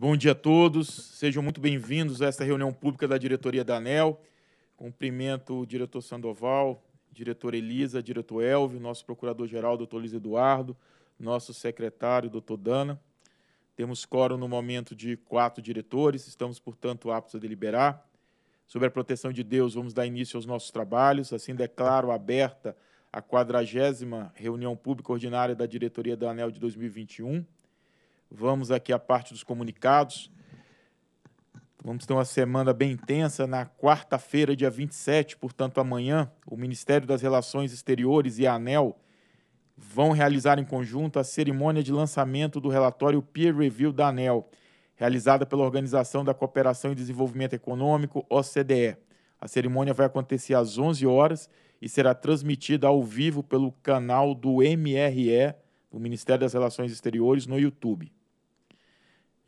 Bom dia a todos, sejam muito bem-vindos a esta reunião pública da diretoria da ANEL. Cumprimento o diretor Sandoval, diretor Elisa, diretor Elvio, nosso procurador-geral, doutor Luiz Eduardo, nosso secretário, doutor Dana. Temos quórum no momento de quatro diretores, estamos, portanto, aptos a deliberar. Sobre a proteção de Deus, vamos dar início aos nossos trabalhos. Assim, declaro aberta a quadragésima reunião pública ordinária da diretoria da ANEL de 2021. Vamos aqui à parte dos comunicados. Vamos ter uma semana bem intensa. Na quarta-feira, dia 27, portanto, amanhã, o Ministério das Relações Exteriores e a ANEL vão realizar em conjunto a cerimônia de lançamento do relatório Peer Review da ANEL, realizada pela Organização da Cooperação e Desenvolvimento Econômico, OCDE. A cerimônia vai acontecer às 11 horas e será transmitida ao vivo pelo canal do MRE, do Ministério das Relações Exteriores, no YouTube.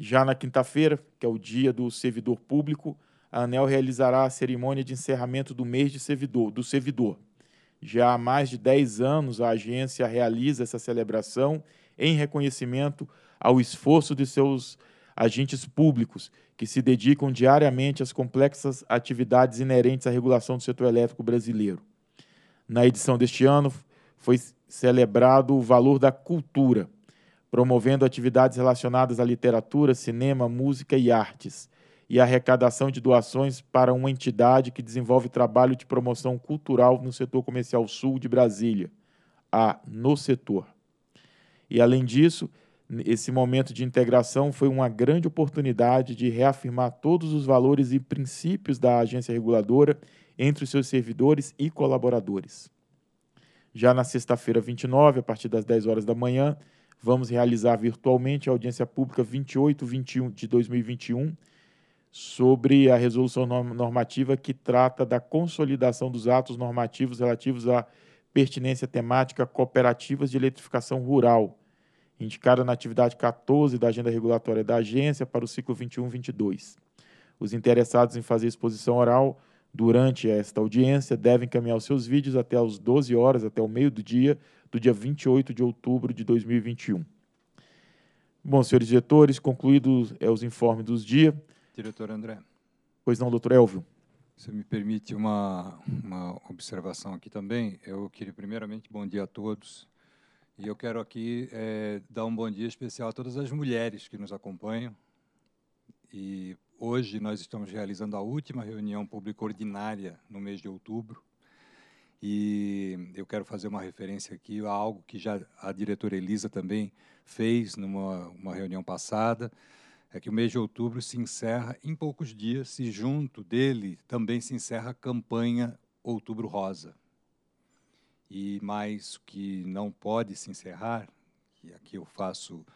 Já na quinta-feira, que é o dia do servidor público, a ANEL realizará a cerimônia de encerramento do mês de servidor, do servidor. Já há mais de 10 anos, a agência realiza essa celebração em reconhecimento ao esforço de seus agentes públicos, que se dedicam diariamente às complexas atividades inerentes à regulação do setor elétrico brasileiro. Na edição deste ano, foi celebrado o valor da cultura promovendo atividades relacionadas à literatura, cinema, música e artes, e arrecadação de doações para uma entidade que desenvolve trabalho de promoção cultural no setor comercial sul de Brasília, a No Setor. E além disso, esse momento de integração foi uma grande oportunidade de reafirmar todos os valores e princípios da agência reguladora entre os seus servidores e colaboradores. Já na sexta-feira, 29, a partir das 10 horas da manhã, vamos realizar virtualmente a audiência pública 28 21 de 2021 sobre a resolução normativa que trata da consolidação dos atos normativos relativos à pertinência temática cooperativas de eletrificação rural, indicada na atividade 14 da agenda regulatória da agência para o ciclo 21/22. Os interessados em fazer exposição oral durante esta audiência devem encaminhar os seus vídeos até às 12 horas, até o meio do dia, do dia 28 de outubro de 2021. Bom, senhores diretores, concluídos é os informes dos dias. Diretor André. Pois não, doutor Elvio. Se me permite uma, uma observação aqui também, eu queria primeiramente bom dia a todos e eu quero aqui é, dar um bom dia especial a todas as mulheres que nos acompanham e hoje nós estamos realizando a última reunião pública ordinária no mês de outubro e eu quero fazer uma referência aqui a algo que já a diretora Elisa também fez numa reunião passada, é que o mês de outubro se encerra em poucos dias, e junto dele também se encerra a campanha Outubro Rosa. E mais que não pode se encerrar, e aqui eu faço,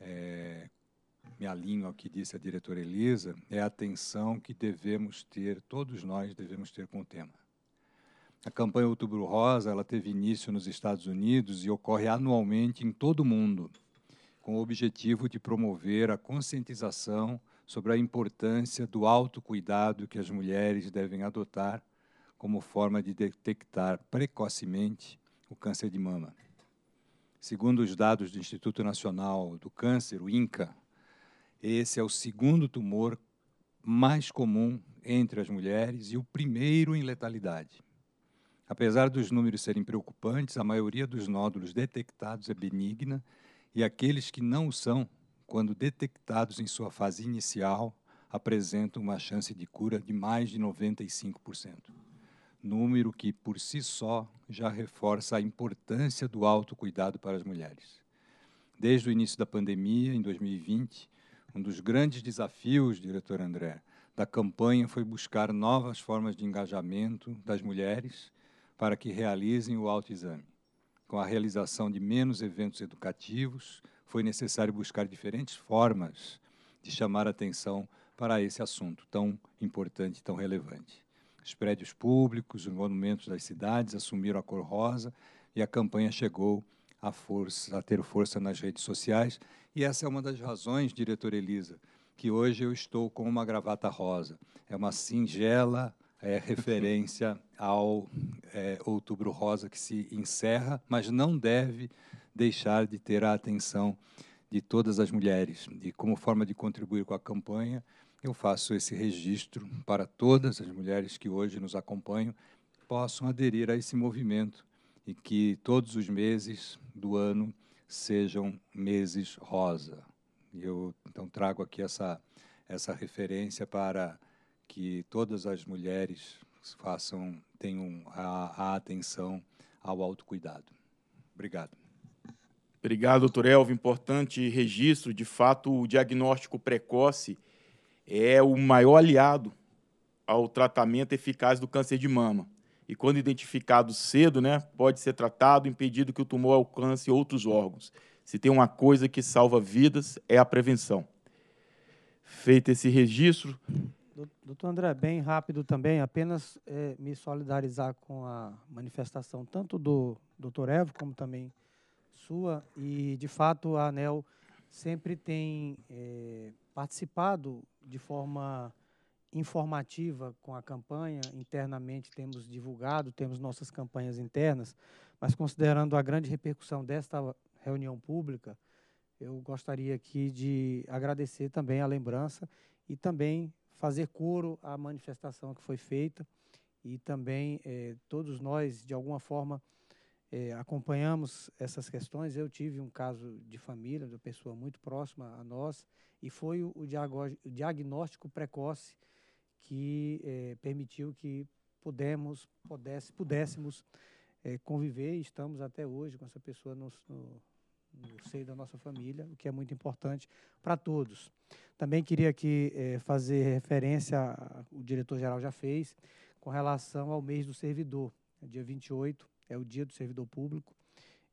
é, me alinho ao que disse a diretora Elisa, é a atenção que devemos ter, todos nós devemos ter com o tema. A campanha Outubro Rosa ela teve início nos Estados Unidos e ocorre anualmente em todo o mundo, com o objetivo de promover a conscientização sobre a importância do autocuidado que as mulheres devem adotar como forma de detectar precocemente o câncer de mama. Segundo os dados do Instituto Nacional do Câncer, o INCA, esse é o segundo tumor mais comum entre as mulheres e o primeiro em letalidade. Apesar dos números serem preocupantes, a maioria dos nódulos detectados é benigna e aqueles que não o são, quando detectados em sua fase inicial, apresentam uma chance de cura de mais de 95%. Número que, por si só, já reforça a importância do autocuidado para as mulheres. Desde o início da pandemia, em 2020, um dos grandes desafios, diretor André, da campanha foi buscar novas formas de engajamento das mulheres para que realizem o autoexame. Com a realização de menos eventos educativos, foi necessário buscar diferentes formas de chamar atenção para esse assunto tão importante, tão relevante. Os prédios públicos, os monumentos das cidades assumiram a cor rosa e a campanha chegou a, força, a ter força nas redes sociais. E essa é uma das razões, diretora Elisa, que hoje eu estou com uma gravata rosa. É uma singela é, referência ao é, Outubro Rosa que se encerra, mas não deve deixar de ter a atenção de todas as mulheres. E como forma de contribuir com a campanha, eu faço esse registro para todas as mulheres que hoje nos acompanham possam aderir a esse movimento e que todos os meses do ano sejam meses rosa. eu então trago aqui essa essa referência para que todas as mulheres façam, tenham a, a atenção ao autocuidado. Obrigado. Obrigado, doutor Elvio. Importante registro. De fato, o diagnóstico precoce é o maior aliado ao tratamento eficaz do câncer de mama. E quando identificado cedo, né, pode ser tratado, impedido que o tumor alcance outros órgãos. Se tem uma coisa que salva vidas, é a prevenção. Feito esse registro, Doutor André, bem rápido também, apenas é, me solidarizar com a manifestação tanto do doutor Evo como também sua, e de fato a ANEL sempre tem é, participado de forma informativa com a campanha, internamente temos divulgado, temos nossas campanhas internas, mas considerando a grande repercussão desta reunião pública, eu gostaria aqui de agradecer também a lembrança e também fazer coro à manifestação que foi feita e também eh, todos nós, de alguma forma, eh, acompanhamos essas questões. Eu tive um caso de família, de uma pessoa muito próxima a nós, e foi o, o diagnóstico precoce que eh, permitiu que pudemos, pudesse, pudéssemos conviver, e estamos até hoje com essa pessoa no, no no seio da nossa família, o que é muito importante para todos. Também queria aqui eh, fazer referência, o diretor-geral já fez, com relação ao mês do servidor. É dia 28 é o dia do servidor público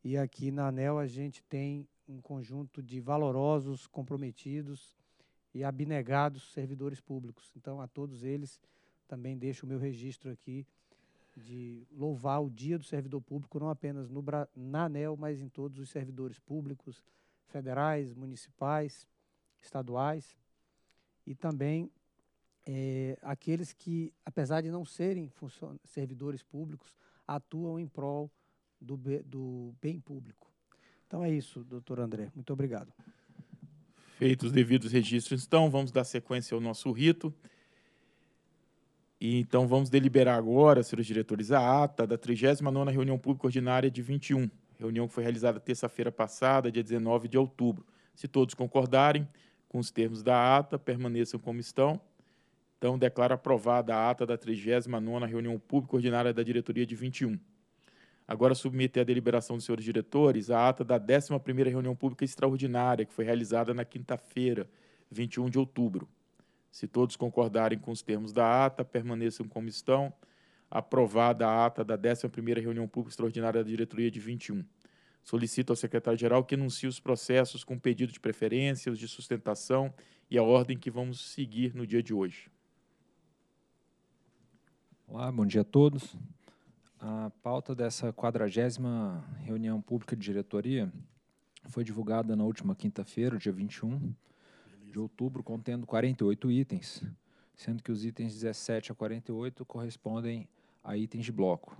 e aqui na ANEL a gente tem um conjunto de valorosos, comprometidos e abnegados servidores públicos. Então, a todos eles também deixo o meu registro aqui de louvar o Dia do Servidor Público, não apenas no, na ANEL, mas em todos os servidores públicos, federais, municipais, estaduais, e também é, aqueles que, apesar de não serem servidores públicos, atuam em prol do, do bem público. Então é isso, doutor André. Muito obrigado. Feitos os devidos registros, então, vamos dar sequência ao nosso rito. E então vamos deliberar agora, senhores diretores, a ata da 39ª reunião pública ordinária de 21, reunião que foi realizada terça-feira passada, dia 19 de outubro. Se todos concordarem com os termos da ata, permaneçam como estão. Então, declaro aprovada a ata da 39ª reunião pública ordinária da diretoria de 21. Agora submeter à deliberação dos senhores diretores a ata da 11ª reunião pública extraordinária, que foi realizada na quinta-feira, 21 de outubro. Se todos concordarem com os termos da ata, permaneçam como estão. Aprovada a ata da 11ª reunião pública extraordinária da diretoria de 21. Solicito ao secretário-geral que anuncie os processos com pedido de preferência, os de sustentação e a ordem que vamos seguir no dia de hoje. Olá, bom dia a todos. A pauta dessa 40 reunião pública de diretoria foi divulgada na última quinta-feira, dia 21, de outubro, contendo 48 itens, sendo que os itens 17 a 48 correspondem a itens de bloco.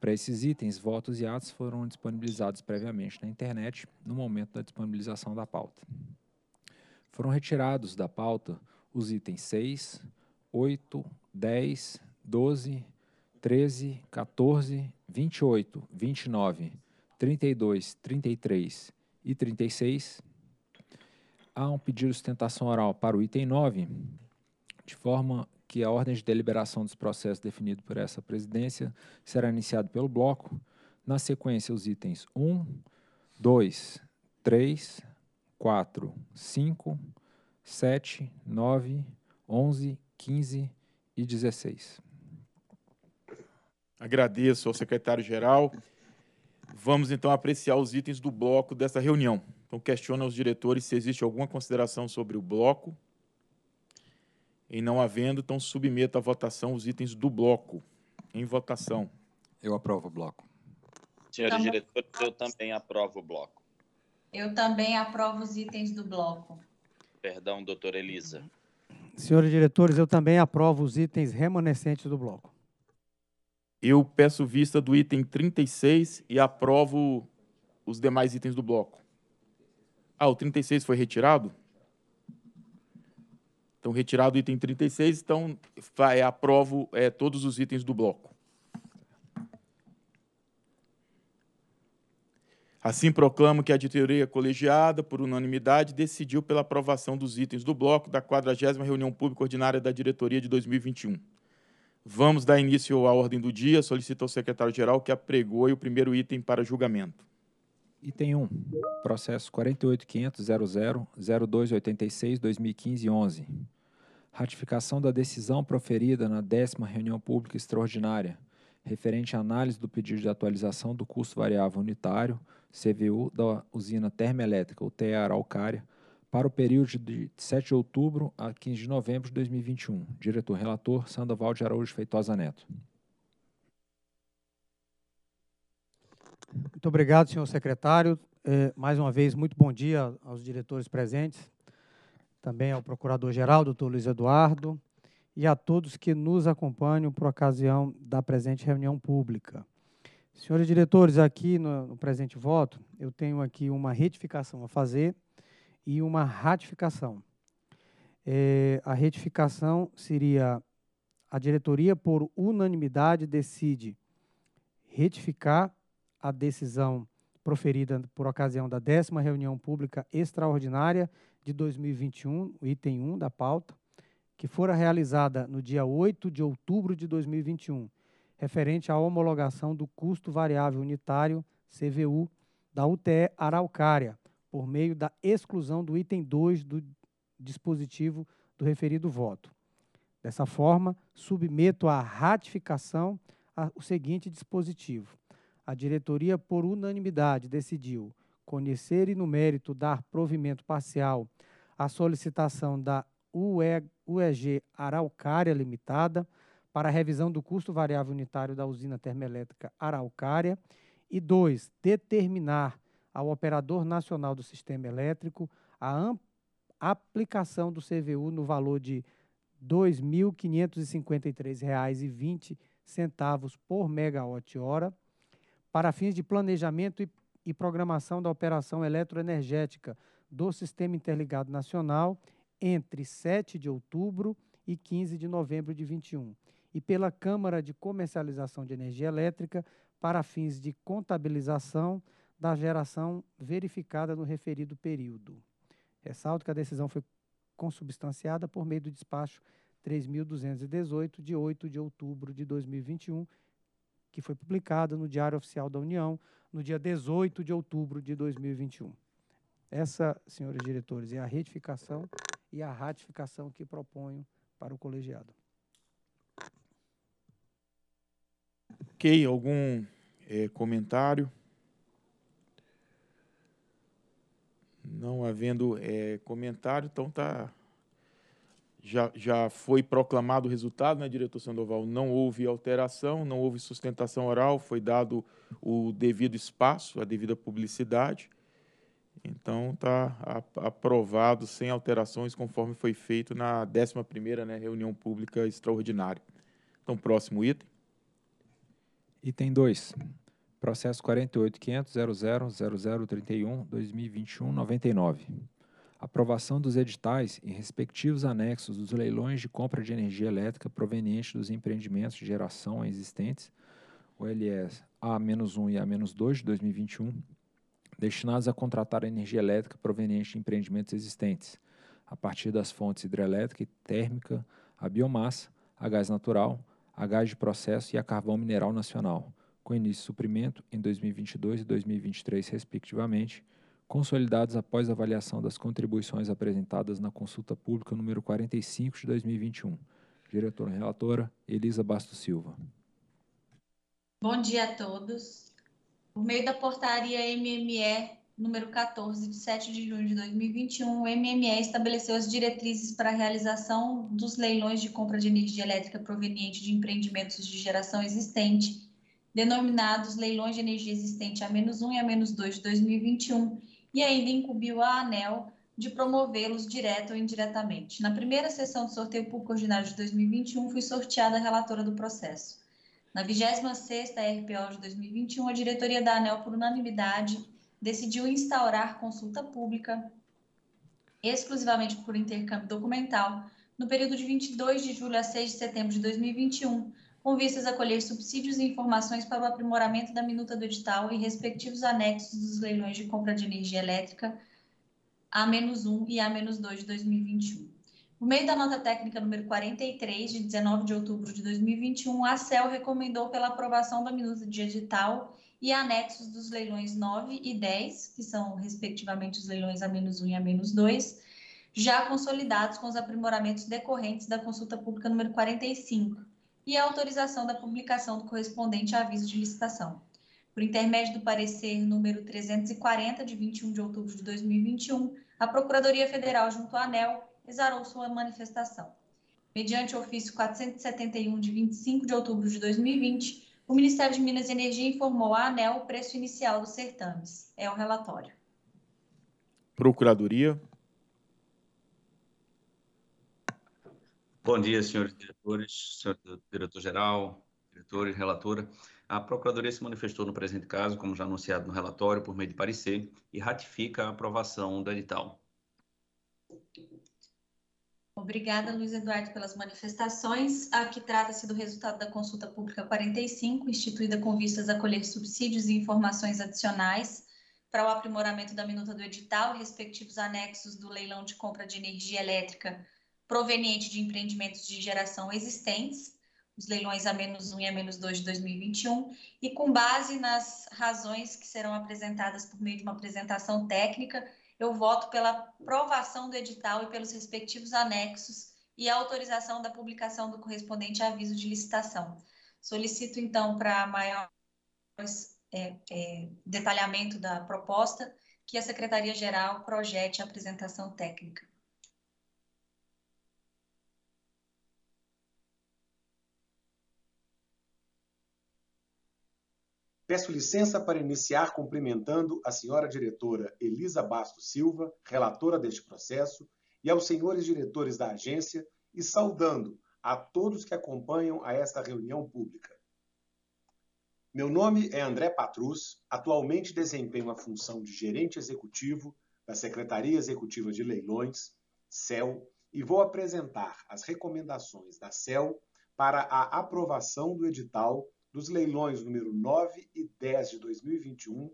Para esses itens, votos e atos foram disponibilizados previamente na internet no momento da disponibilização da pauta. Foram retirados da pauta os itens 6, 8, 10, 12, 13, 14, 28, 29, 32, 33 e 36, há um pedido de sustentação oral para o item 9, de forma que a ordem de deliberação dos processos definido por essa presidência será iniciada pelo bloco, na sequência os itens 1, 2, 3, 4, 5, 7, 9, 11, 15 e 16. Agradeço ao secretário-geral. Vamos então apreciar os itens do bloco dessa reunião. Então, questiona os diretores se existe alguma consideração sobre o bloco. Em não havendo, então submeta à votação os itens do bloco. Em votação. Eu aprovo o bloco. Senhor então, diretores, diretor, eu também aprovo o bloco. Eu também aprovo os itens do bloco. Perdão, doutora Elisa. Senhores diretores, eu também aprovo os itens remanescentes do bloco. Eu peço vista do item 36 e aprovo os demais itens do bloco. Ah, o 36 foi retirado? Então, retirado o item 36, então vai, aprovo é, todos os itens do bloco. Assim proclamo que a diretoria colegiada, por unanimidade, decidiu pela aprovação dos itens do bloco da 40 reunião pública ordinária da diretoria de 2021. Vamos dar início à ordem do dia. Solicito ao secretário-geral que apregoe o primeiro item para julgamento. Item 1. Processo 48.500.00.0286.2015.11. Ratificação da decisão proferida na décima reunião pública extraordinária, referente à análise do pedido de atualização do custo variável unitário, CVU, da usina termoelétrica, UTE Araucária, para o período de 7 de outubro a 15 de novembro de 2021. Diretor-relator Sandoval de Araújo Feitosa Neto. Muito obrigado, senhor secretário. É, mais uma vez, muito bom dia aos diretores presentes, também ao procurador-geral, doutor Luiz Eduardo, e a todos que nos acompanham por ocasião da presente reunião pública. Senhores diretores, aqui no, no presente voto, eu tenho aqui uma retificação a fazer e uma ratificação. É, a retificação seria a diretoria, por unanimidade, decide retificar a decisão proferida por ocasião da décima reunião pública extraordinária de 2021, item 1 da pauta, que fora realizada no dia 8 de outubro de 2021, referente à homologação do custo variável unitário CVU da UTE Araucária, por meio da exclusão do item 2 do dispositivo do referido voto. Dessa forma, submeto à ratificação a, o seguinte dispositivo a diretoria, por unanimidade, decidiu conhecer e, no mérito, dar provimento parcial à solicitação da UEG Araucária Limitada para a revisão do custo variável unitário da usina termoelétrica Araucária e, dois, determinar ao operador nacional do sistema elétrico a aplicação do CVU no valor de R$ 2.553,20 por megawatt-hora para fins de planejamento e, e programação da operação eletroenergética do Sistema Interligado Nacional entre 7 de outubro e 15 de novembro de 21, e pela Câmara de Comercialização de Energia Elétrica para fins de contabilização da geração verificada no referido período. Ressalto que a decisão foi consubstanciada por meio do despacho 3.218, de 8 de outubro de 2021, que foi publicada no Diário Oficial da União no dia 18 de outubro de 2021. Essa, senhores diretores, é a retificação e a ratificação que proponho para o colegiado. Ok, algum é, comentário? Não havendo é, comentário, então está já, já foi proclamado o resultado, né, diretor Sandoval? Não houve alteração, não houve sustentação oral, foi dado o devido espaço, a devida publicidade. Então, está aprovado sem alterações, conforme foi feito na 11ª né, reunião pública extraordinária. Então, próximo item. Item 2. Processo 48.500.00.0031.2021.99 aprovação dos editais e respectivos anexos dos leilões de compra de energia elétrica proveniente dos empreendimentos de geração existentes, OLS A-1 e A-2 de 2021, destinados a contratar energia elétrica proveniente de empreendimentos existentes, a partir das fontes hidrelétrica e térmica, a biomassa, a gás natural, a gás de processo e a carvão mineral nacional, com início de suprimento em 2022 e 2023, respectivamente, consolidados após avaliação das contribuições apresentadas na consulta pública número 45 de 2021. Diretora relatora Elisa Basto Silva. Bom dia a todos. Por meio da portaria MME número 14 de 7 de junho de 2021, o MME estabeleceu as diretrizes para a realização dos leilões de compra de energia elétrica proveniente de empreendimentos de geração existente, denominados leilões de energia existente A-1 e A-2 de 2021, e ainda incumbiu a ANEL de promovê-los direto ou indiretamente. Na primeira sessão do sorteio público ordinário de 2021, fui sorteada a relatora do processo. Na 26ª RPO de 2021, a diretoria da ANEL, por unanimidade, decidiu instaurar consulta pública exclusivamente por intercâmbio documental no período de 22 de julho a 6 de setembro de 2021, com vistas a colher subsídios e informações para o aprimoramento da minuta do edital e respectivos anexos dos leilões de compra de energia elétrica A-1 e A-2 de 2021. Por meio da nota técnica número 43, de 19 de outubro de 2021, a CEL recomendou pela aprovação da minuta de edital e anexos dos leilões 9 e 10, que são, respectivamente, os leilões A-1 e A-2, já consolidados com os aprimoramentos decorrentes da consulta pública número 45, e a autorização da publicação do correspondente aviso de licitação. Por intermédio do parecer número 340, de 21 de outubro de 2021, a Procuradoria Federal, junto à ANEL, exarou sua manifestação. Mediante o ofício 471, de 25 de outubro de 2020, o Ministério de Minas e Energia informou à ANEL o preço inicial dos certames. É o relatório. Procuradoria. Bom dia, senhores diretores, senhor diretor-geral, diretores, relatora. A Procuradoria se manifestou no presente caso, como já anunciado no relatório, por meio de parecer, e ratifica a aprovação do edital. Obrigada, Luiz Eduardo, pelas manifestações. Aqui trata-se do resultado da consulta pública 45, instituída com vistas a colher subsídios e informações adicionais para o aprimoramento da minuta do edital, e respectivos anexos do leilão de compra de energia elétrica proveniente de empreendimentos de geração existentes, os leilões a menos 1 e a menos 2 de 2021, e com base nas razões que serão apresentadas por meio de uma apresentação técnica, eu voto pela aprovação do edital e pelos respectivos anexos e autorização da publicação do correspondente aviso de licitação. Solicito, então, para maior é, é, detalhamento da proposta, que a Secretaria-Geral projete a apresentação técnica. Peço licença para iniciar cumprimentando a senhora diretora Elisa Bastos Silva, relatora deste processo, e aos senhores diretores da agência e saudando a todos que acompanham a esta reunião pública. Meu nome é André Patrus, atualmente desempenho a função de gerente executivo da Secretaria Executiva de Leilões, CEL, e vou apresentar as recomendações da CEL para a aprovação do edital dos leilões número 9 e 10 de 2021,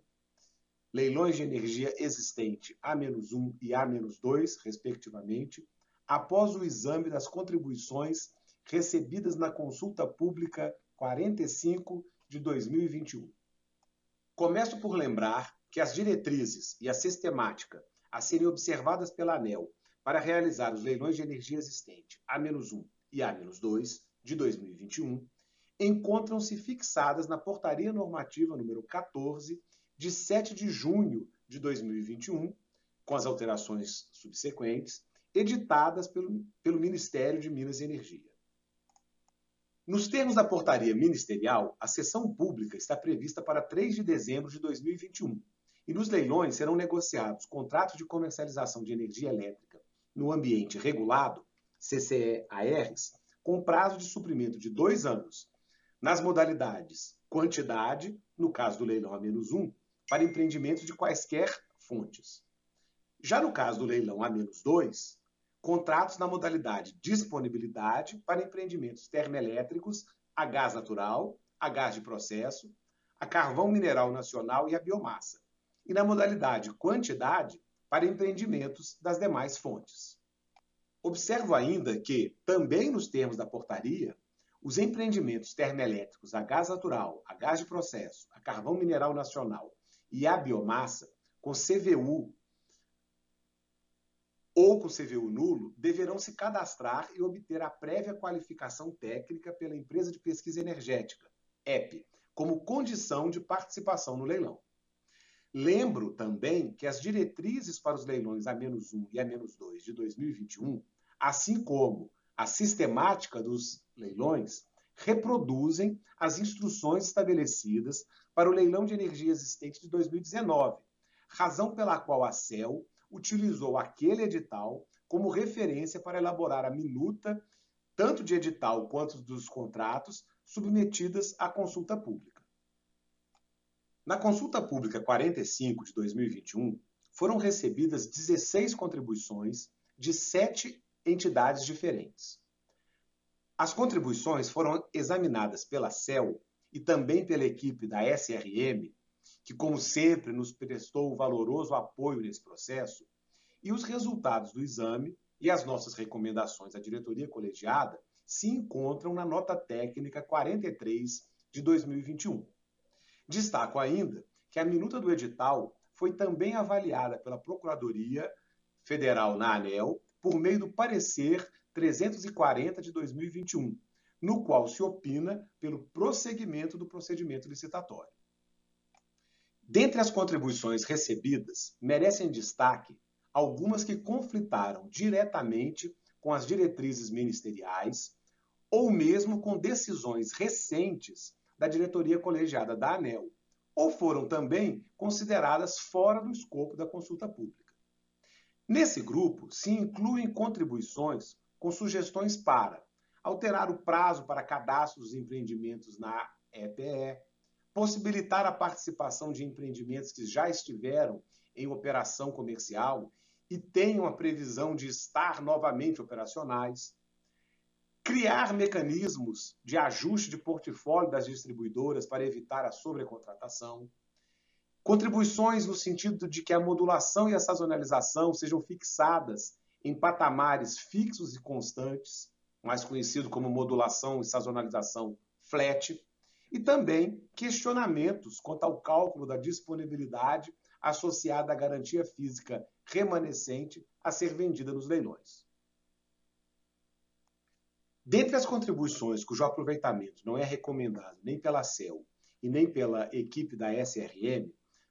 leilões de energia existente A-1 e A-2, respectivamente, após o exame das contribuições recebidas na consulta pública 45 de 2021. Começo por lembrar que as diretrizes e a sistemática a serem observadas pela ANEL para realizar os leilões de energia existente A-1 e A-2 de 2021 encontram-se fixadas na Portaria Normativa número 14, de 7 de junho de 2021, com as alterações subsequentes, editadas pelo, pelo Ministério de Minas e Energia. Nos termos da portaria ministerial, a sessão pública está prevista para 3 de dezembro de 2021 e nos leilões serão negociados contratos de comercialização de energia elétrica no ambiente regulado, cce com prazo de suprimento de dois anos nas modalidades quantidade, no caso do leilão a 1, para empreendimentos de quaisquer fontes. Já no caso do leilão a 2, contratos na modalidade disponibilidade para empreendimentos termoelétricos a gás natural, a gás de processo, a carvão mineral nacional e a biomassa. E na modalidade quantidade para empreendimentos das demais fontes. Observo ainda que, também nos termos da portaria, os empreendimentos termoelétricos a gás natural, a gás de processo, a carvão mineral nacional e a biomassa, com CVU ou com CVU nulo, deverão se cadastrar e obter a prévia qualificação técnica pela Empresa de Pesquisa Energética, EP, como condição de participação no leilão. Lembro também que as diretrizes para os leilões A-1 e A-2 de 2021, assim como a sistemática dos leilões reproduzem as instruções estabelecidas para o leilão de energia existente de 2019, razão pela qual a CEL utilizou aquele edital como referência para elaborar a minuta, tanto de edital quanto dos contratos, submetidas à consulta pública. Na consulta pública 45 de 2021, foram recebidas 16 contribuições de sete entidades diferentes. As contribuições foram examinadas pela CEL e também pela equipe da SRM, que, como sempre, nos prestou o valoroso apoio nesse processo, e os resultados do exame e as nossas recomendações à diretoria colegiada se encontram na nota técnica 43 de 2021. Destaco ainda que a minuta do edital foi também avaliada pela Procuradoria Federal na ANEL por meio do parecer 340 de 2021, no qual se opina pelo prosseguimento do procedimento licitatório. Dentre as contribuições recebidas, merecem destaque algumas que conflitaram diretamente com as diretrizes ministeriais ou mesmo com decisões recentes da diretoria colegiada da ANEL, ou foram também consideradas fora do escopo da consulta pública. Nesse grupo se incluem contribuições com sugestões para alterar o prazo para cadastro dos empreendimentos na EPE, possibilitar a participação de empreendimentos que já estiveram em operação comercial e tenham a previsão de estar novamente operacionais, criar mecanismos de ajuste de portfólio das distribuidoras para evitar a sobrecontratação, contribuições no sentido de que a modulação e a sazonalização sejam fixadas em patamares fixos e constantes, mais conhecido como modulação e sazonalização flat, e também questionamentos quanto ao cálculo da disponibilidade associada à garantia física remanescente a ser vendida nos leilões. Dentre as contribuições cujo aproveitamento não é recomendado nem pela CEL e nem pela equipe da SRM,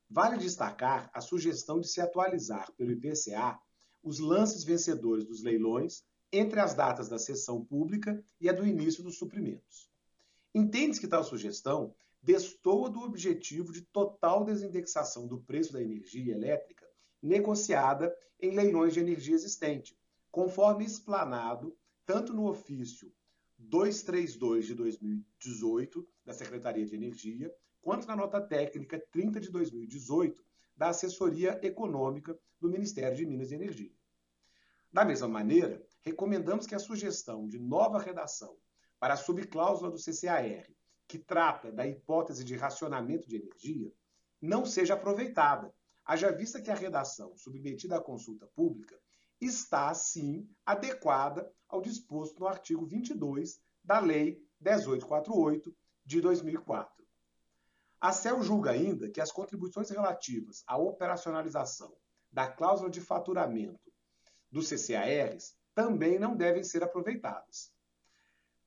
vale destacar a sugestão de se atualizar pelo IPCA os lances vencedores dos leilões entre as datas da sessão pública e a do início dos suprimentos. Entende-se que tal sugestão destoa do objetivo de total desindexação do preço da energia elétrica negociada em leilões de energia existente, conforme explanado tanto no ofício 232 de 2018 da Secretaria de Energia, quanto na nota técnica 30 de 2018 da assessoria econômica do Ministério de Minas e Energia. Da mesma maneira, recomendamos que a sugestão de nova redação para a subcláusula do CCAR, que trata da hipótese de racionamento de energia, não seja aproveitada, haja vista que a redação submetida à consulta pública está, sim, adequada ao disposto no artigo 22 da Lei 1848 de 2004. A CEL julga ainda que as contribuições relativas à operacionalização da cláusula de faturamento dos CCARs também não devem ser aproveitadas.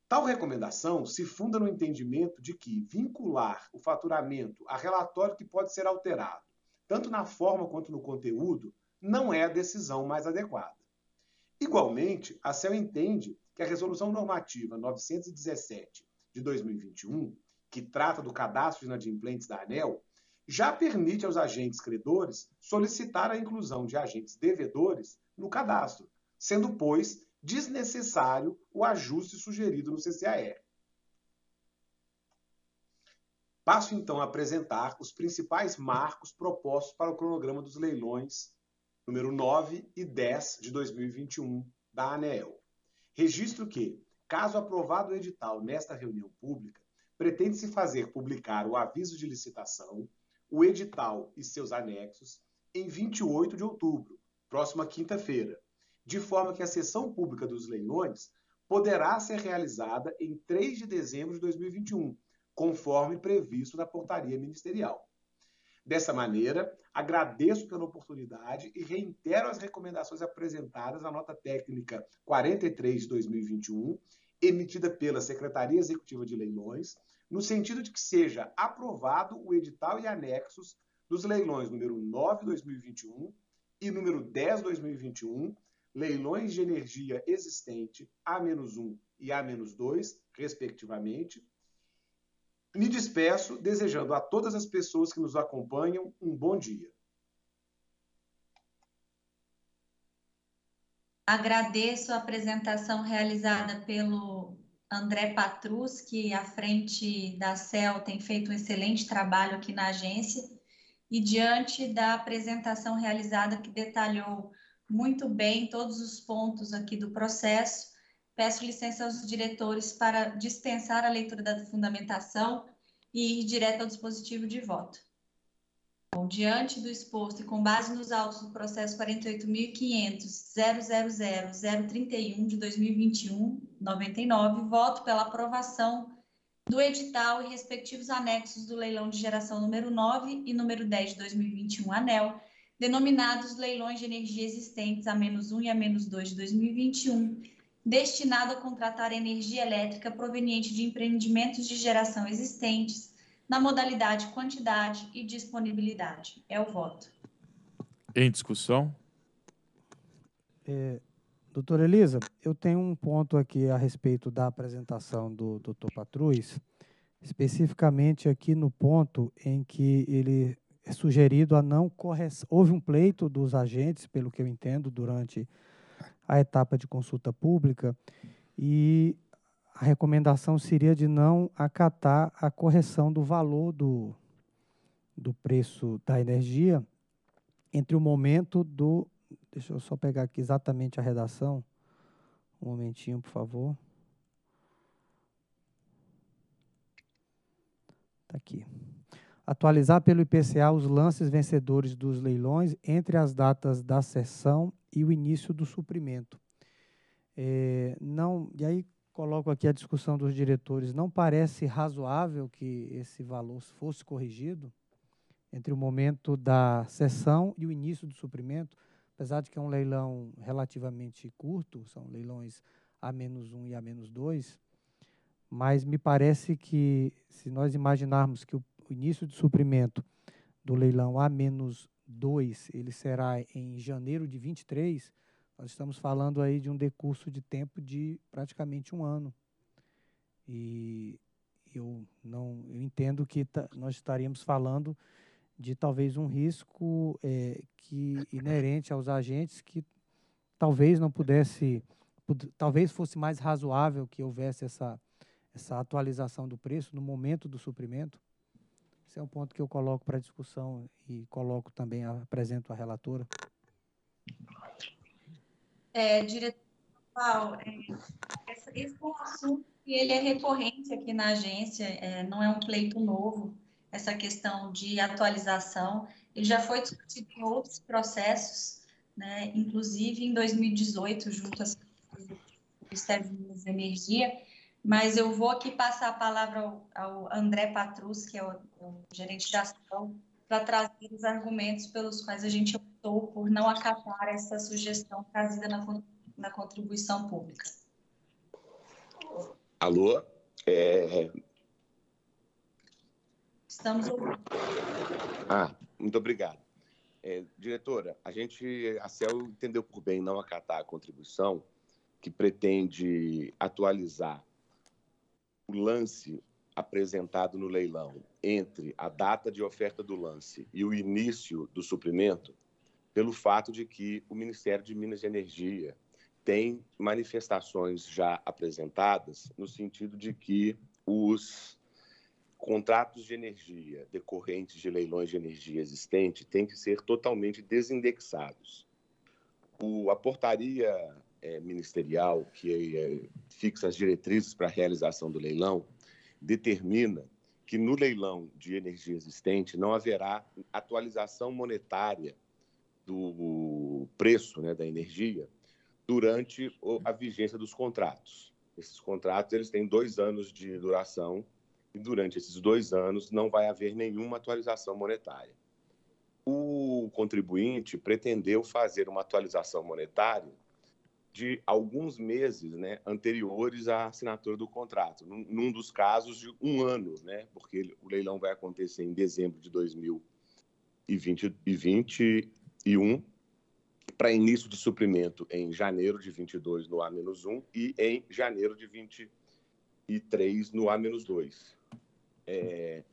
Tal recomendação se funda no entendimento de que vincular o faturamento a relatório que pode ser alterado, tanto na forma quanto no conteúdo, não é a decisão mais adequada. Igualmente, a CEL entende que a Resolução Normativa 917 de 2021 que trata do cadastro de inadimplentes da ANEL, já permite aos agentes credores solicitar a inclusão de agentes devedores no cadastro, sendo, pois, desnecessário o ajuste sugerido no CCAR. Passo então a apresentar os principais marcos propostos para o cronograma dos leilões número 9 e 10 de 2021 da ANEEL. Registro que, caso aprovado o edital nesta reunião pública, pretende-se fazer publicar o aviso de licitação, o edital e seus anexos em 28 de outubro, próxima quinta-feira, de forma que a sessão pública dos leilões poderá ser realizada em 3 de dezembro de 2021, conforme previsto na portaria ministerial. Dessa maneira, agradeço pela oportunidade e reitero as recomendações apresentadas na nota técnica 43 de 2021 emitida pela Secretaria Executiva de Leilões, no sentido de que seja aprovado o edital e anexos dos leilões número 9/2021 e número 10/2021, leilões de energia existente A-1 e A-2, respectivamente. Me despeço desejando a todas as pessoas que nos acompanham um bom dia. Agradeço a apresentação realizada pelo André Patrus, que à frente da CEL tem feito um excelente trabalho aqui na agência, e diante da apresentação realizada que detalhou muito bem todos os pontos aqui do processo, peço licença aos diretores para dispensar a leitura da fundamentação e ir direto ao dispositivo de voto. Bom, diante do exposto e com base nos autos do processo 48.500.000.031 de 2021, 99, voto pela aprovação do edital e respectivos anexos do leilão de geração número 9 e número 10 de 2021, ANEL, denominados leilões de energia existentes a menos 1 e a menos 2 de 2021, destinado a contratar energia elétrica proveniente de empreendimentos de geração existentes na modalidade quantidade e disponibilidade. É o voto. Em discussão? É, doutora Elisa, eu tenho um ponto aqui a respeito da apresentação do doutor Patruz, especificamente aqui no ponto em que ele é sugerido a não correção. Houve um pleito dos agentes, pelo que eu entendo, durante a etapa de consulta pública, e a recomendação seria de não acatar a correção do valor do, do preço da energia entre o momento do. Deixa eu só pegar aqui exatamente a redação. Um momentinho, por favor. Está aqui. Atualizar pelo IPCA os lances vencedores dos leilões entre as datas da sessão e o início do suprimento. É, não, e aí coloco aqui a discussão dos diretores, não parece razoável que esse valor fosse corrigido entre o momento da sessão e o início do suprimento, apesar de que é um leilão relativamente curto, são leilões A-1 e A-2, mas me parece que se nós imaginarmos que o início de suprimento do leilão A-2 ele será em janeiro de 23, nós estamos falando aí de um decurso de tempo de praticamente um ano. E eu não eu entendo que nós estaríamos falando de talvez um risco é, que inerente aos agentes que talvez não pudesse talvez fosse mais razoável que houvesse essa essa atualização do preço no momento do suprimento esse é um ponto que eu coloco para discussão e coloco também apresento à relatora é, diretor é, esse é um assunto que ele é recorrente aqui na agência, é, não é um pleito novo, essa questão de atualização, ele já foi discutido em outros processos, né, inclusive em 2018, junto às Ministério de Energia, mas eu vou aqui passar a palavra ao, ao André Patrus, que é o, o gerente da ação para trazer os argumentos pelos quais a gente optou por não acatar essa sugestão trazida na, na contribuição pública. Alô? É, é... Estamos ouvindo. Ah, muito obrigado. É, diretora, a gente, a CEL entendeu por bem não acatar a contribuição que pretende atualizar o lance apresentado no leilão entre a data de oferta do lance e o início do suprimento, pelo fato de que o Ministério de Minas e Energia tem manifestações já apresentadas no sentido de que os contratos de energia decorrentes de leilões de energia existente têm que ser totalmente desindexados. O, a portaria é, ministerial que é, fixa as diretrizes para a realização do leilão determina que no leilão de energia existente não haverá atualização monetária do preço né, da energia durante a vigência dos contratos. Esses contratos eles têm dois anos de duração e durante esses dois anos não vai haver nenhuma atualização monetária. O contribuinte pretendeu fazer uma atualização monetária de alguns meses né, anteriores à assinatura do contrato, num, dos casos de um ano, né, porque o leilão vai acontecer em dezembro de 2021, para início de suprimento em janeiro de 22 no A-1 e em janeiro de 23 no A-2. É,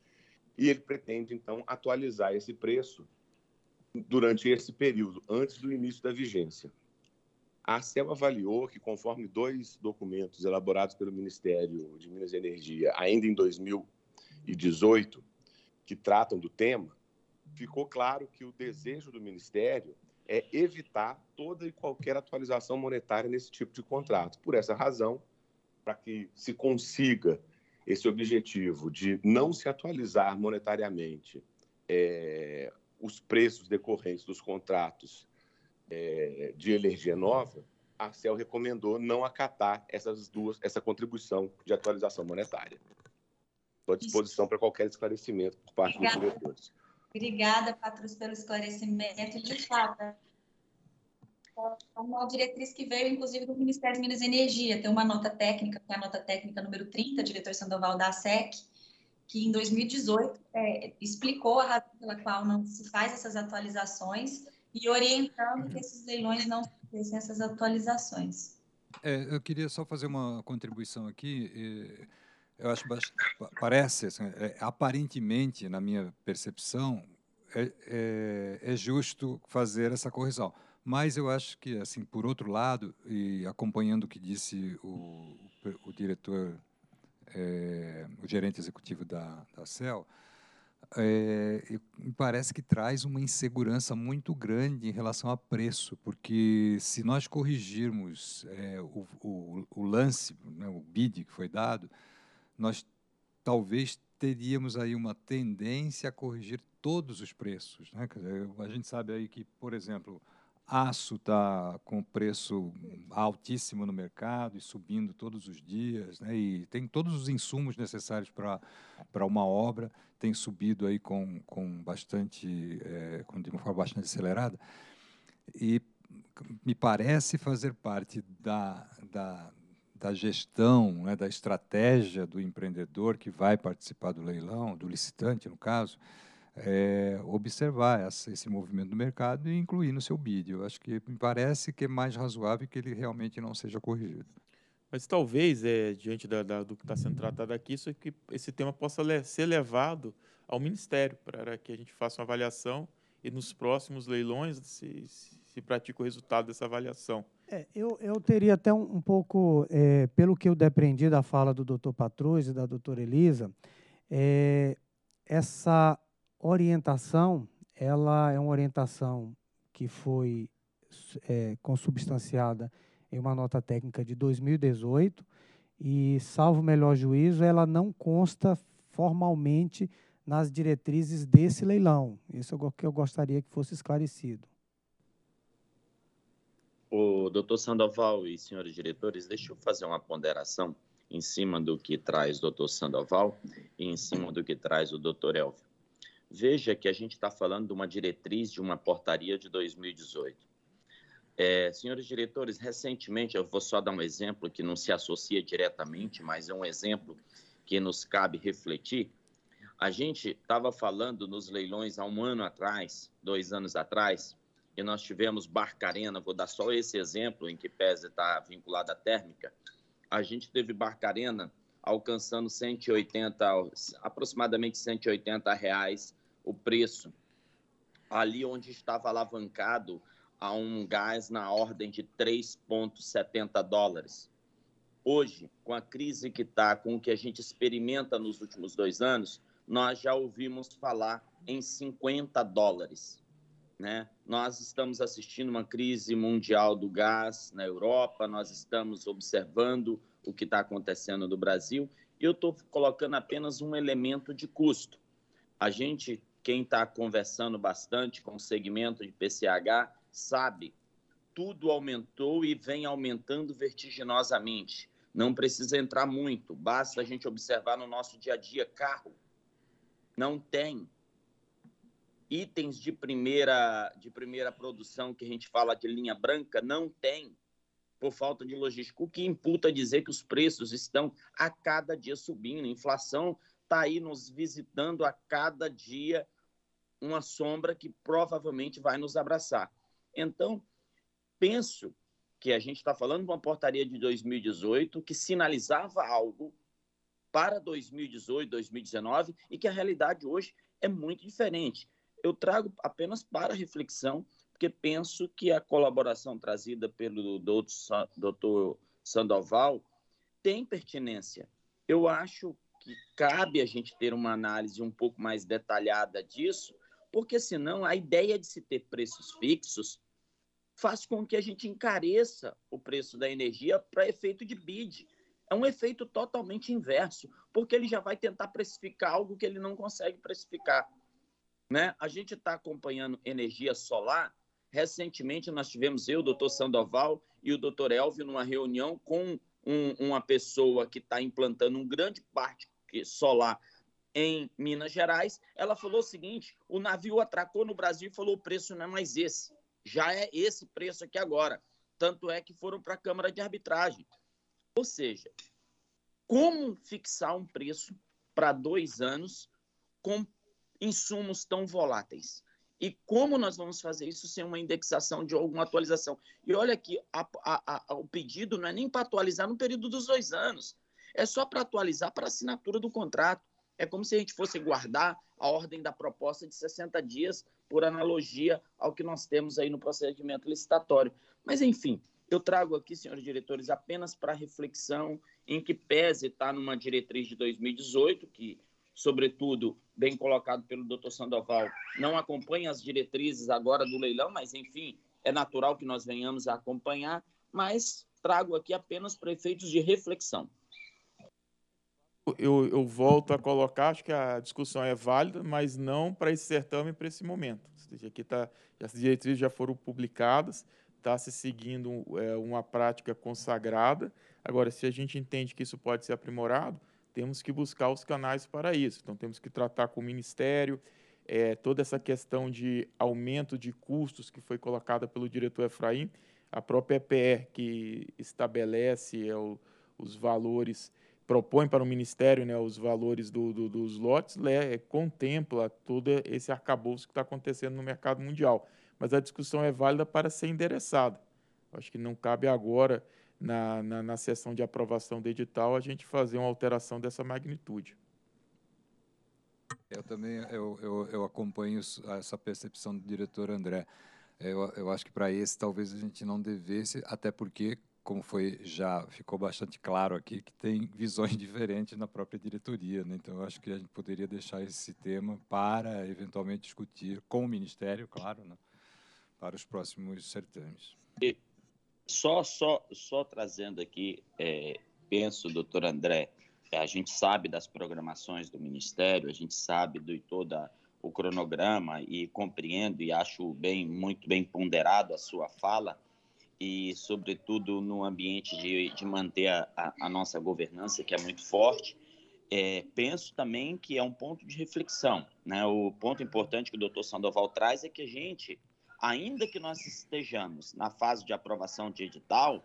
e ele pretende, então, atualizar esse preço durante esse período, antes do início da vigência. A CEL avaliou que, conforme dois documentos elaborados pelo Ministério de Minas e Energia, ainda em 2018, que tratam do tema, ficou claro que o desejo do Ministério é evitar toda e qualquer atualização monetária nesse tipo de contrato. Por essa razão, para que se consiga esse objetivo de não se atualizar monetariamente é, os preços decorrentes dos contratos é, de energia nova, a CEL recomendou não acatar essas duas, essa contribuição de atualização monetária. Estou à disposição para qualquer esclarecimento por parte Obrigada. dos diretores. Obrigada, Patrus, pelo esclarecimento. De fato, é uma diretriz que veio, inclusive, do Ministério de Minas e Energia. Tem uma nota técnica, que é a nota técnica número 30, diretor Sandoval da SEC, que em 2018 é, explicou a razão pela qual não se faz essas atualizações e orientando que esses leilões não tivessem essas atualizações. É, eu queria só fazer uma contribuição aqui. Eu acho parece, assim, é, aparentemente, na minha percepção, é, é, é, justo fazer essa correção. Mas eu acho que, assim, por outro lado, e acompanhando o que disse o, o diretor, é, o gerente executivo da, da CEL, é, parece que traz uma insegurança muito grande em relação a preço, porque se nós corrigirmos é, o, o, o, lance, né, o bid que foi dado, nós talvez teríamos aí uma tendência a corrigir todos os preços. Né? a gente sabe aí que, por exemplo, aço está com preço altíssimo no mercado e subindo todos os dias, né? e tem todos os insumos necessários para uma obra, tem subido aí com, com bastante, é, com, de uma forma bastante acelerada, e me parece fazer parte da, da, da gestão, né, da estratégia do empreendedor que vai participar do leilão, do licitante, no caso, é, observar essa, esse movimento do mercado e incluir no seu bid. Eu acho que me parece que é mais razoável que ele realmente não seja corrigido. Mas talvez, é, diante da, da, do que está sendo tratado aqui, isso é que esse tema possa le ser levado ao Ministério, para que a gente faça uma avaliação e nos próximos leilões se, se, o resultado dessa avaliação. É, eu, eu teria até um, um pouco, é, pelo que eu depreendi da fala do doutor Patruz e da doutora Elisa, é, essa orientação, ela é uma orientação que foi é, consubstanciada em uma nota técnica de 2018 e, salvo melhor juízo, ela não consta formalmente nas diretrizes desse leilão. Isso é o que eu gostaria que fosse esclarecido. O doutor Sandoval e senhores diretores, deixa eu fazer uma ponderação em cima do que traz o doutor Sandoval e em cima do que traz o doutor Elvio. Veja que a gente está falando de uma diretriz de uma portaria de 2018. É, senhores diretores, recentemente, eu vou só dar um exemplo que não se associa diretamente, mas é um exemplo que nos cabe refletir. A gente estava falando nos leilões há um ano atrás, dois anos atrás, e nós tivemos Barcarena, vou dar só esse exemplo, em que pese está vinculada à térmica, a gente teve Barcarena alcançando 180, aproximadamente 180 reais o preço ali onde estava alavancado a um gás na ordem de 3,70 dólares. Hoje, com a crise que está, com o que a gente experimenta nos últimos dois anos, nós já ouvimos falar em 50 dólares. Né? Nós estamos assistindo uma crise mundial do gás na Europa, nós estamos observando o que está acontecendo no Brasil, e eu estou colocando apenas um elemento de custo. A gente quem está conversando bastante com o segmento de PCH sabe, tudo aumentou e vem aumentando vertiginosamente. Não precisa entrar muito, basta a gente observar no nosso dia a dia carro. Não tem itens de primeira de primeira produção que a gente fala de linha branca não tem por falta de logística, o que imputa dizer que os preços estão a cada dia subindo, a inflação está aí nos visitando a cada dia uma sombra que provavelmente vai nos abraçar. Então, penso que a gente está falando de uma portaria de 2018 que sinalizava algo para 2018, 2019 e que a realidade hoje é muito diferente. Eu trago apenas para reflexão, porque penso que a colaboração trazida pelo doutor Sandoval tem pertinência. Eu acho que cabe a gente ter uma análise um pouco mais detalhada disso, porque senão a ideia de se ter preços fixos faz com que a gente encareça o preço da energia para efeito de bid. É um efeito totalmente inverso, porque ele já vai tentar precificar algo que ele não consegue precificar. Né? A gente está acompanhando energia solar. Recentemente, nós tivemos eu, o doutor Sandoval e o doutor Elvio numa reunião com um, uma pessoa que está implantando um grande parque solar em Minas Gerais, ela falou o seguinte: o navio atracou no Brasil e falou: o preço não é mais esse, já é esse preço aqui agora. Tanto é que foram para a Câmara de Arbitragem. Ou seja, como fixar um preço para dois anos com insumos tão voláteis? E como nós vamos fazer isso sem uma indexação de alguma atualização? E olha que o pedido não é nem para atualizar no período dos dois anos, é só para atualizar para assinatura do contrato. É como se a gente fosse guardar a ordem da proposta de 60 dias, por analogia ao que nós temos aí no procedimento licitatório. Mas, enfim, eu trago aqui, senhores diretores, apenas para reflexão em que pese está numa diretriz de 2018, que, sobretudo, bem colocado pelo doutor Sandoval, não acompanha as diretrizes agora do leilão, mas, enfim, é natural que nós venhamos a acompanhar, mas trago aqui apenas para efeitos de reflexão eu, eu, volto a colocar, acho que a discussão é válida, mas não para esse certame para esse momento. Ou seja, aqui tá, as diretrizes já foram publicadas, está se seguindo é, uma prática consagrada. Agora, se a gente entende que isso pode ser aprimorado, temos que buscar os canais para isso. Então, temos que tratar com o Ministério, é, toda essa questão de aumento de custos que foi colocada pelo diretor Efraim, a própria EPR, que estabelece é, o, os valores propõe para o Ministério né, os valores do, do, dos lotes, né, contempla todo esse arcabouço que está acontecendo no mercado mundial. Mas a discussão é válida para ser endereçada. Acho que não cabe agora, na, na, na sessão de aprovação do edital, a gente fazer uma alteração dessa magnitude. Eu também eu, eu, eu acompanho essa percepção do diretor André. Eu, eu acho que para esse talvez a gente não devesse, até porque como foi já ficou bastante claro aqui, que tem visões diferentes na própria diretoria. Né? Então, acho que a gente poderia deixar esse tema para eventualmente discutir com o Ministério, claro, né? para os próximos certames. E só, só, só trazendo aqui, é, penso, doutor André, é, a gente sabe das programações do Ministério, a gente sabe de toda o cronograma e compreendo e acho bem muito bem ponderado a sua fala e, sobretudo, no ambiente de, de manter a, a, a, nossa governança, que é muito forte, é, penso também que é um ponto de reflexão. Né? O ponto importante que o doutor Sandoval traz é que a gente, ainda que nós estejamos na fase de aprovação de edital,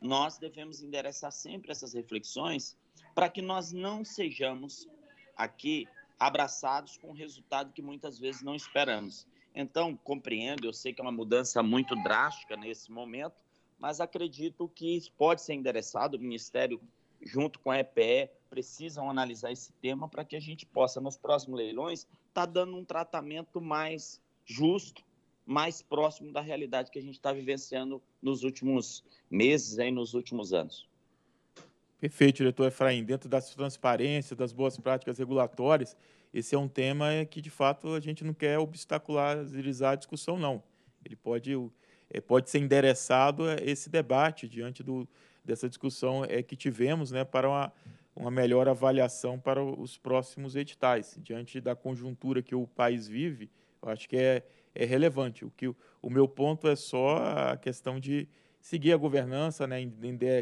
nós devemos endereçar sempre essas reflexões para que nós não sejamos aqui abraçados com um resultado que muitas vezes não esperamos. Então, compreendo, eu sei que é uma mudança muito drástica nesse momento, mas acredito que isso pode ser endereçado. O Ministério, junto com a EPE, precisam analisar esse tema para que a gente possa, nos próximos leilões, estar tá dando um tratamento mais justo, mais próximo da realidade que a gente está vivenciando nos últimos meses e nos últimos anos. Perfeito, diretor Efraim. Dentro das transparências, das boas práticas regulatórias, esse é um tema que, de fato, a gente não quer obstacularizar a discussão, não. Ele pode, é, pode ser endereçado a esse debate diante do, dessa discussão é, que tivemos né, para uma, uma melhor avaliação para os próximos editais. Diante da conjuntura que o país vive, eu acho que é, é relevante. O, que, o meu ponto é só a questão de seguir a governança, né,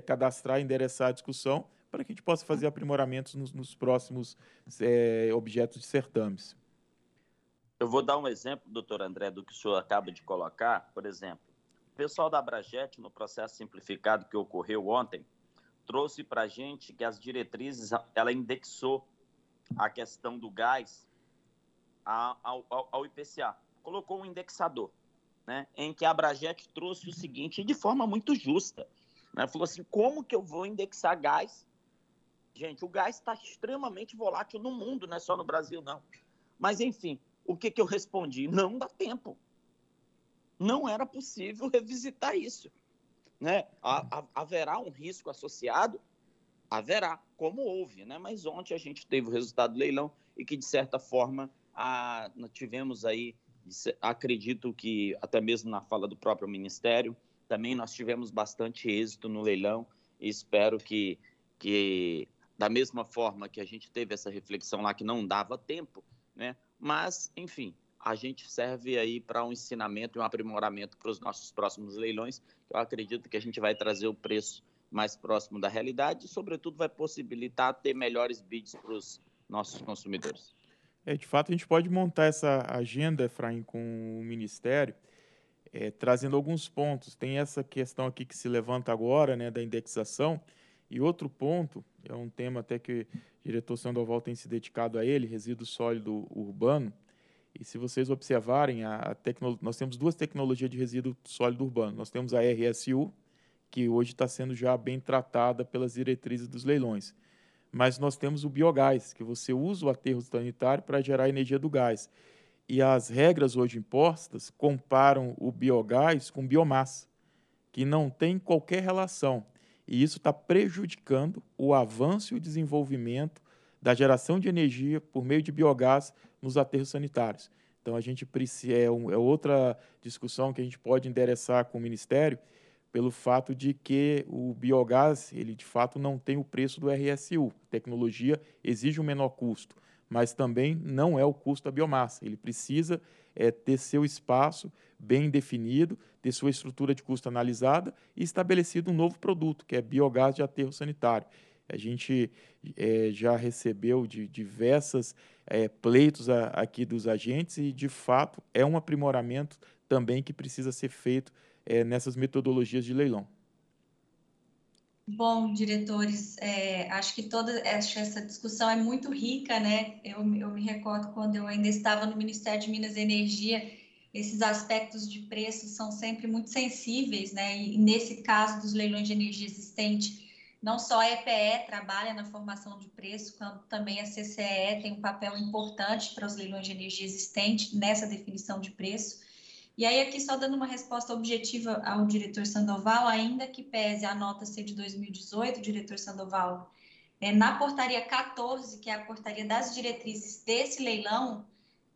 cadastrar, endereçar a discussão, para que a gente possa fazer aprimoramentos nos, nos próximos é, objetos de certames. Eu vou dar um exemplo, doutor André, do que o senhor acaba de colocar. Por exemplo, o pessoal da Abrajet, no processo simplificado que ocorreu ontem, trouxe para a gente que as diretrizes, ela indexou a questão do gás ao, ao, ao IPCA. Colocou um indexador, né, em que a Abrajet trouxe o seguinte, de forma muito justa, né, falou assim, como que eu vou indexar gás Gente, o gás está extremamente volátil no mundo, não é só no Brasil, não. Mas, enfim, o que, que eu respondi? Não dá tempo. Não era possível revisitar isso. Né? Ha, haverá um risco associado? Haverá, como houve, né? mas ontem a gente teve o resultado do leilão e que, de certa forma, a, tivemos aí, acredito que até mesmo na fala do próprio Ministério, também nós tivemos bastante êxito no leilão e espero que, que da mesma forma que a gente teve essa reflexão lá que não dava tempo, né? Mas, enfim, a gente serve aí para um ensinamento e um aprimoramento para os nossos próximos leilões. Eu acredito que a gente vai trazer o preço mais próximo da realidade e, sobretudo, vai possibilitar ter melhores bids para os nossos consumidores. É, de fato, a gente pode montar essa agenda, Efraim, com o Ministério, é, trazendo alguns pontos. Tem essa questão aqui que se levanta agora, né, da indexação. E outro ponto, é um tema até que o diretor Sandoval tem se dedicado a ele, resíduo sólido urbano. E se vocês observarem, a nós temos duas tecnologias de resíduo sólido urbano. Nós temos a RSU, que hoje está sendo já bem tratada pelas diretrizes dos leilões. Mas nós temos o biogás, que você usa o aterro sanitário para gerar energia do gás. E as regras hoje impostas comparam o biogás com biomassa, que não tem qualquer relação. E isso está prejudicando o avanço e o desenvolvimento da geração de energia por meio de biogás nos aterros sanitários. Então a gente precisa é, um, é outra discussão que a gente pode endereçar com o Ministério pelo fato de que o biogás ele de fato não tem o preço do RSU. A tecnologia exige um menor custo, mas também não é o custo da biomassa. Ele precisa é, ter seu espaço bem definido de sua estrutura de custo analisada e estabelecido um novo produto, que é biogás de aterro sanitário. A gente é, já recebeu de diversas é, pleitos a, aqui dos agentes e, de fato, é um aprimoramento também que precisa ser feito é, nessas metodologias de leilão. Bom, diretores, é, acho que toda essa discussão é muito rica, né? Eu, eu me recordo quando eu ainda estava no Ministério de Minas e Energia esses aspectos de preço são sempre muito sensíveis, né? E nesse caso dos leilões de energia existente, não só a EPE trabalha na formação de preço, quanto também a CCE tem um papel importante para os leilões de energia existente nessa definição de preço. E aí, aqui só dando uma resposta objetiva ao diretor Sandoval, ainda que pese a nota C de 2018, diretor Sandoval, é, na portaria 14, que é a portaria das diretrizes desse leilão,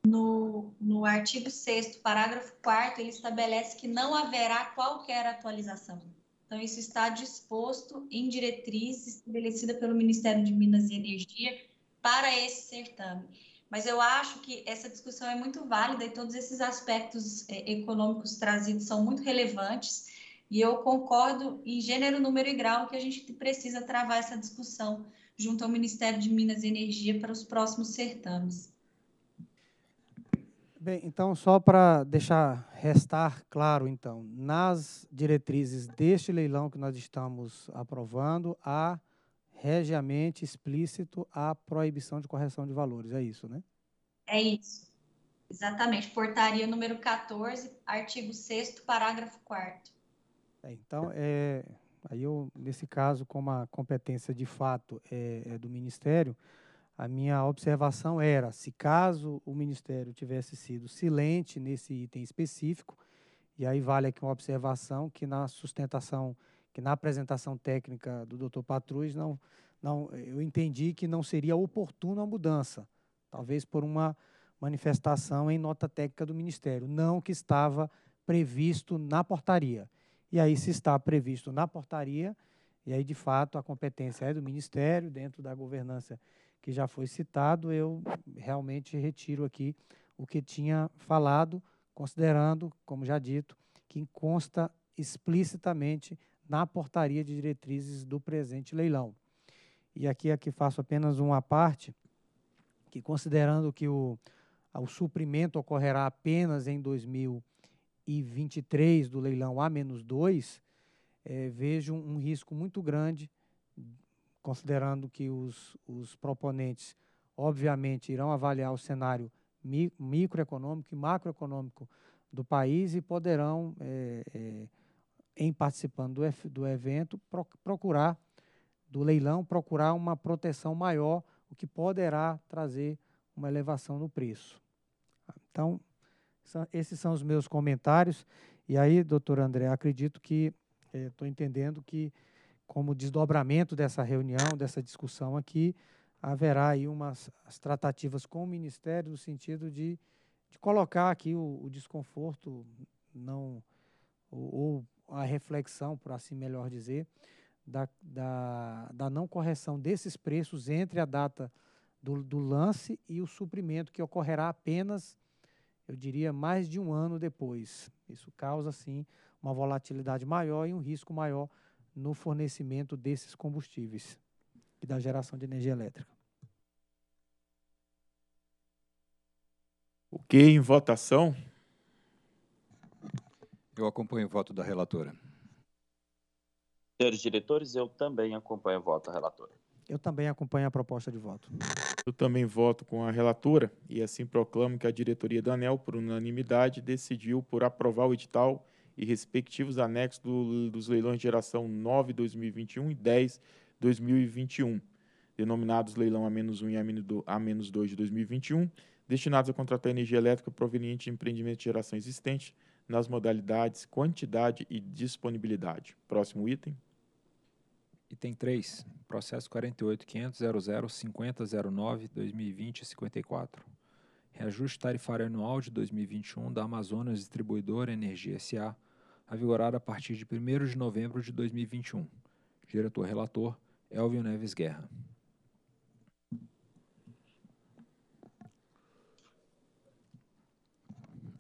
no, no artigo 6 parágrafo 4 ele estabelece que não haverá qualquer atualização. Então, isso está disposto em diretriz estabelecida pelo Ministério de Minas e Energia para esse certame. Mas eu acho que essa discussão é muito válida e todos esses aspectos é, econômicos trazidos são muito relevantes. E eu concordo em gênero, número e grau que a gente precisa travar essa discussão junto ao Ministério de Minas e Energia para os próximos certames. Bem, então, só para deixar restar claro, então, nas diretrizes deste leilão que nós estamos aprovando, há regiamente explícito a proibição de correção de valores, é isso, né? É isso, exatamente. Portaria número 14, artigo 6 parágrafo 4 é, Então, é, aí eu, nesse caso, como a competência de fato é, é do Ministério, a minha observação era: se caso o Ministério tivesse sido silente nesse item específico, e aí vale aqui uma observação que na sustentação, que na apresentação técnica do Dr. Patruz, não, não, eu entendi que não seria oportuna a mudança, talvez por uma manifestação em nota técnica do Ministério, não que estava previsto na portaria. E aí, se está previsto na portaria, e aí, de fato, a competência é do Ministério, dentro da governança que já foi citado, eu realmente retiro aqui o que tinha falado, considerando, como já dito, que consta explicitamente na portaria de diretrizes do presente leilão. E aqui, aqui faço apenas uma parte, que considerando que o, o suprimento ocorrerá apenas em 2023 do leilão A-2, é, eh, vejo um risco muito grande considerando que os, os proponentes, obviamente, irão avaliar o cenário microeconômico e macroeconômico do país e poderão, é, é, em participando do, do evento, pro, procurar, do leilão, procurar uma proteção maior, o que poderá trazer uma elevação no preço. Então, esses são os meus comentários. E aí, doutor André, acredito que estou é, entendendo que como desdobramento dessa reunião, dessa discussão aqui, haverá aí umas tratativas com o Ministério no sentido de, de colocar aqui o, o desconforto, não ou, ou, a reflexão, por assim melhor dizer, da, da, da não correção desses preços entre a data do, do lance e o suprimento que ocorrerá apenas, eu diria, mais de um ano depois. Isso causa, sim, uma volatilidade maior e um risco maior no fornecimento desses combustíveis e da geração de energia elétrica. O que em votação? Eu acompanho o voto da relatora. Senhores diretores, eu também acompanho o voto da relatora. Eu também acompanho a proposta de voto. Eu também voto com a relatora e assim proclamo que a diretoria da ANEL, por unanimidade, decidiu por aprovar o edital e respectivos anexos do, dos leilões de geração 9 2021 e 10 2021, denominados leilão A-1 e A-2 de 2021, destinados a contratar energia elétrica proveniente de empreendimento de geração existente nas modalidades quantidade e disponibilidade. Próximo item. Item 3, processo 48.500.00.50.09.2020-54. Reajuste tarifário anual de 2021 da Amazonas Distribuidora Energia S.A., a vigorar a partir de 1 de novembro de 2021. Diretor-relator Elvio Neves Guerra.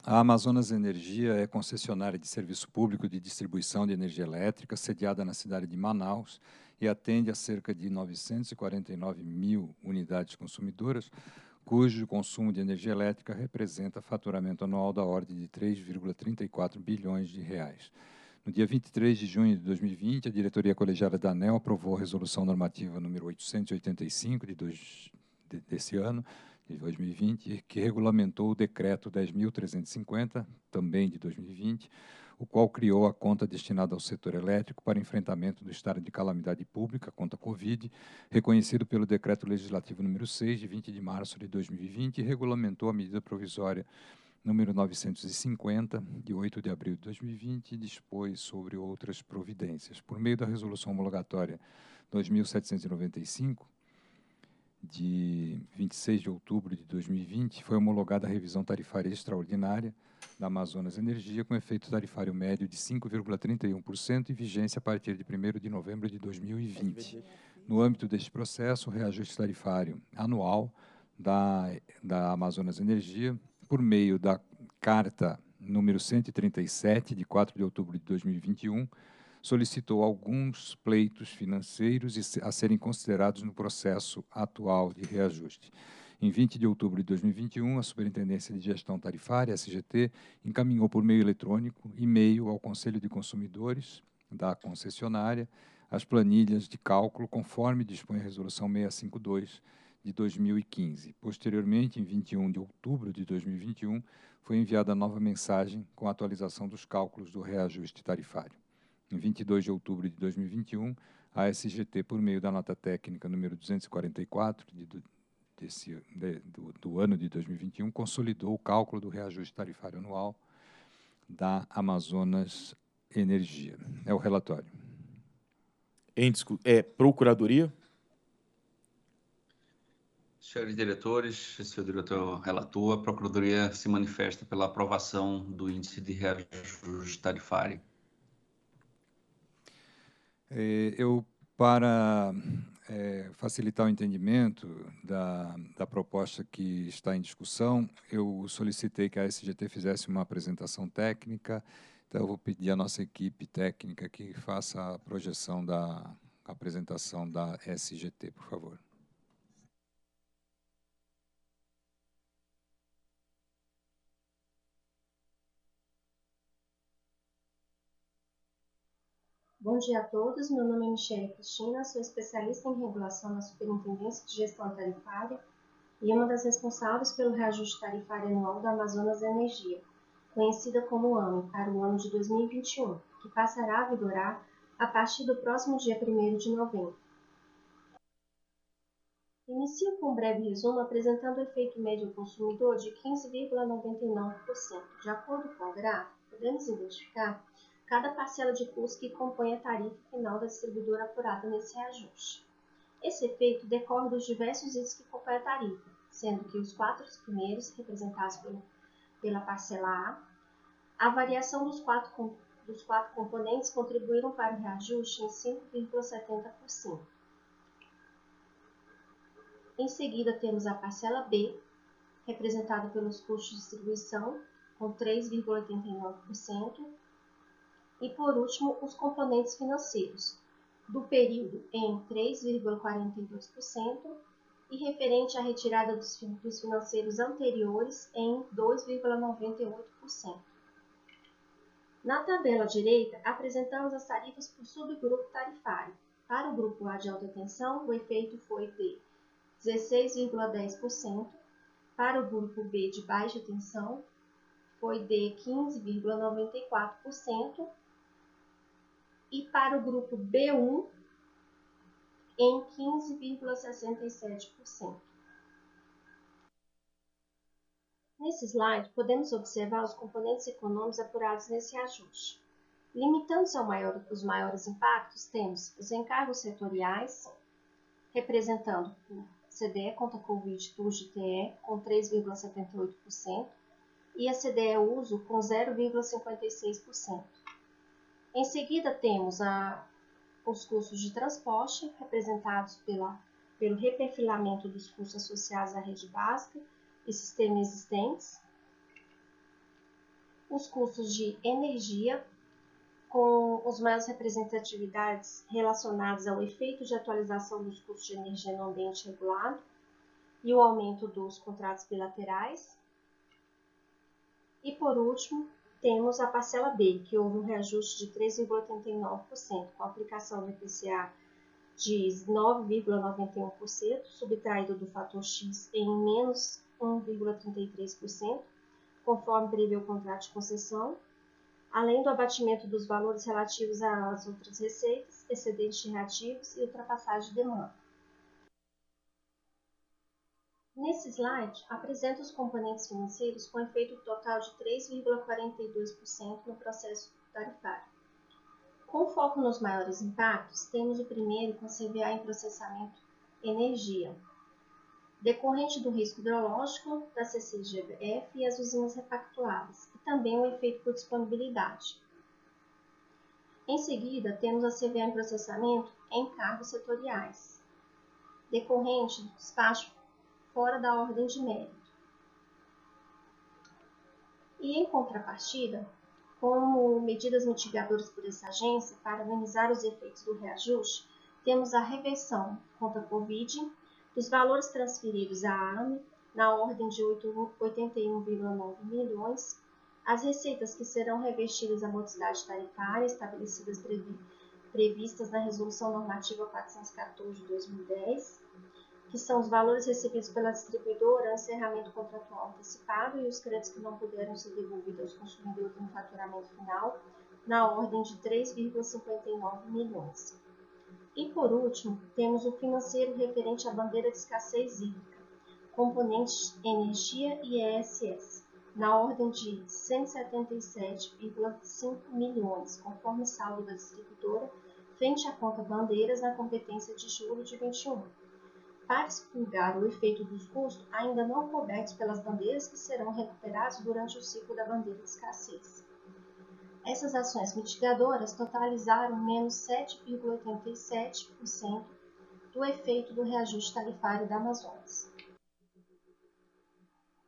A Amazonas Energia é concessionária de serviço público de distribuição de energia elétrica, sediada na cidade de Manaus e atende a cerca de 949 mil unidades consumidoras, cujo consumo de energia elétrica representa faturamento anual da ordem de 3,34 bilhões de reais. No dia 23 de junho de 2020, a diretoria colegiada da ANEL aprovou a resolução normativa número 885 de dois, de, desse ano, de 2020, que regulamentou o decreto 10.350, também de 2020, o qual criou a conta destinada ao setor elétrico para enfrentamento do estado de calamidade pública, conta Covid, reconhecido pelo Decreto Legislativo número 6, de 20 de março de 2020, e regulamentou a medida provisória número 950, de 8 de abril de 2020, e dispôs sobre outras providências. Por meio da Resolução Homologatória 2795, de 26 de outubro de 2020, foi homologada a revisão tarifária extraordinária da Amazonas Energia com efeito tarifário médio de 5,31% e vigência a partir de 1 de novembro de 2020. No âmbito deste processo, o reajuste tarifário anual da, da Amazonas Energia, por meio da Carta número 137, de 4 de outubro de 2021, solicitou alguns pleitos financeiros a serem considerados no processo atual de reajuste. Em 20 de outubro de 2021, a Superintendência de Gestão Tarifária, SGT, encaminhou por meio eletrônico, e-mail ao Conselho de Consumidores da concessionária as planilhas de cálculo conforme dispõe a Resolução 652 de 2015. Posteriormente, em 21 de outubro de 2021, foi enviada nova mensagem com a atualização dos cálculos do reajuste tarifário. Em 22 de outubro de 2021, a SGT, por meio da nota técnica número 244 de desse, de, do, do ano de 2021 consolidou o cálculo do reajuste tarifário anual da Amazonas Energia. É o relatório. Em é Procuradoria? Senhores diretores, senhor diretor relator, a Procuradoria se manifesta pela aprovação do índice de reajuste tarifário. É, eu, para é, facilitar o entendimento da, da proposta que está em discussão, eu solicitei que a SGT fizesse uma apresentação técnica, então eu vou pedir à nossa equipe técnica que faça a projeção da apresentação da SGT, por favor. Bom dia a todos, meu nome é Michele Cristina, sou especialista em regulação na Superintendência de Gestão Tarifária e é uma das responsáveis pelo reajuste tarifário anual da Amazonas Energia, conhecida como AME, para o ano de 2021, que passará a vigorar a partir do próximo dia 1 de novembro. Inicio com um breve resumo apresentando o efeito médio ao consumidor de 15,99%. De acordo com o gráfico, podemos identificar cada parcela de custo que compõe a tarifa final da distribuidora apurada nesse reajuste. Esse efeito decorre dos diversos itens que compõem a tarifa, sendo que os quatro primeiros, representados pelo, pela parcela A, a variação dos quatro, dos quatro componentes contribuíram para o reajuste em 5,70%. Em seguida, temos a parcela B, representada pelos custos de distribuição, com 3,89%, e, por último, os componentes financeiros, do período em 3,42% e referente à retirada dos, dos financeiros anteriores em 2,98%. Na tabela direita, apresentamos as tarifas por subgrupo tarifário. Para o grupo A de alta tensão, o efeito foi de 16,10%, para o grupo B de baixa tensão, foi de 15,94%, e para o grupo B1 em 15,67%. Nesse slide, podemos observar os componentes econômicos apurados nesse ajuste. Limitando-se maior, maiores impactos, temos os encargos setoriais, representando o CDE contra Covid TUS de TE com 3,78% e a CDE uso com 0,56%. Em seguida, temos a, os custos de transporte, representados pela, pelo reperfilamento dos custos associados à rede básica e sistemas existentes. Os custos de energia, com os mais representatividades relacionadas ao efeito de atualização dos custos de energia no ambiente regulado e o aumento dos contratos bilaterais. E, por último, temos a parcela B, que houve um reajuste de 3,89%, com aplicação do IPCA de 9,91%, subtraído do fator X em menos 1,33%, conforme prevê o contrato de concessão, além do abatimento dos valores relativos às outras receitas, excedentes reativos e ultrapassagem de demanda. Nesse slide, apresenta os componentes financeiros com efeito total de 3,42% no processo tarifário. Com foco nos maiores impactos, temos o primeiro com CVA em processamento energia, decorrente do risco hidrológico da CCGBF e as usinas repactuadas, e também o efeito por disponibilidade. Em seguida, temos a CVA em processamento em cargos setoriais, decorrente do despacho fora da ordem de mérito. E, em contrapartida, como medidas mitigadoras por essa agência para amenizar os efeitos do reajuste, temos a reversão contra a Covid dos valores transferidos à AME, na ordem de 81,9 milhões, as receitas que serão revestidas à modicidade tarifária estabelecidas previstas na Resolução Normativa 414 de 2010, que são os valores recebidos pela distribuidora, encerramento contratual antecipado e os créditos que não puderam ser devolvidos aos consumidores no faturamento final, na ordem de 3,59 milhões. E por último, temos o financeiro referente à bandeira de escassez hídrica, componentes energia e ESS, na ordem de 177,5 milhões, conforme saldo da distribuidora, frente à conta bandeiras na competência de julho de 21 para expurgar o efeito dos custos ainda não cobertos pelas bandeiras que serão recuperados durante o ciclo da bandeira de escassez. Essas ações mitigadoras totalizaram menos 7,87% do efeito do reajuste tarifário da Amazonas.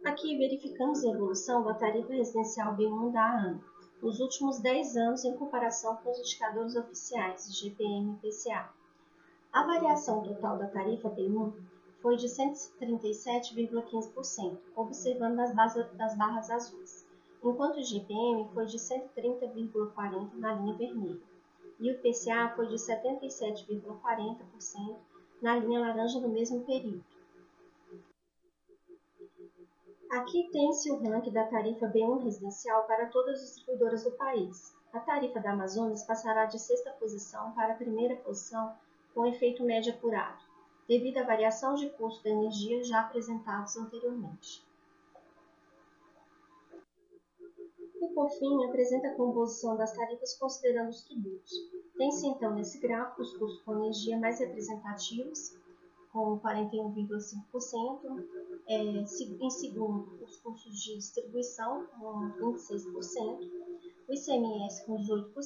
Aqui verificamos a evolução da tarifa residencial B1 da ANA nos últimos 10 anos em comparação com os indicadores oficiais GPM e PCA. A variação total da tarifa T1 foi de 137,15%, observando as, das barras azuis, enquanto o GPM foi de 130,40% na linha vermelha, e o PCA foi de 77,40% na linha laranja no mesmo período. Aqui tem-se o ranking da tarifa B1 residencial para todas as distribuidoras do país. A tarifa da Amazonas passará de sexta posição para a primeira posição com efeito médio apurado, devido à variação de custo da energia já apresentados anteriormente. E, por fim, apresenta a composição das tarifas considerando os tributos. Tem-se, então, nesse gráfico os custos com energia mais representativos, com 41,5%, é, em segundo, os custos de distribuição, com 26%, o ICMS com 18%,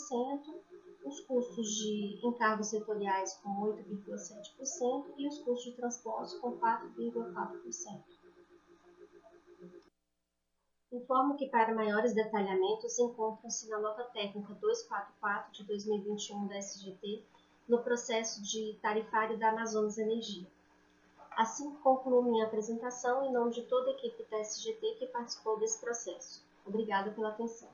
os custos de encargos setoriais com 8,7% e os custos de transporte com 4,4%. Informo que para maiores detalhamentos encontram-se na nota técnica 244 de 2021 da SGT no processo de tarifário da Amazonas Energia. Assim concluo minha apresentação em nome de toda a equipe da SGT que participou desse processo. Obrigada pela atenção.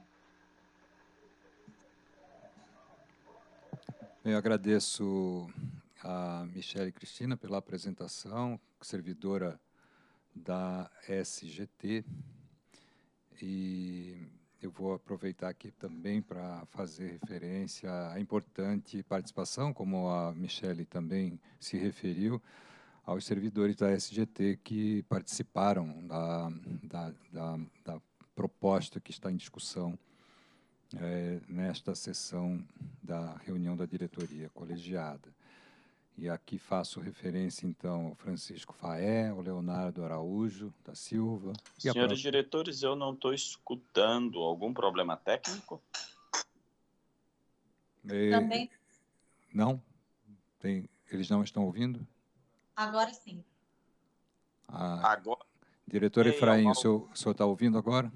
Eu agradeço a Michelle e Cristina pela apresentação, servidora da SGT, e eu vou aproveitar aqui também para fazer referência à importante participação, como a Michelle também se referiu, aos servidores da SGT que participaram da, da, da, da proposta que está em discussão é, nesta sessão da reunião da diretoria colegiada. E aqui faço referência, então, ao Francisco Faé, ao Leonardo Araújo da Silva. Senhores diretores, eu não estou escutando. Algum problema técnico? E... É, Também. Não? Tem... Eles não estão ouvindo? Agora sim. Ah, agora. Diretor Ei, Efraim, eu... o senhor está ouvindo agora?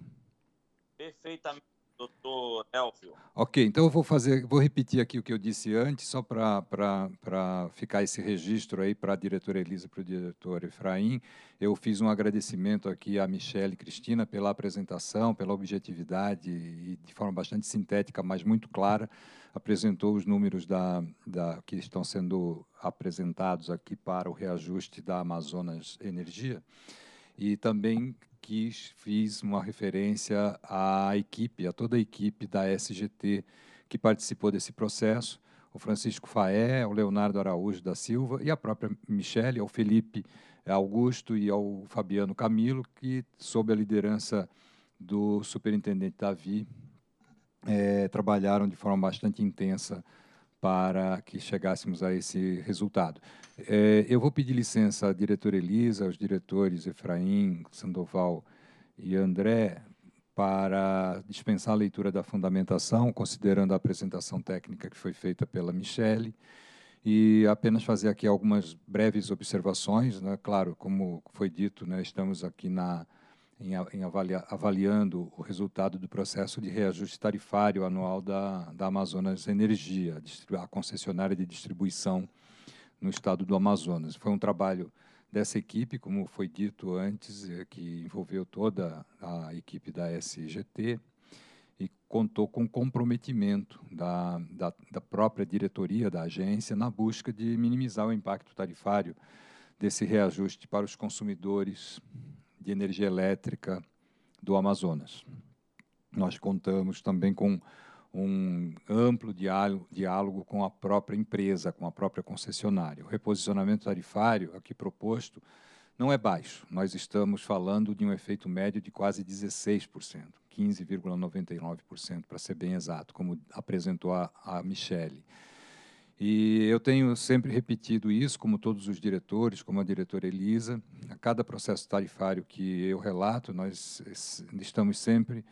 Perfeitamente. Doutor Elvio. Ok, então eu vou fazer, vou repetir aqui o que eu disse antes, só para ficar esse registro aí para a diretora Elisa e para o diretor Efraim. Eu fiz um agradecimento aqui a Michelle e Cristina pela apresentação, pela objetividade e de forma bastante sintética, mas muito clara, apresentou os números da, da, que estão sendo apresentados aqui para o reajuste da Amazonas Energia e também quis, fiz uma referência à equipe, a toda a equipe da SGT que participou desse processo, o Francisco Faé, o Leonardo Araújo da Silva e a própria Michele, ao Felipe Augusto e ao Fabiano Camilo, que, sob a liderança do superintendente Davi, é, trabalharam de forma bastante intensa para que chegássemos a esse resultado. É, eu vou pedir licença à diretora Elisa, aos diretores Efraim, Sandoval e André para dispensar a leitura da fundamentação, considerando a apresentação técnica que foi feita pela Michele, e apenas fazer aqui algumas breves observações. Né? Claro, como foi dito, né, estamos aqui na, em, em avalia, avaliando o resultado do processo de reajuste tarifário anual da, da Amazonas Energia, a concessionária de distribuição no estado do Amazonas. Foi um trabalho dessa equipe, como foi dito antes, é, que envolveu toda a equipe da SGT e contou com comprometimento da, da, da própria diretoria da agência na busca de minimizar o impacto tarifário desse reajuste para os consumidores de energia elétrica do Amazonas. Nós contamos também com um amplo diálogo, diálogo com a própria empresa, com a própria concessionária. O reposicionamento tarifário aqui proposto não é baixo. Nós estamos falando de um efeito médio de quase 16%, 15,99% para ser bem exato, como apresentou a, a Michele. E eu tenho sempre repetido isso, como todos os diretores, como a diretora Elisa, a cada processo tarifário que eu relato, nós estamos sempre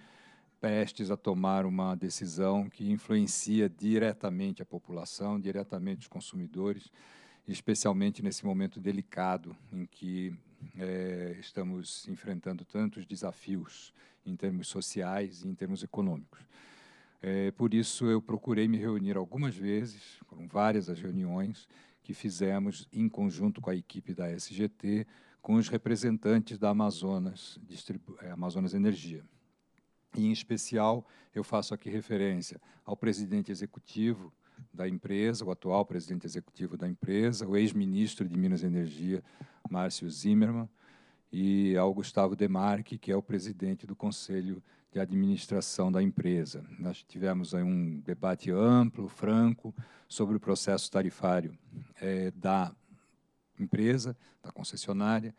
prestes a tomar uma decisão que influencia diretamente a população, diretamente os consumidores, especialmente nesse momento delicado em que é, estamos enfrentando tantos desafios em termos sociais e em termos econômicos. É, por isso, eu procurei me reunir algumas vezes, foram várias as reuniões que fizemos em conjunto com a equipe da SGT, com os representantes da Amazonas, é, Amazonas Energia. E, em especial, eu faço aqui referência ao presidente executivo da empresa, o atual presidente executivo da empresa, o ex-ministro de Minas e Energia, Márcio Zimmermann, e ao Gustavo Demarque, que é o presidente do Conselho de Administração da empresa. Nós tivemos aí um debate amplo, franco, sobre o processo tarifário é, da empresa, da concessionária,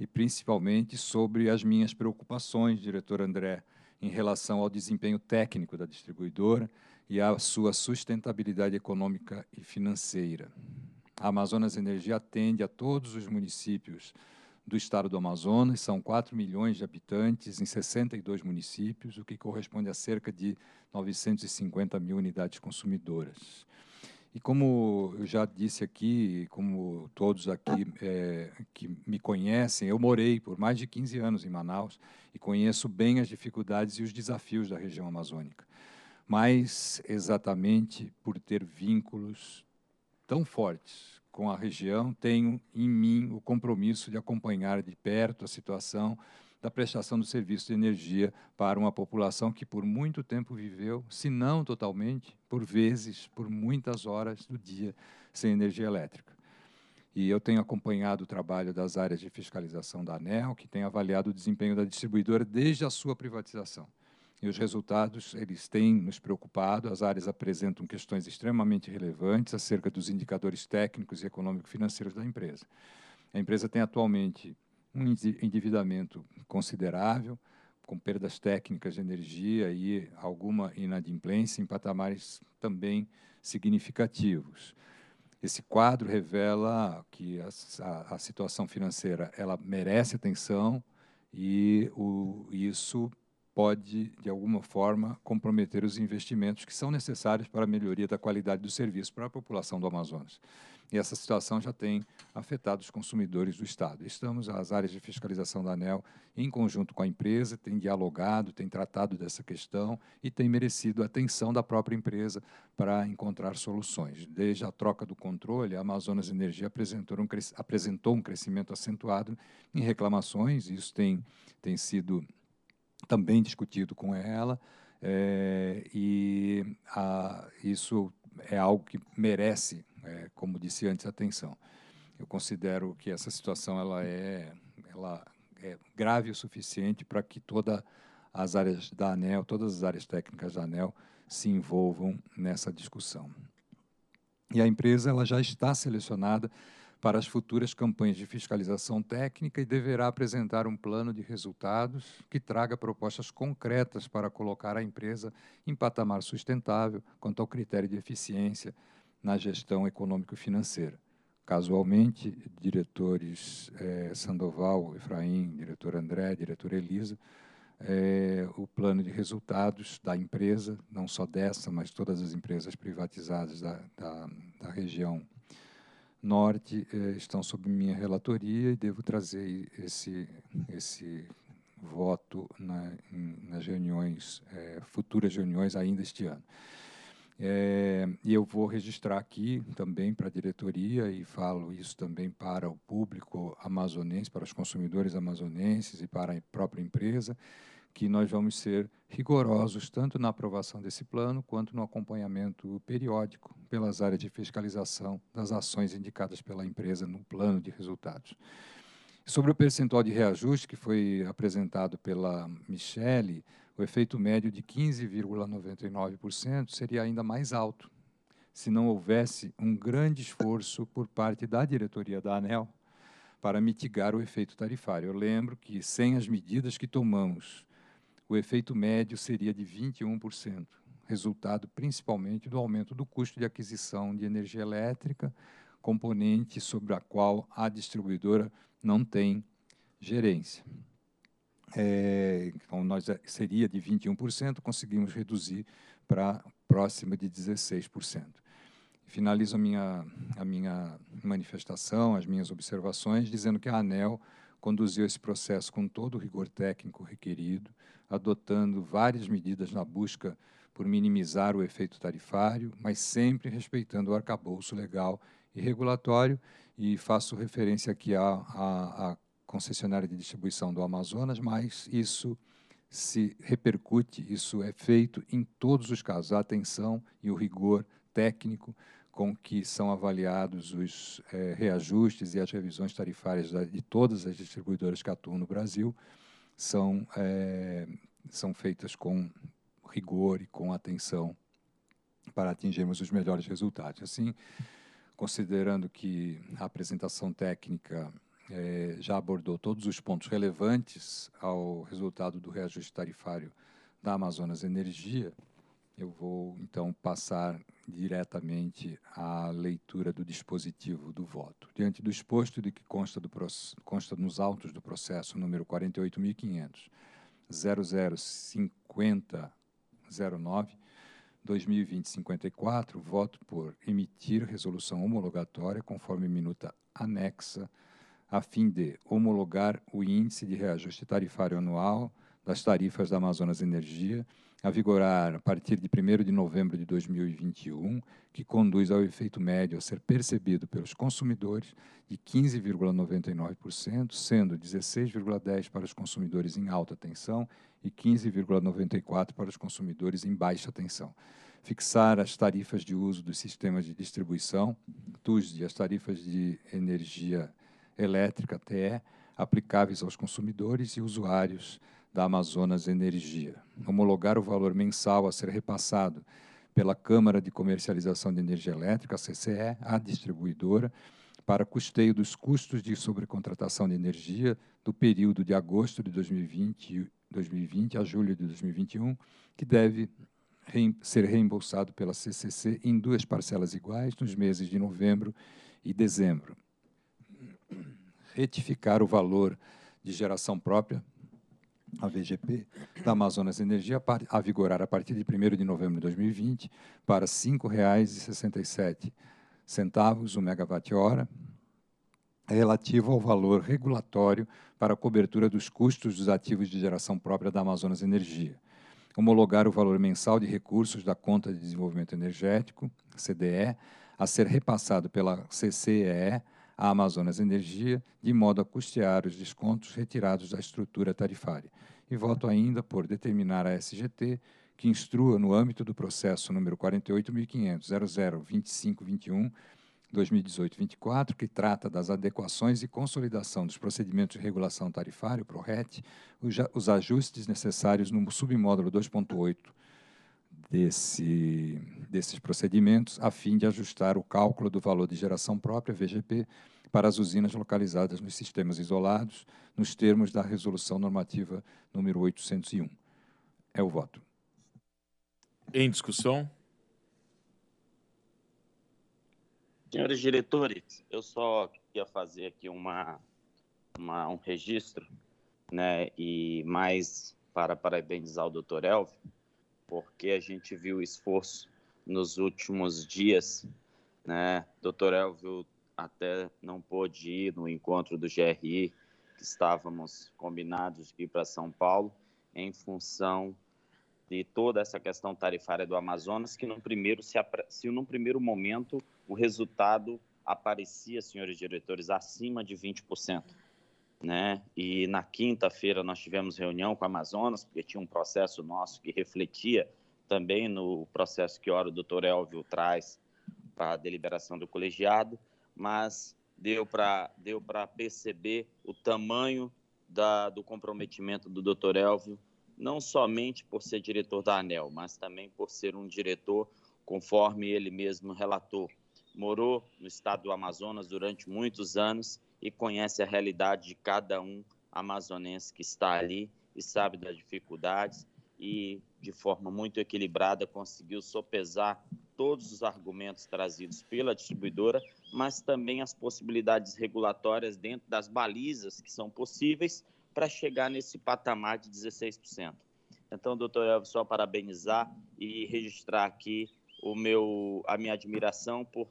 e principalmente sobre as minhas preocupações, diretor André, em relação ao desempenho técnico da distribuidora e à sua sustentabilidade econômica e financeira. A Amazonas Energia atende a todos os municípios do estado do Amazonas, são 4 milhões de habitantes em 62 municípios, o que corresponde a cerca de 950 mil unidades consumidoras. E como eu já disse aqui, como todos aqui é, que me conhecem, eu morei por mais de 15 anos em Manaus e conheço bem as dificuldades e os desafios da região amazônica. Mas exatamente por ter vínculos tão fortes com a região, tenho em mim o compromisso de acompanhar de perto a situação da prestação do serviço de energia para uma população que por muito tempo viveu, se não totalmente, por vezes, por muitas horas do dia, sem energia elétrica. E eu tenho acompanhado o trabalho das áreas de fiscalização da ANEL, que tem avaliado o desempenho da distribuidora desde a sua privatização. E os resultados, eles têm nos preocupado, as áreas apresentam questões extremamente relevantes acerca dos indicadores técnicos e econômico-financeiros da empresa. A empresa tem atualmente um endividamento considerável, com perdas técnicas de energia e alguma inadimplência em patamares também significativos. Esse quadro revela que a, a, a situação financeira ela merece atenção e o, isso pode, de alguma forma, comprometer os investimentos que são necessários para a melhoria da qualidade do serviço para a população do Amazonas. E essa situação já tem afetado os consumidores do Estado. Estamos, as áreas de fiscalização da ANEL, em conjunto com a empresa, tem dialogado, tem tratado dessa questão e tem merecido a atenção da própria empresa para encontrar soluções. Desde a troca do controle, a Amazonas Energia apresentou um, apresentou um crescimento acentuado em reclamações, isso tem, tem sido também discutido com ela, é, e a, isso é algo que merece, é, como disse antes, atenção. Eu considero que essa situação ela é, ela é grave o suficiente para que todas as áreas da ANEL, todas as áreas técnicas da ANEL se envolvam nessa discussão. E a empresa ela já está selecionada para as futuras campanhas de fiscalização técnica e deverá apresentar um plano de resultados que traga propostas concretas para colocar a empresa em patamar sustentável quanto ao critério de eficiência na gestão econômico-financeira. Casualmente, diretores eh, Sandoval, Efraim, diretor André, diretor Elisa, eh, o plano de resultados da empresa, não só dessa, mas todas as empresas privatizadas da, da, da região norte eh, estão sob minha relatoria e devo trazer esse, esse voto na, em, nas reuniões, eh, futuras reuniões ainda este ano. É, e eu vou registrar aqui também para a diretoria e falo isso também para o público amazonense, para os consumidores amazonenses e para a própria empresa, que nós vamos ser rigorosos tanto na aprovação desse plano quanto no acompanhamento periódico pelas áreas de fiscalização das ações indicadas pela empresa no plano de resultados. Sobre o percentual de reajuste que foi apresentado pela Michele, o efeito médio de 15,99% seria ainda mais alto se não houvesse um grande esforço por parte da diretoria da ANEL para mitigar o efeito tarifário. Eu lembro que, sem as medidas que tomamos o efeito médio seria de 21%, resultado principalmente do aumento do custo de aquisição de energia elétrica, componente sobre a qual a distribuidora não tem gerência. É, então, nós é, seria de 21%, conseguimos reduzir para próxima de 16%. Finalizo a minha, a minha manifestação, as minhas observações, dizendo que a ANEL conduziu esse processo com todo o rigor técnico requerido, adotando várias medidas na busca por minimizar o efeito tarifário, mas sempre respeitando o arcabouço legal e regulatório. E faço referência aqui à, à, à concessionária de distribuição do Amazonas, mas isso se repercute, isso é feito em todos os casos, a atenção e o rigor técnico com que são avaliados os é, reajustes e as revisões tarifárias de todas as distribuidoras que atuam no Brasil são, é, são feitas com rigor e com atenção para atingirmos os melhores resultados. Assim, considerando que a apresentação técnica é, já abordou todos os pontos relevantes ao resultado do reajuste tarifário da Amazonas Energia, eu vou então passar diretamente à leitura do dispositivo do voto. Diante do exposto de que consta, do, consta nos autos do processo número 48.500, 2020-54, voto por emitir resolução homologatória conforme minuta anexa, a fim de homologar o índice de reajuste tarifário anual das tarifas da Amazonas Energia a vigorar a partir de 1 de novembro de 2021, que conduz ao efeito médio a ser percebido pelos consumidores de 15,99%, sendo 16,10% para os consumidores em alta tensão e 15,94% para os consumidores em baixa tensão. Fixar as tarifas de uso dos sistemas de distribuição, TUSD, as tarifas de energia elétrica, TE, aplicáveis aos consumidores e usuários da Amazonas Energia, homologar o valor mensal a ser repassado pela Câmara de Comercialização de Energia Elétrica, a CCE, a distribuidora, para custeio dos custos de sobrecontratação de energia do período de agosto de 2020, 2020 a julho de 2021, que deve ser reembolsado pela CCC em duas parcelas iguais nos meses de novembro e dezembro. Retificar o valor de geração própria a VGP, da Amazonas Energia, a vigorar a partir de 1 de novembro de 2020 para R$ 5,67 o megawatt-hora, relativo ao valor regulatório para a cobertura dos custos dos ativos de geração própria da Amazonas Energia. Homologar o valor mensal de recursos da Conta de Desenvolvimento Energético, CDE, a ser repassado pela CCEE à Amazonas Energia, de modo a custear os descontos retirados da estrutura tarifária. E voto ainda por determinar à SGT que instrua no âmbito do processo número 48.500.002521 2018-24, que trata das adequações e consolidação dos procedimentos de regulação tarifária, o PRORET, os ajustes necessários no submódulo 2.8 desse, desses procedimentos a fim de ajustar o cálculo do valor de geração própria, VGP, para as usinas localizadas nos sistemas isolados, nos termos da Resolução Normativa número 801. É o voto. Em discussão? Senhores diretores, eu só queria fazer aqui uma, uma um registro, né, e mais para parabenizar o doutor Elvio, porque a gente viu o esforço nos últimos dias, né? Doutor Elvio até não pôde ir no encontro do GRI, que estávamos combinados de ir para São Paulo, em função de toda essa questão tarifária do Amazonas, que no primeiro, se, se primeiro momento o resultado aparecia, senhores diretores, acima de 20% né? E na quinta-feira nós tivemos reunião com a Amazonas, porque tinha um processo nosso que refletia também no processo que ora o doutor Elvio traz para a deliberação do colegiado, mas deu para deu para perceber o tamanho da, do comprometimento do doutor Elvio, não somente por ser diretor da ANEL, mas também por ser um diretor, conforme ele mesmo relatou. Morou no estado do Amazonas durante muitos anos e conhece a realidade de cada um amazonense que está ali e sabe das dificuldades e de forma muito equilibrada conseguiu sopesar todos os argumentos trazidos pela distribuidora, mas também as possibilidades regulatórias dentro das balizas que são possíveis para chegar nesse patamar de 16%. Então, doutor Elvis, só parabenizar e registrar aqui o meu, a minha admiração por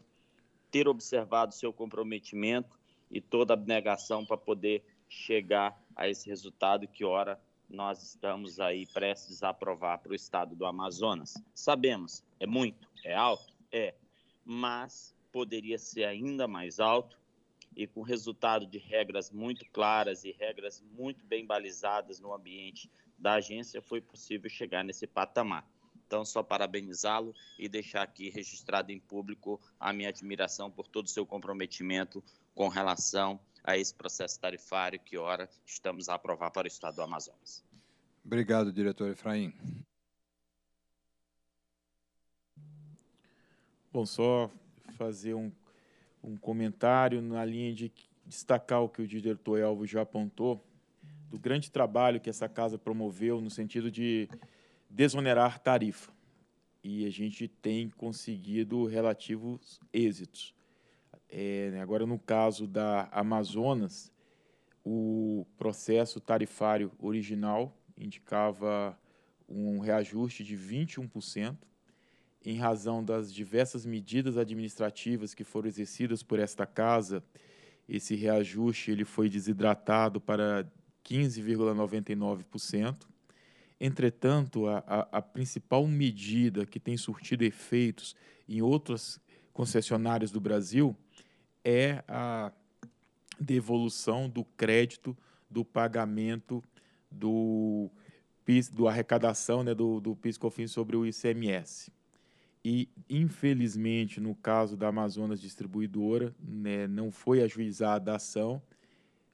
ter observado seu comprometimento e toda a abnegação para poder chegar a esse resultado que ora nós estamos aí prestes a aprovar para o estado do Amazonas. Sabemos, é muito, é alto, é, mas poderia ser ainda mais alto e com resultado de regras muito claras e regras muito bem balizadas no ambiente da agência foi possível chegar nesse patamar. Então, só parabenizá-lo e deixar aqui registrado em público a minha admiração por todo o seu comprometimento com relação a esse processo tarifário que, ora, estamos a aprovar para o Estado do Amazonas. Obrigado, diretor Efraim. Bom, só fazer um, um comentário na linha de destacar o que o diretor Elvo já apontou, do grande trabalho que essa casa promoveu no sentido de desonerar tarifa. E a gente tem conseguido relativos êxitos. É, né, agora, no caso da Amazonas, o processo tarifário original indicava um reajuste de 21%, em razão das diversas medidas administrativas que foram exercidas por esta casa. Esse reajuste ele foi desidratado para 15,99%. Entretanto, a, a, a, principal medida que tem surtido efeitos em outras concessionárias do Brasil é a devolução do crédito do pagamento do PIS, do arrecadação né, do, do PIS-COFINS sobre o ICMS. E, infelizmente, no caso da Amazonas Distribuidora, né, não foi ajuizada a ação,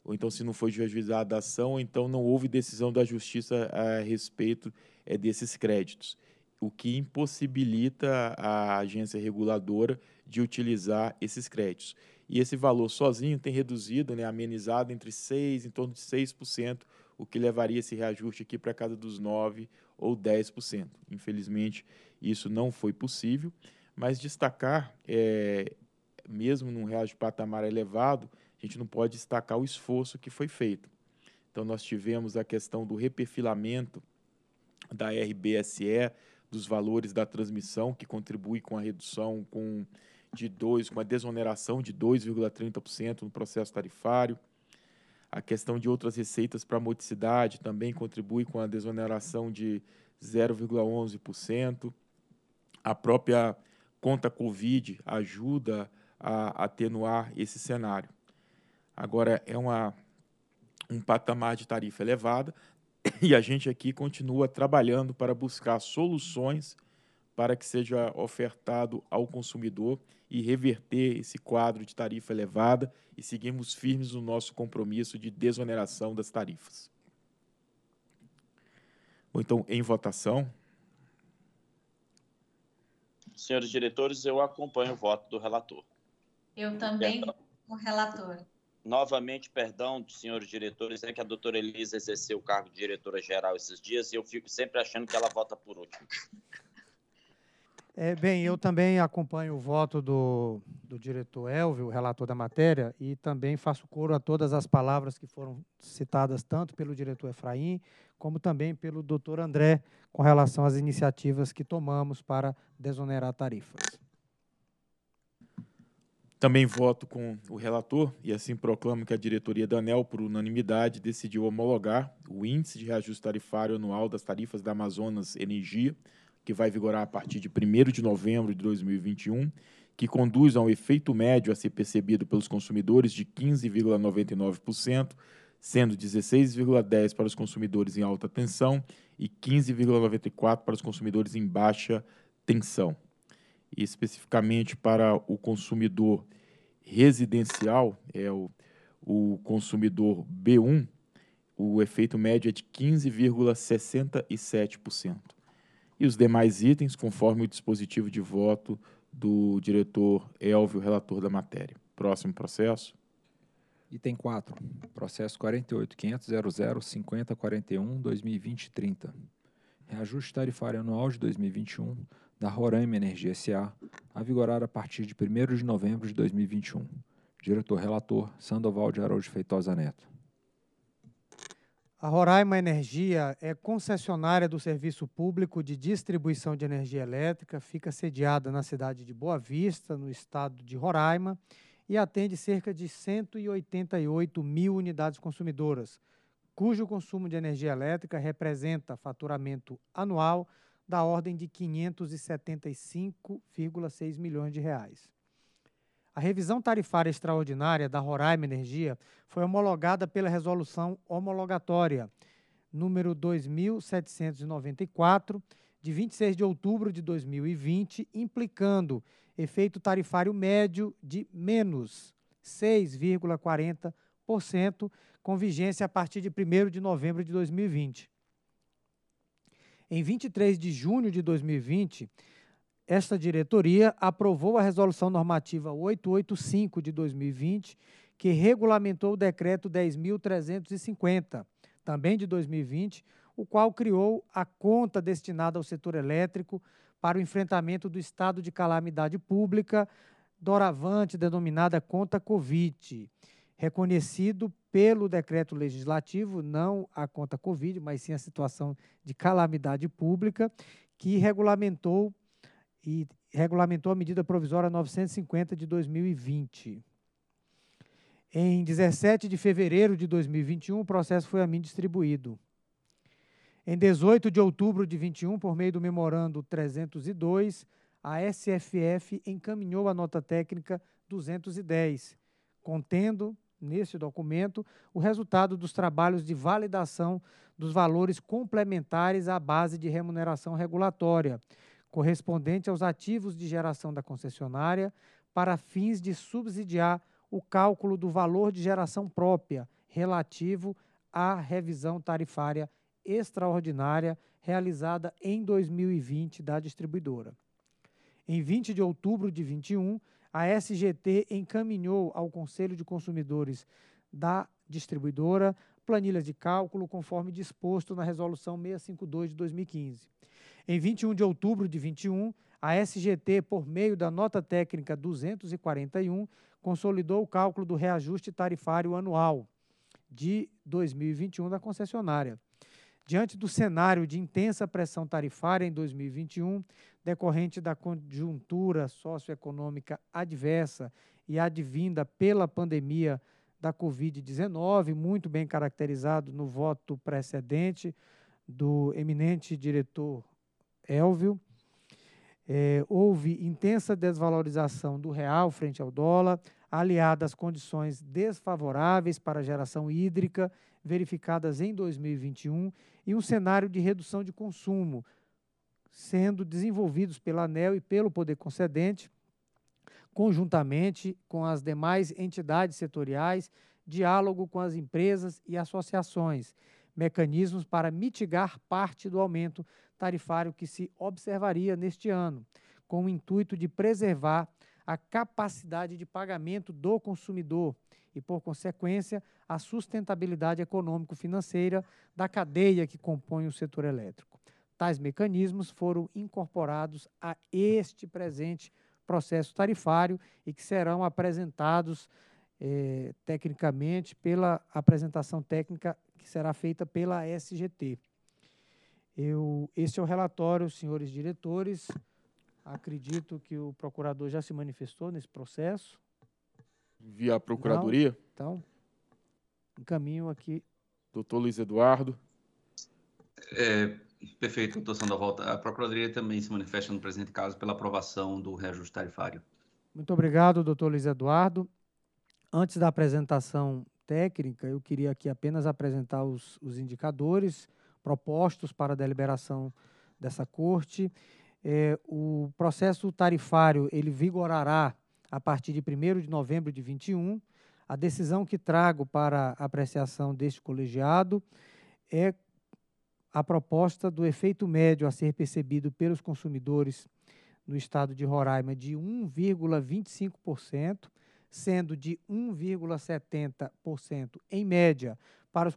ou então, se não foi ajuizada a ação, então não houve decisão da Justiça a respeito é, desses créditos o que impossibilita a agência reguladora de utilizar esses créditos. E esse valor sozinho tem reduzido, né, amenizado entre 6, em torno de 6%, o que levaria esse reajuste aqui para casa dos 9 ou 10%. Infelizmente, isso não foi possível, mas destacar, é, mesmo num reajuste patamar elevado, a gente não pode destacar o esforço que foi feito. Então, nós tivemos a questão do reperfilamento da RBSE, dos valores da transmissão, que contribui com a redução com de 2, com a desoneração de 2,30% no processo tarifário. A questão de outras receitas para a motricidade também contribui com a desoneração de 0,11%. A própria conta Covid ajuda a atenuar esse cenário. Agora, é uma, um patamar de tarifa elevada. e a gente aqui continua trabalhando para buscar soluções para que seja ofertado ao consumidor e reverter esse quadro de tarifa elevada e seguimos firmes no nosso compromisso de desoneração das tarifas. Ou então, em votação. Senhores diretores, eu acompanho o voto do relator. Eu também, o relator novamente, perdão senhores diretores, é que a doutora Elisa exerceu o cargo de diretora-geral esses dias e eu fico sempre achando que ela vota por último. É, bem, eu também acompanho o voto do, do diretor Elvio, o relator da matéria, e também faço coro a todas as palavras que foram citadas tanto pelo diretor Efraim, como também pelo doutor André, com relação às iniciativas que tomamos para desonerar tarifas. Também voto com o relator e assim proclamo que a diretoria da ANEL, por unanimidade, decidiu homologar o Índice de Reajuste Tarifário Anual das Tarifas da Amazonas Energia, que vai vigorar a partir de 1 de novembro de 2021, que conduz a um efeito médio a ser percebido pelos consumidores de 15,99%, sendo 16,10% para os consumidores em alta tensão e 15,94% para os consumidores em baixa tensão especificamente para o consumidor residencial, é o, o consumidor B1, o efeito médio é de 15,67%. E os demais itens, conforme o dispositivo de voto do diretor Elvio, relator da matéria. Próximo processo. Item 4. Processo 48.500.00.50.41.2020.30. Reajuste tarifário anual de 2021 da Roraima Energia SA, a vigorar a partir de 1 de novembro de 2021. Diretor-relator Sandoval de Araújo Feitosa Neto. A Roraima Energia é concessionária do Serviço Público de Distribuição de Energia Elétrica, fica sediada na cidade de Boa Vista, no estado de Roraima, e atende cerca de 188 mil unidades consumidoras, cujo consumo de energia elétrica representa faturamento anual da ordem de 575,6 milhões de reais. A revisão tarifária extraordinária da Roraima Energia foi homologada pela resolução homologatória número 2794 de 26 de outubro de 2020, implicando efeito tarifário médio de menos 6,40% com vigência a partir de 1º de novembro de 2020. Em 23 de junho de 2020, esta diretoria aprovou a Resolução Normativa 885 de 2020, que regulamentou o Decreto 10.350, também de 2020, o qual criou a conta destinada ao setor elétrico para o enfrentamento do estado de calamidade pública, doravante denominada conta Covid reconhecido pelo decreto legislativo, não a conta Covid, mas sim a situação de calamidade pública, que regulamentou e regulamentou a medida provisória 950 de 2020. Em 17 de fevereiro de 2021, o processo foi a mim distribuído. Em 18 de outubro de 21, por meio do memorando 302, a SFF encaminhou a nota técnica 210, contendo neste documento o resultado dos trabalhos de validação dos valores complementares à base de remuneração regulatória, correspondente aos ativos de geração da concessionária, para fins de subsidiar o cálculo do valor de geração própria relativo à revisão tarifária extraordinária realizada em 2020 da distribuidora. Em 20 de outubro de 21, a SGT encaminhou ao Conselho de Consumidores da distribuidora planilhas de cálculo conforme disposto na Resolução 652 de 2015. Em 21 de outubro de 21, a SGT, por meio da nota técnica 241, consolidou o cálculo do reajuste tarifário anual de 2021 da concessionária. Diante do cenário de intensa pressão tarifária em 2021, decorrente da conjuntura socioeconômica adversa e advinda pela pandemia da Covid-19, muito bem caracterizado no voto precedente do eminente diretor Elvio, é, houve intensa desvalorização do real frente ao dólar, aliada às condições desfavoráveis para a geração hídrica verificadas em 2021 e um cenário de redução de consumo sendo desenvolvidos pela ANEL e pelo poder concedente, conjuntamente com as demais entidades setoriais, diálogo com as empresas e associações, mecanismos para mitigar parte do aumento tarifário que se observaria neste ano, com o intuito de preservar a capacidade de pagamento do consumidor e, por consequência, a sustentabilidade econômico-financeira da cadeia que compõe o setor elétrico. Tais mecanismos foram incorporados a este presente processo tarifário e que serão apresentados eh, tecnicamente pela apresentação técnica que será feita pela SGT. Eu, esse é o relatório, senhores diretores. Acredito que o procurador já se manifestou nesse processo. Via a procuradoria? Não. Então, encaminho aqui. Doutor Luiz Eduardo. É, perfeito, doutor Sandoval. A Procuradoria também se manifesta no presente caso pela aprovação do reajuste tarifário. Muito obrigado, doutor Luiz Eduardo. Antes da apresentação técnica, eu queria aqui apenas apresentar os, os indicadores propostos para a deliberação dessa corte é, o processo tarifário ele vigorará a partir de 1 de novembro de 21. A decisão que trago para apreciação deste colegiado é a proposta do efeito médio a ser percebido pelos consumidores no estado de Roraima de 1,25%, sendo de 1,70% em média para os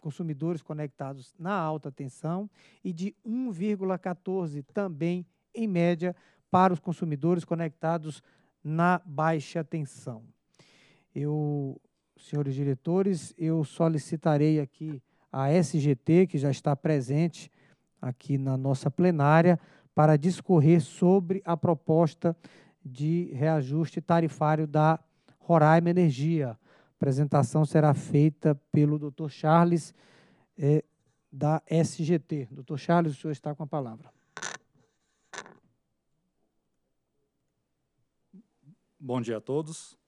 consumidores conectados na alta tensão e de 1,14 também, em média, para os consumidores conectados na baixa tensão. Eu, senhores diretores, eu solicitarei aqui a SGT, que já está presente aqui na nossa plenária, para discorrer sobre a proposta de reajuste tarifário da Roraima Energia, a apresentação será feita pelo Dr. Charles é, da SGT. Dr. Charles, o senhor está com a palavra. Bom dia a todos.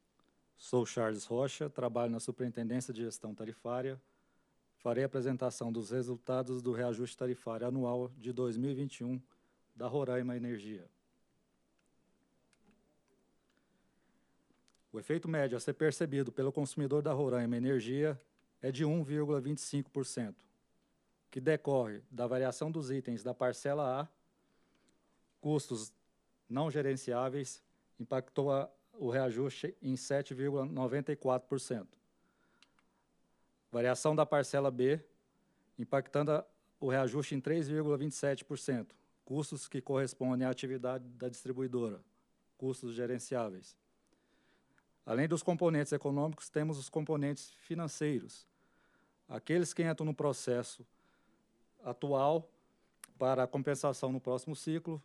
Sou Charles Rocha, trabalho na Superintendência de Gestão Tarifária. Farei a apresentação dos resultados do reajuste tarifário anual de 2021 da Roraima Energia. O efeito médio a ser percebido pelo consumidor da Roraima Energia é de 1,25%, que decorre da variação dos itens da parcela A, custos não gerenciáveis, impactou a, o reajuste em 7,94%. Variação da parcela B, impactando a, o reajuste em 3,27%, custos que correspondem à atividade da distribuidora, custos gerenciáveis. Além dos componentes econômicos, temos os componentes financeiros. Aqueles que entram no processo atual para a compensação no próximo ciclo,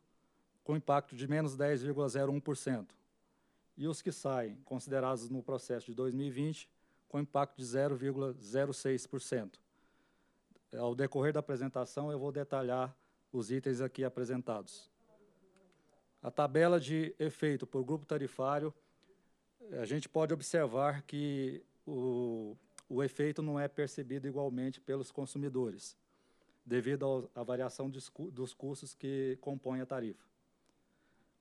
com impacto de menos 10,01%. E os que saem, considerados no processo de 2020, com impacto de 0,06%. Ao decorrer da apresentação, eu vou detalhar os itens aqui apresentados. A tabela de efeito por grupo tarifário a gente pode observar que o, o efeito não é percebido igualmente pelos consumidores, devido à variação dos custos que compõem a tarifa.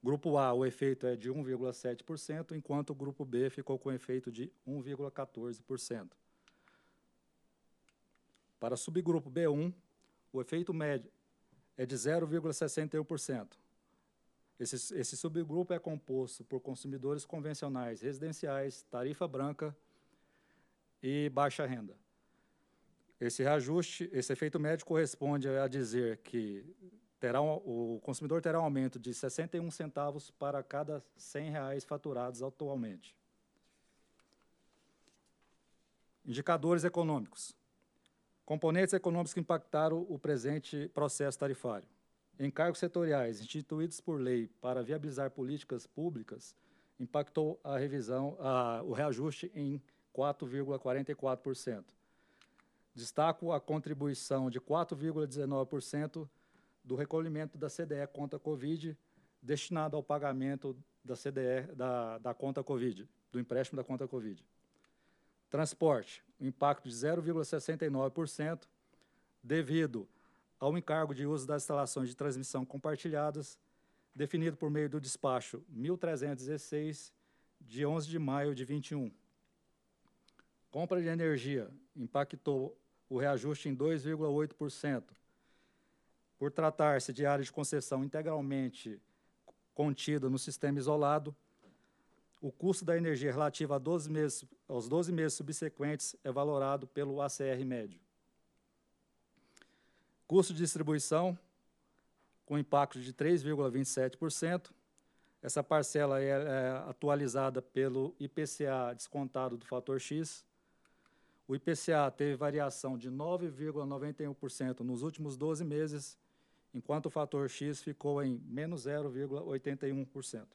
Grupo A, o efeito é de 1,7%, enquanto o grupo B ficou com efeito de 1,14%. Para subgrupo B1, o efeito médio é de 0,61%. Esse, esse subgrupo é composto por consumidores convencionais, residenciais, tarifa branca e baixa renda. Esse reajuste, esse efeito médio corresponde a dizer que terá um, o consumidor terá um aumento de 61 centavos para cada R$ 100 reais faturados atualmente. Indicadores econômicos. Componentes econômicos que impactaram o presente processo tarifário encargos setoriais instituídos por lei para viabilizar políticas públicas impactou a revisão, a, o reajuste em 4,44%. Destaco a contribuição de 4,19% do recolhimento da CDE conta Covid destinado ao pagamento da CDE da, da conta Covid, do empréstimo da conta Covid. Transporte, impacto de 0,69% devido a ao encargo de uso das instalações de transmissão compartilhadas, definido por meio do despacho 1316, de 11 de maio de 21. Compra de energia impactou o reajuste em 2,8%. Por tratar-se de área de concessão integralmente contida no sistema isolado, o custo da energia relativa 12 meses, aos 12 meses subsequentes é valorado pelo ACR médio. Custo de distribuição, com impacto de 3,27%. Essa parcela é, é atualizada pelo IPCA descontado do fator X. O IPCA teve variação de 9,91% nos últimos 12 meses, enquanto o fator X ficou em menos 0,81%.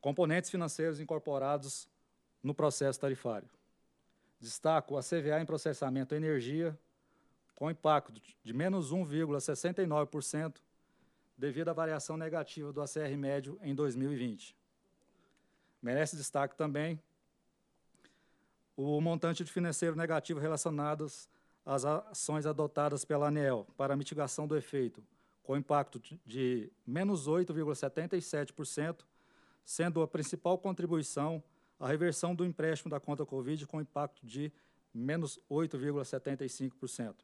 Componentes financeiros incorporados no processo tarifário. Destaco a CVA em processamento energia, com impacto de menos 1,69% devido à variação negativa do ACR médio em 2020. Merece destaque também o montante de financeiro negativo relacionados às ações adotadas pela ANEL para mitigação do efeito, com impacto de menos 8,77%, sendo a principal contribuição a reversão do empréstimo da conta Covid com impacto de menos 8,75%.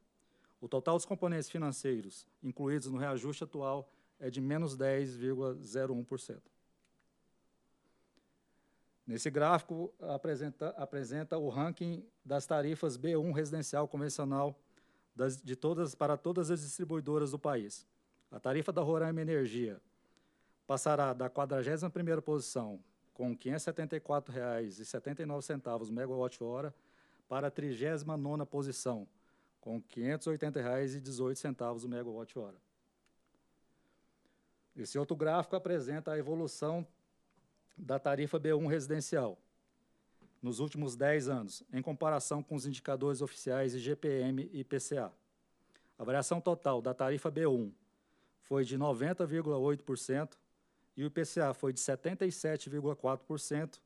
O total dos componentes financeiros incluídos no reajuste atual é de menos 10,01%. Nesse gráfico, apresenta, apresenta o ranking das tarifas B1 residencial convencional das, de todas, para todas as distribuidoras do país. A tarifa da Roraima Energia passará da 41ª posição com R$ 574,79 megawatt-hora para a 39ª posição, com R$ 580,18 megawatt-hora. Esse outro gráfico apresenta a evolução da tarifa B1 residencial nos últimos 10 anos, em comparação com os indicadores oficiais IGPM e IPCA. A variação total da tarifa B1 foi de 90,8% e o IPCA foi de 77,4%,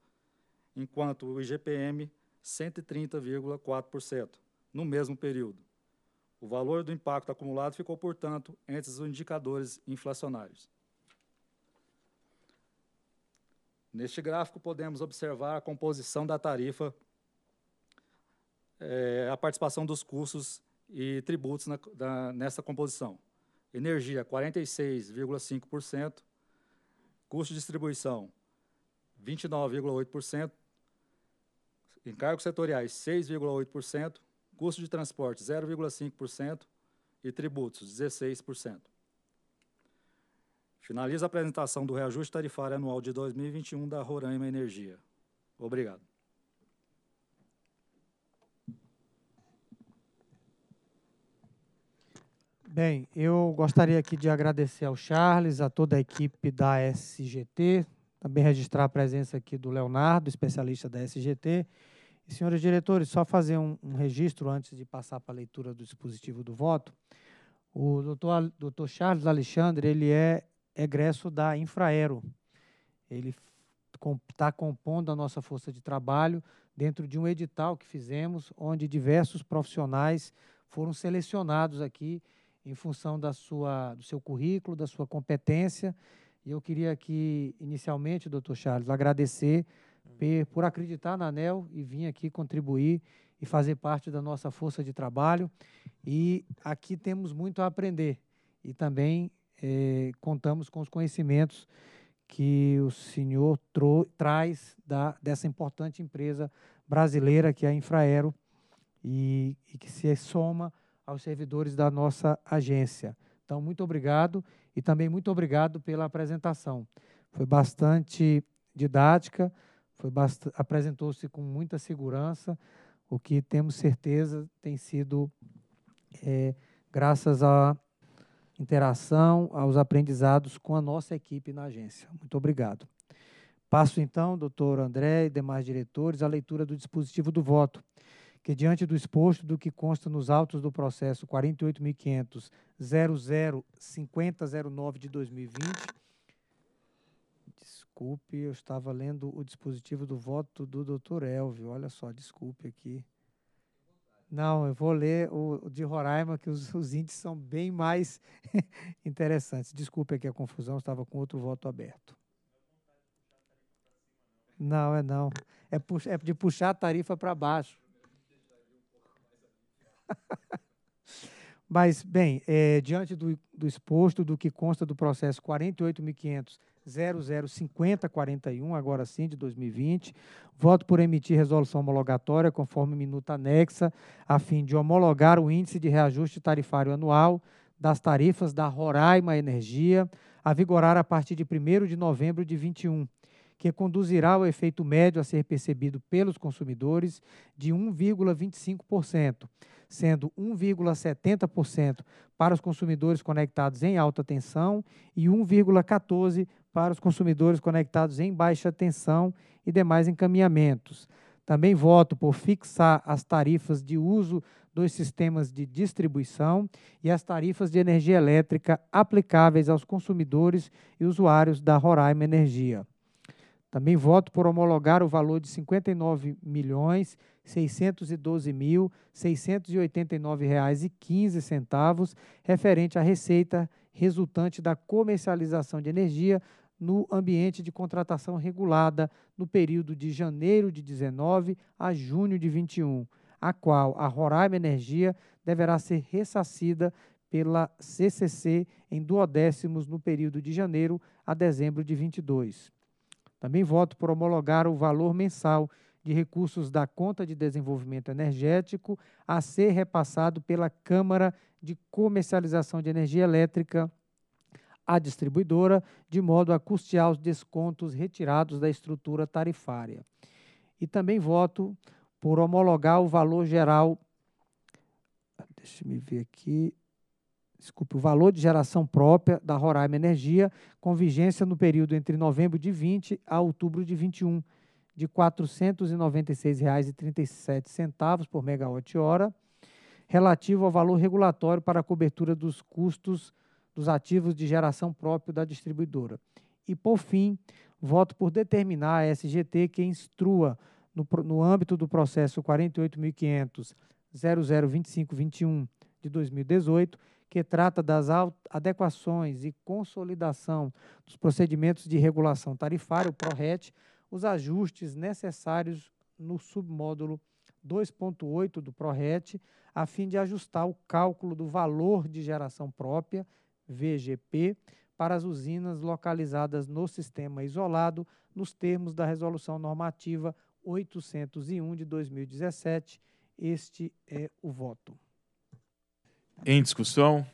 enquanto o IGPM 130,4% no mesmo período. O valor do impacto acumulado ficou, portanto, entre os indicadores inflacionários. Neste gráfico, podemos observar a composição da tarifa, é, a participação dos custos e tributos na, da, nessa composição. Energia, 46,5%, Custo de distribuição, 29,8%. Encargos setoriais, 6,8%. Custo de transporte, 0,5%. E tributos, 16%. Finaliza a apresentação do reajuste tarifário anual de 2021 da Roraima Energia. Obrigado. Bem, eu gostaria aqui de agradecer ao Charles, a toda a equipe da SGT, também registrar a presença aqui do Leonardo, especialista da SGT. E, senhores diretores, só fazer um, um registro antes de passar para a leitura do dispositivo do voto. O doutor, doutor Charles Alexandre, ele é egresso da Infraero. Ele está compondo a nossa força de trabalho dentro de um edital que fizemos, onde diversos profissionais foram selecionados aqui em função da sua, do seu currículo, da sua competência. E eu queria aqui, inicialmente, doutor Charles, agradecer uhum. por, por acreditar na ANEL e vir aqui contribuir e fazer parte da nossa força de trabalho. E aqui temos muito a aprender e também eh, contamos com os conhecimentos que o senhor traz da, dessa importante empresa brasileira que é a Infraero e, e que se soma aos servidores da nossa agência. Então, muito obrigado e também muito obrigado pela apresentação. Foi bastante didática, bast... apresentou-se com muita segurança, o que temos certeza tem sido é, graças à interação, aos aprendizados com a nossa equipe na agência. Muito obrigado. Passo então, doutor André e demais diretores, à leitura do dispositivo do voto que, diante do exposto do que consta nos autos do processo 48.500.005009 de 2020, desculpe, eu estava lendo o dispositivo do voto do doutor Elvio, olha só, desculpe aqui. Não, eu vou ler o de Roraima, que os, os índices são bem mais interessantes. Desculpe aqui a confusão, estava com outro voto aberto. Não, é não. É, é de puxar a tarifa para baixo. Mas, bem, é, diante do, do, exposto, do que consta do processo 48.500.005041, agora sim, de 2020, voto por emitir resolução homologatória conforme minuta anexa, a fim de homologar o índice de reajuste tarifário anual das tarifas da Roraima Energia, a vigorar a partir de 1 de novembro de 2021, que conduzirá ao efeito médio a ser percebido pelos consumidores de 1,25% sendo 1,70% para os consumidores conectados em alta tensão e 1,14% para os consumidores conectados em baixa tensão e demais encaminhamentos. Também voto por fixar as tarifas de uso dos sistemas de distribuição e as tarifas de energia elétrica aplicáveis aos consumidores e usuários da Roraima Energia. Também voto por homologar o valor de 59 milhões 612.689,15 reais, referente à receita resultante da comercialização de energia no ambiente de contratação regulada no período de janeiro de 19 a junho de 21, a qual a Roraima Energia deverá ser ressacida pela CCC em duodécimos no período de janeiro a dezembro de 22. Também voto por homologar o valor mensal de recursos da Conta de Desenvolvimento Energético a ser repassado pela Câmara de Comercialização de Energia Elétrica à distribuidora, de modo a custear os descontos retirados da estrutura tarifária. E também voto por homologar o valor geral. Deixa me ver aqui desculpe, o valor de geração própria da Roraima Energia, com vigência no período entre novembro de 20 a outubro de 21, de R$ 496,37 por megawatt-hora, relativo ao valor regulatório para a cobertura dos custos dos ativos de geração próprio da distribuidora. E, por fim, voto por determinar a SGT que instrua, no, no âmbito do processo 48.500.002521 de 2018, que trata das adequações e consolidação dos procedimentos de regulação tarifária, o PRORET, os ajustes necessários no submódulo 2.8 do PRORET, a fim de ajustar o cálculo do valor de geração própria, VGP, para as usinas localizadas no sistema isolado, nos termos da Resolução Normativa 801 de 2017. Este é o voto. Em discussão.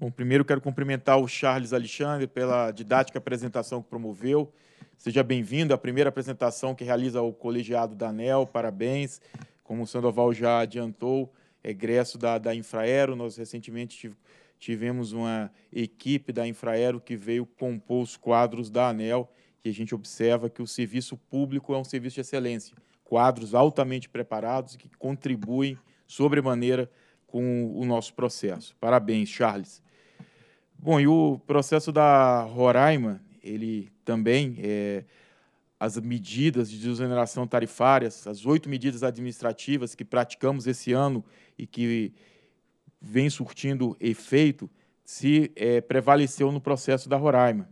Bom, primeiro quero cumprimentar o Charles Alexandre pela didática apresentação que promoveu. Seja bem-vindo à primeira apresentação que realiza o colegiado da ANEL. Parabéns. Como o Sandoval já adiantou, é egresso da, da Infraero, nós recentemente tivemos uma equipe da Infraero que veio compor os quadros da ANEL e a gente observa que o serviço público é um serviço de excelência. Quadros altamente preparados que contribuem sobremaneira com o nosso processo. Parabéns, Charles. Bom, e o processo da Roraima, ele também, é, as medidas de desoneração tarifárias, as oito medidas administrativas que praticamos esse ano e que vem surtindo efeito, se é, prevaleceu no processo da Roraima.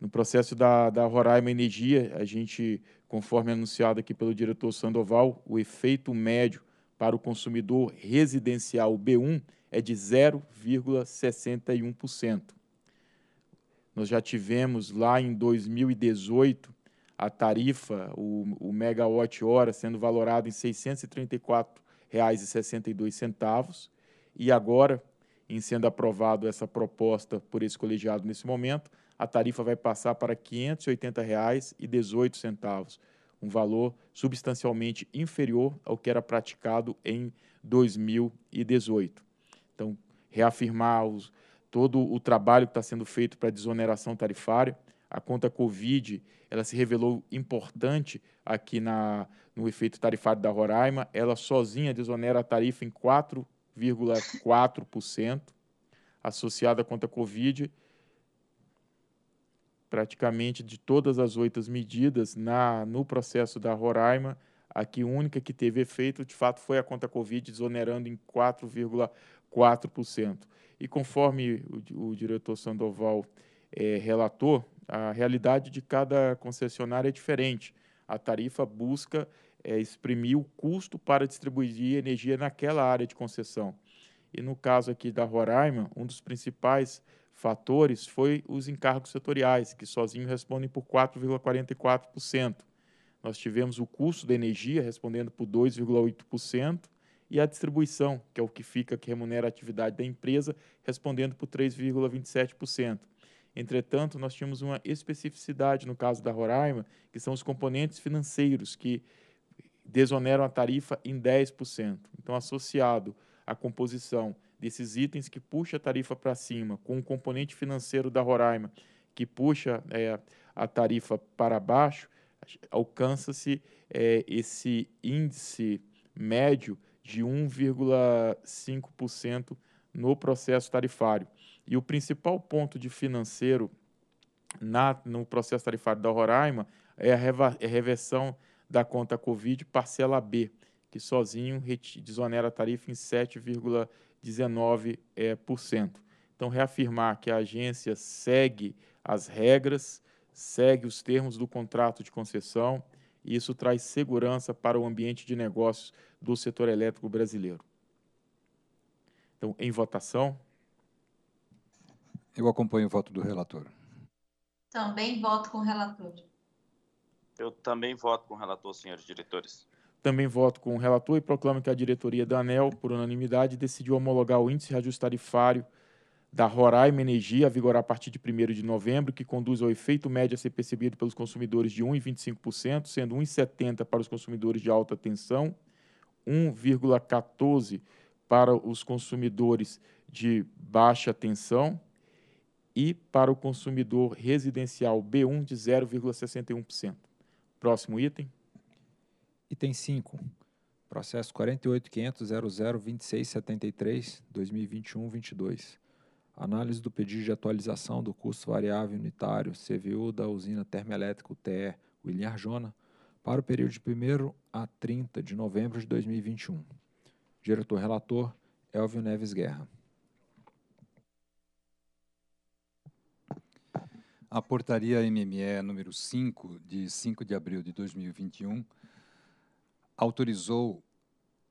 No processo da, da Roraima Energia, a gente, conforme anunciado aqui pelo diretor Sandoval, o efeito médio para o consumidor residencial B1 é de 0,61%. Nós já tivemos lá em 2018 a tarifa, o, o megawatt-hora, sendo valorado em R$ 634,62. E agora, em sendo aprovada essa proposta por esse colegiado nesse momento, a tarifa vai passar para R$ 580,18, um valor substancialmente inferior ao que era praticado em 2018. Então, reafirmar os, todo o trabalho que está sendo feito para desoneração tarifária. A conta Covid ela se revelou importante aqui na, no efeito tarifário da Roraima. Ela sozinha desonera a tarifa em 4,4%, associada à conta Covid. Praticamente de todas as oito medidas na, no processo da Roraima, a que única que teve efeito, de fato, foi a conta Covid, desonerando em 4,4%. 4%. E conforme o, o diretor Sandoval é, relatou, a realidade de cada concessionária é diferente. A tarifa busca é, exprimir o custo para distribuir energia naquela área de concessão. E no caso aqui da Roraima, um dos principais fatores foi os encargos setoriais, que sozinhos respondem por 4,44%. Nós tivemos o custo da energia respondendo por 2,8% e a distribuição, que é o que fica, que remunera a atividade da empresa, respondendo por 3,27%. Entretanto, nós tínhamos uma especificidade no caso da Roraima, que são os componentes financeiros, que desoneram a tarifa em 10%. Então, associado à composição desses itens que puxa a tarifa para cima, com o componente financeiro da Roraima, que puxa é, a tarifa para baixo, alcança-se é, esse índice médio de 1,5% no processo tarifário. E o principal ponto de financeiro na, no processo tarifário da Roraima é a, reva, é a reversão da conta Covid parcela B, que sozinho desonera a tarifa em 7,19%. É, então, reafirmar que a agência segue as regras, segue os termos do contrato de concessão, e isso traz segurança para o ambiente de negócios do setor elétrico brasileiro. Então, em votação. Eu acompanho o voto do relator. Também voto com o relator. Eu também voto com o relator, senhores diretores. Também voto com o relator e proclamo que a diretoria da ANEL, por unanimidade, decidiu homologar o índice reajustarifário da Roraima Energia a vigorar a partir de 1 de novembro, que conduz ao efeito médio a ser percebido pelos consumidores de 1,25%, sendo 1,70% para os consumidores de alta tensão 1,14 para os consumidores de baixa tensão e para o consumidor residencial B1 de 0,61%. Próximo item. Item 5. Processo 48.500.002673-2021-22. Análise do pedido de atualização do custo variável unitário CVU da usina termoelétrica UTE William Arjona para o período de 1 a 30 de novembro de 2021. Diretor-relator Elvio Neves Guerra. A portaria MME número 5, de 5 de abril de 2021, autorizou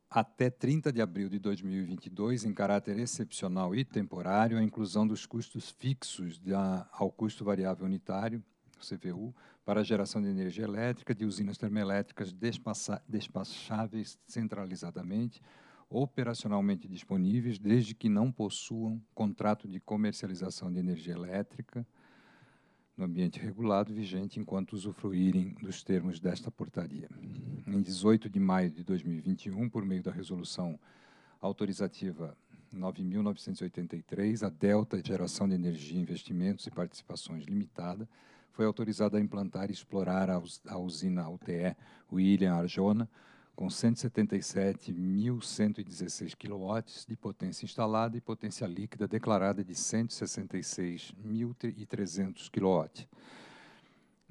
até 30 de abril de 2022, em caráter excepcional e temporário, a inclusão dos custos fixos da, ao custo variável unitário CVU, para a geração de energia elétrica de usinas termoelétricas despacháveis centralizadamente, operacionalmente disponíveis, desde que não possuam contrato de comercialização de energia elétrica no ambiente regulado vigente enquanto usufruírem dos termos desta portaria. Em 18 de maio de 2021, por meio da resolução autorizativa 9.983, a Delta Geração de Energia, Investimentos e Participações Limitada, foi autorizado a implantar e explorar a usina UTE William Arjona, com 177.116 kW de potência instalada e potência líquida declarada de 166.300 kW,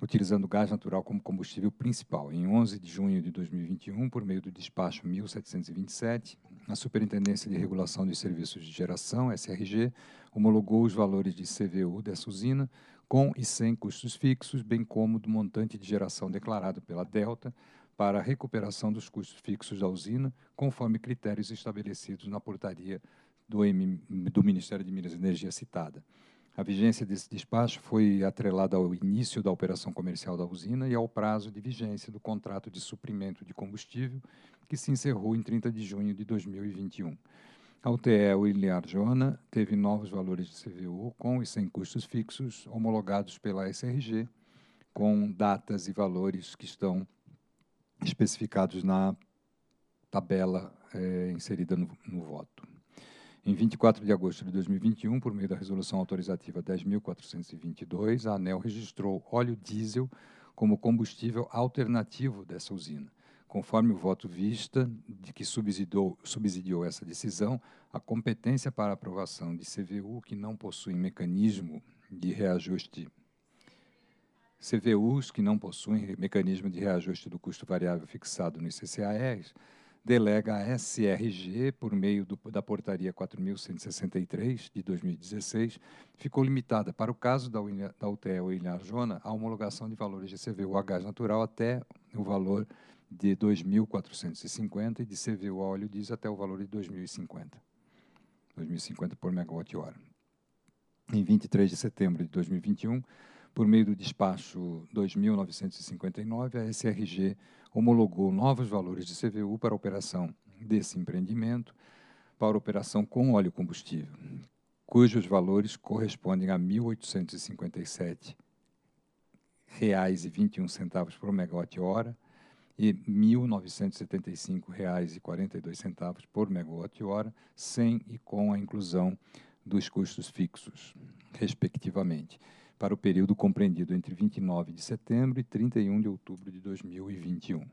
utilizando gás natural como combustível principal. Em 11 de junho de 2021, por meio do despacho 1727, a Superintendência de Regulação de Serviços de Geração, SRG, homologou os valores de CVU dessa usina com e sem custos fixos, bem como do montante de geração declarado pela Delta para a recuperação dos custos fixos da usina, conforme critérios estabelecidos na portaria do, M, do Ministério de Minas e Energia citada. A vigência desse despacho foi atrelada ao início da operação comercial da usina e ao prazo de vigência do contrato de suprimento de combustível, que se encerrou em 30 de junho de 2021. A UTE William Jona teve novos valores de CVU com e sem custos fixos homologados pela SRG, com datas e valores que estão especificados na tabela é, inserida no, no voto. Em 24 de agosto de 2021, por meio da Resolução Autorizativa 10.422, a ANEL registrou óleo diesel como combustível alternativo dessa usina conforme o voto vista de que subsidiou, subsidiou essa decisão, a competência para aprovação de CVU que não possuem mecanismo de reajuste CVUs que não possuem mecanismo de reajuste do custo variável fixado nos CCARs, delega a SRG, por meio do, da Portaria 4.163, de 2016, ficou limitada, para o caso da, da UTE ou Jona, a homologação de valores de CVU a gás natural até o valor de 2.450 e de CVO óleo diz até o valor de 2050. 2050 por megawatt-hora. Em 23 de setembro de 2021, por meio do despacho 2959, a SRG homologou novos valores de CVU para a operação desse empreendimento, para a operação com óleo combustível, cujos valores correspondem a R$ 1.857,21 por megawatt-hora e R$ 1.975,42 por megawatt-hora, sem e com a inclusão dos custos fixos, respectivamente, para o período compreendido entre 29 de setembro e 31 de outubro de 2021.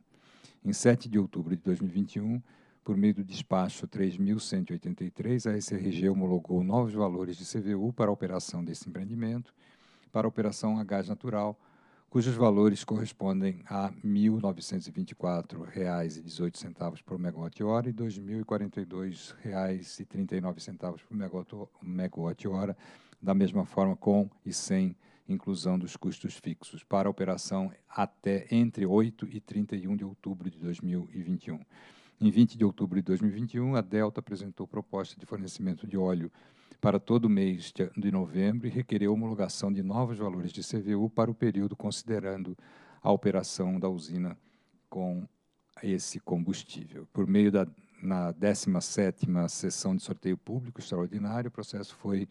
Em 7 de outubro de 2021, por meio do despacho 3.183, a SRG homologou novos valores de CVU para a operação desse empreendimento, para a operação a gás natural, cujos valores correspondem a R$ 1.924,18 por megawatt-hora e R$ 2.042,39 por megawatt-hora, da mesma forma com e sem inclusão dos custos fixos, para operação até entre 8 e 31 de outubro de 2021. Em 20 de outubro de 2021, a Delta apresentou proposta de fornecimento de óleo para todo o mês de novembro e requerer a homologação de novos valores de CVU para o período considerando a operação da usina com esse combustível. Por meio da na 17ª sessão de sorteio público extraordinário, o processo foi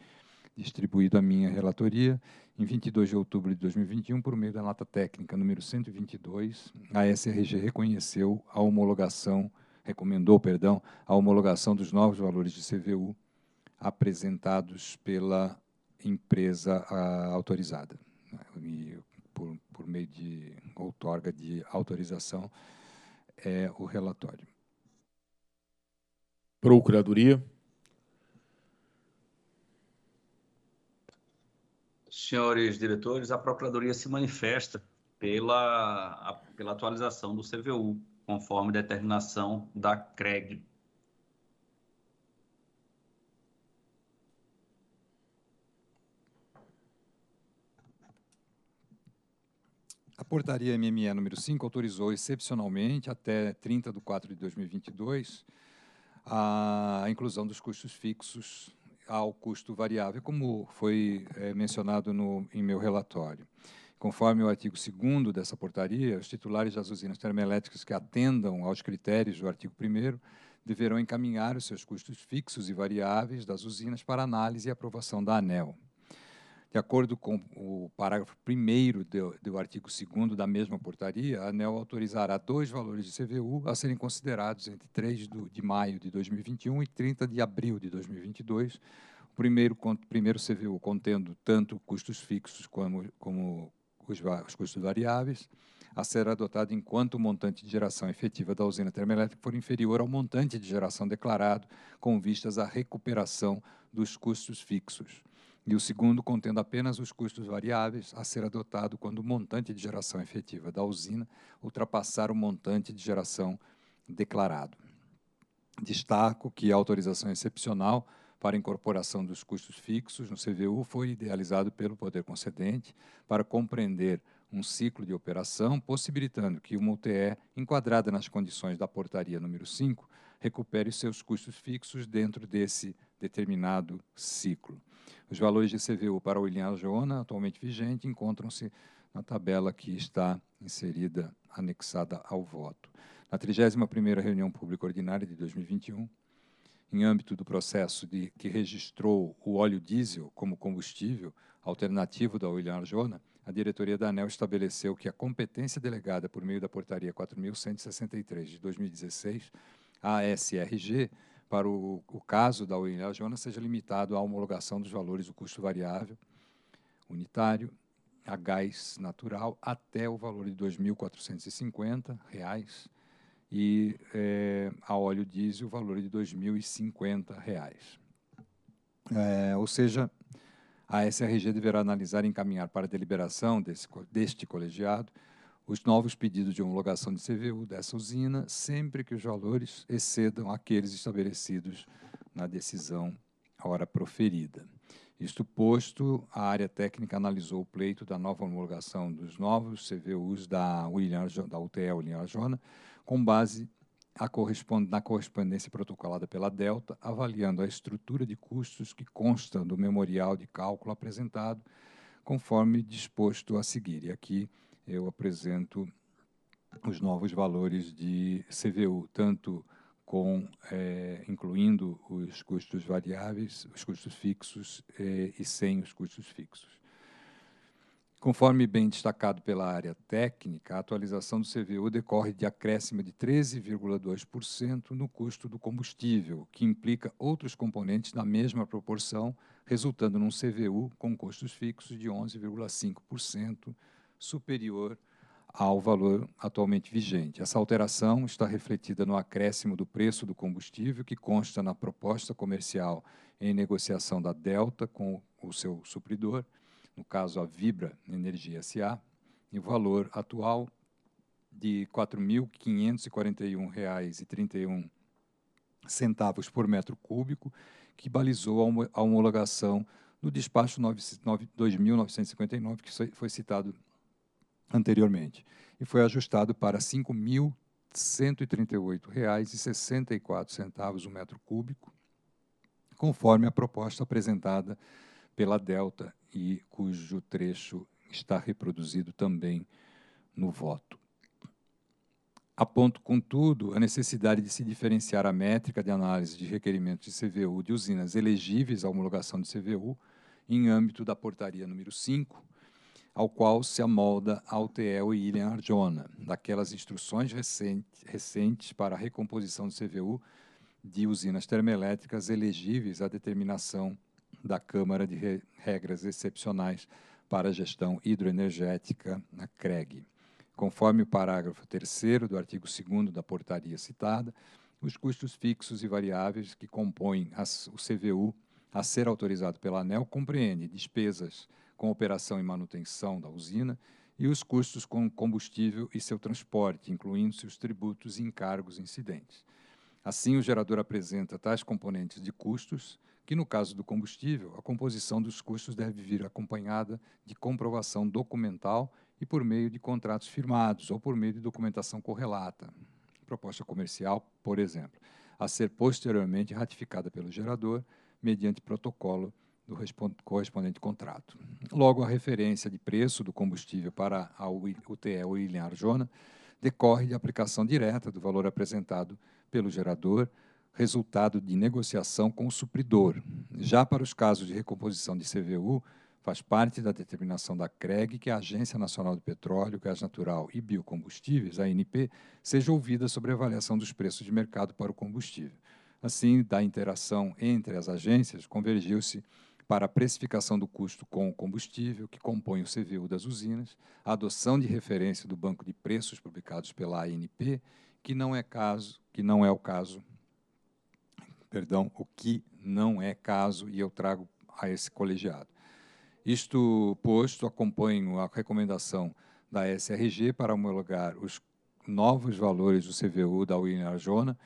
distribuído à minha relatoria em 22 de outubro de 2021 por meio da nota técnica número 122. A SRG reconheceu a homologação, recomendou, perdão, a homologação dos novos valores de CVU apresentados pela empresa uh, autorizada, né? e por, por, meio de outorga de autorização, é o relatório. Procuradoria. Senhores diretores, a Procuradoria se manifesta pela, a, pela atualização do CVU, conforme determinação da CREG portaria MME número 5 autorizou excepcionalmente, até 30 de 4 de 2022, a inclusão dos custos fixos ao custo variável, como foi é, mencionado no, em meu relatório. Conforme o artigo 2 dessa portaria, os titulares das usinas termoelétricas que atendam aos critérios do artigo 1 deverão encaminhar os seus custos fixos e variáveis das usinas para análise e aprovação da ANEL. De acordo com o parágrafo 1 do, do artigo 2 da mesma portaria, a ANEL autorizará dois valores de CVU a serem considerados entre 3 do, de maio de 2021 e 30 de abril de 2022, o primeiro, primeiro CVU contendo tanto custos fixos como, como os, os custos variáveis, a ser adotado enquanto o montante de geração efetiva da usina termoelétrica for inferior ao montante de geração declarado, com vistas à recuperação dos custos fixos e o segundo contendo apenas os custos variáveis a ser adotado quando o montante de geração efetiva da usina ultrapassar o montante de geração declarado. Destaco que a autorização excepcional para incorporação dos custos fixos no CVU foi idealizado pelo poder concedente para compreender um ciclo de operação, possibilitando que uma UTE enquadrada nas condições da portaria número 5 recupere seus custos fixos dentro desse determinado ciclo. Os valores de CVU para o Ilhajona, atualmente vigente, encontram-se na tabela que está inserida, anexada ao voto. Na 31ª reunião pública ordinária de 2021, em âmbito do processo de que registrou o óleo diesel como combustível alternativo da Arjona, a diretoria da ANEL estabeleceu que a competência delegada por meio da portaria 4163 de 2016, à SRG para o, o caso da ONL Jonas seja limitado à homologação dos valores do custo variável unitário a gás natural até o valor de R$ 2.450 e é, a óleo diesel o valor de R$ 2.050. É, ou seja, a SRG deverá analisar e encaminhar para a deliberação desse, deste colegiado os novos pedidos de homologação de CVU dessa usina sempre que os valores excedam aqueles estabelecidos na decisão à hora proferida. Isto posto, a área técnica analisou o pleito da nova homologação dos novos CVUs da, William, da UTE William Jona, com base correspond na correspondência protocolada pela Delta, avaliando a estrutura de custos que consta do memorial de cálculo apresentado, conforme disposto a seguir. E aqui eu apresento os novos valores de CVU, tanto com é, incluindo os custos variáveis, os custos fixos é, e sem os custos fixos. Conforme bem destacado pela área técnica, a atualização do CVU decorre de acréscimo de 13,2% no custo do combustível, que implica outros componentes na mesma proporção, resultando num CVU com custos fixos de 11,5% superior ao valor atualmente vigente. Essa alteração está refletida no acréscimo do preço do combustível, que consta na proposta comercial em negociação da Delta com o seu supridor, no caso a Vibra Energia SA, e o valor atual de R$ 4.541,31 centavos por metro cúbico, que balizou a homologação no despacho 2959, que foi citado anteriormente, e foi ajustado para R$ 5.138,64 o um metro cúbico, conforme a proposta apresentada pela Delta e cujo trecho está reproduzido também no voto. Aponto, contudo, a necessidade de se diferenciar a métrica de análise de requerimentos de CVU de usinas elegíveis à homologação de CVU em âmbito da portaria número 5, ao qual se amolda Alteel e Ilian Arjona, daquelas instruções recente, recentes para a recomposição do CVU de usinas termoelétricas elegíveis à determinação da Câmara de Regras Excepcionais para a Gestão Hidroenergética, na CREG. Conforme o parágrafo 3 do artigo 2 da portaria citada, os custos fixos e variáveis que compõem as, o CVU a ser autorizado pela ANEL compreende despesas com operação e manutenção da usina, e os custos com combustível e seu transporte, incluindo-se os tributos e encargos incidentes. Assim, o gerador apresenta tais componentes de custos, que no caso do combustível, a composição dos custos deve vir acompanhada de comprovação documental e por meio de contratos firmados ou por meio de documentação correlata, proposta comercial, por exemplo, a ser posteriormente ratificada pelo gerador mediante protocolo do correspondente contrato. Logo, a referência de preço do combustível para a UTE William Arjona decorre de aplicação direta do valor apresentado pelo gerador, resultado de negociação com o supridor. Já para os casos de recomposição de CVU, faz parte da determinação da CREG que a Agência Nacional do Petróleo, Gás Natural e Biocombustíveis, a ANP, seja ouvida sobre a avaliação dos preços de mercado para o combustível. Assim, da interação entre as agências, convergiu-se para a precificação do custo com combustível, que compõe o CVU das usinas, a adoção de referência do banco de preços publicados pela ANP, que não é caso, que não é o caso, perdão, o que não é caso e eu trago a esse colegiado. Isto posto, acompanho a recomendação da SRG para homologar os novos valores do CVU da Uinha Arjona,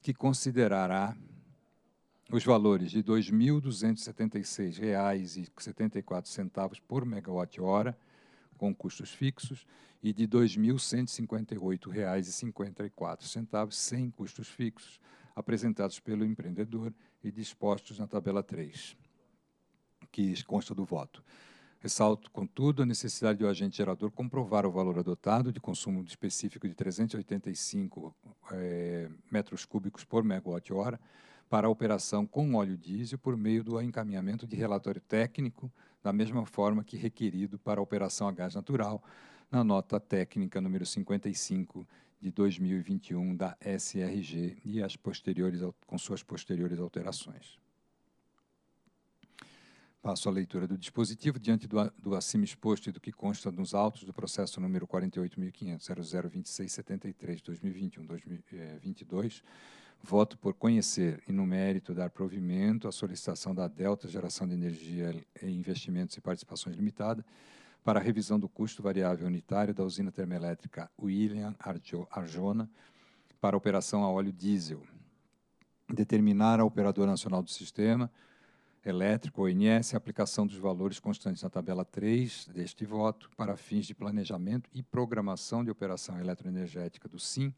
que considerará os valores de R$ 2.276,74 por megawatt-hora, com custos fixos, e de R$ 2.158,54 sem custos fixos, apresentados pelo empreendedor e dispostos na tabela 3, que consta do voto. Ressalto, contudo, a necessidade do agente gerador comprovar o valor adotado de consumo específico de 385 é, eh, metros cúbicos por megawatt-hora, para a operação com óleo diesel por meio do encaminhamento de relatório técnico, da mesma forma que requerido para a operação a gás natural, na nota técnica número 55 de 2021 da SRG e as posteriores, com suas posteriores alterações. Passo a leitura do dispositivo diante do, do acima exposto e do que consta nos autos do processo número 48.500.002673 2021-2022, Voto por conhecer e, no mérito, dar provimento à solicitação da Delta Geração de Energia em Investimentos e Participações Limitada para a revisão do custo variável unitário da usina termoelétrica William Arjona para operação a óleo diesel. Determinar ao operador Nacional do Sistema Elétrico, ONS, a aplicação dos valores constantes na tabela 3 deste voto para fins de planejamento e programação de operação eletroenergética do SIM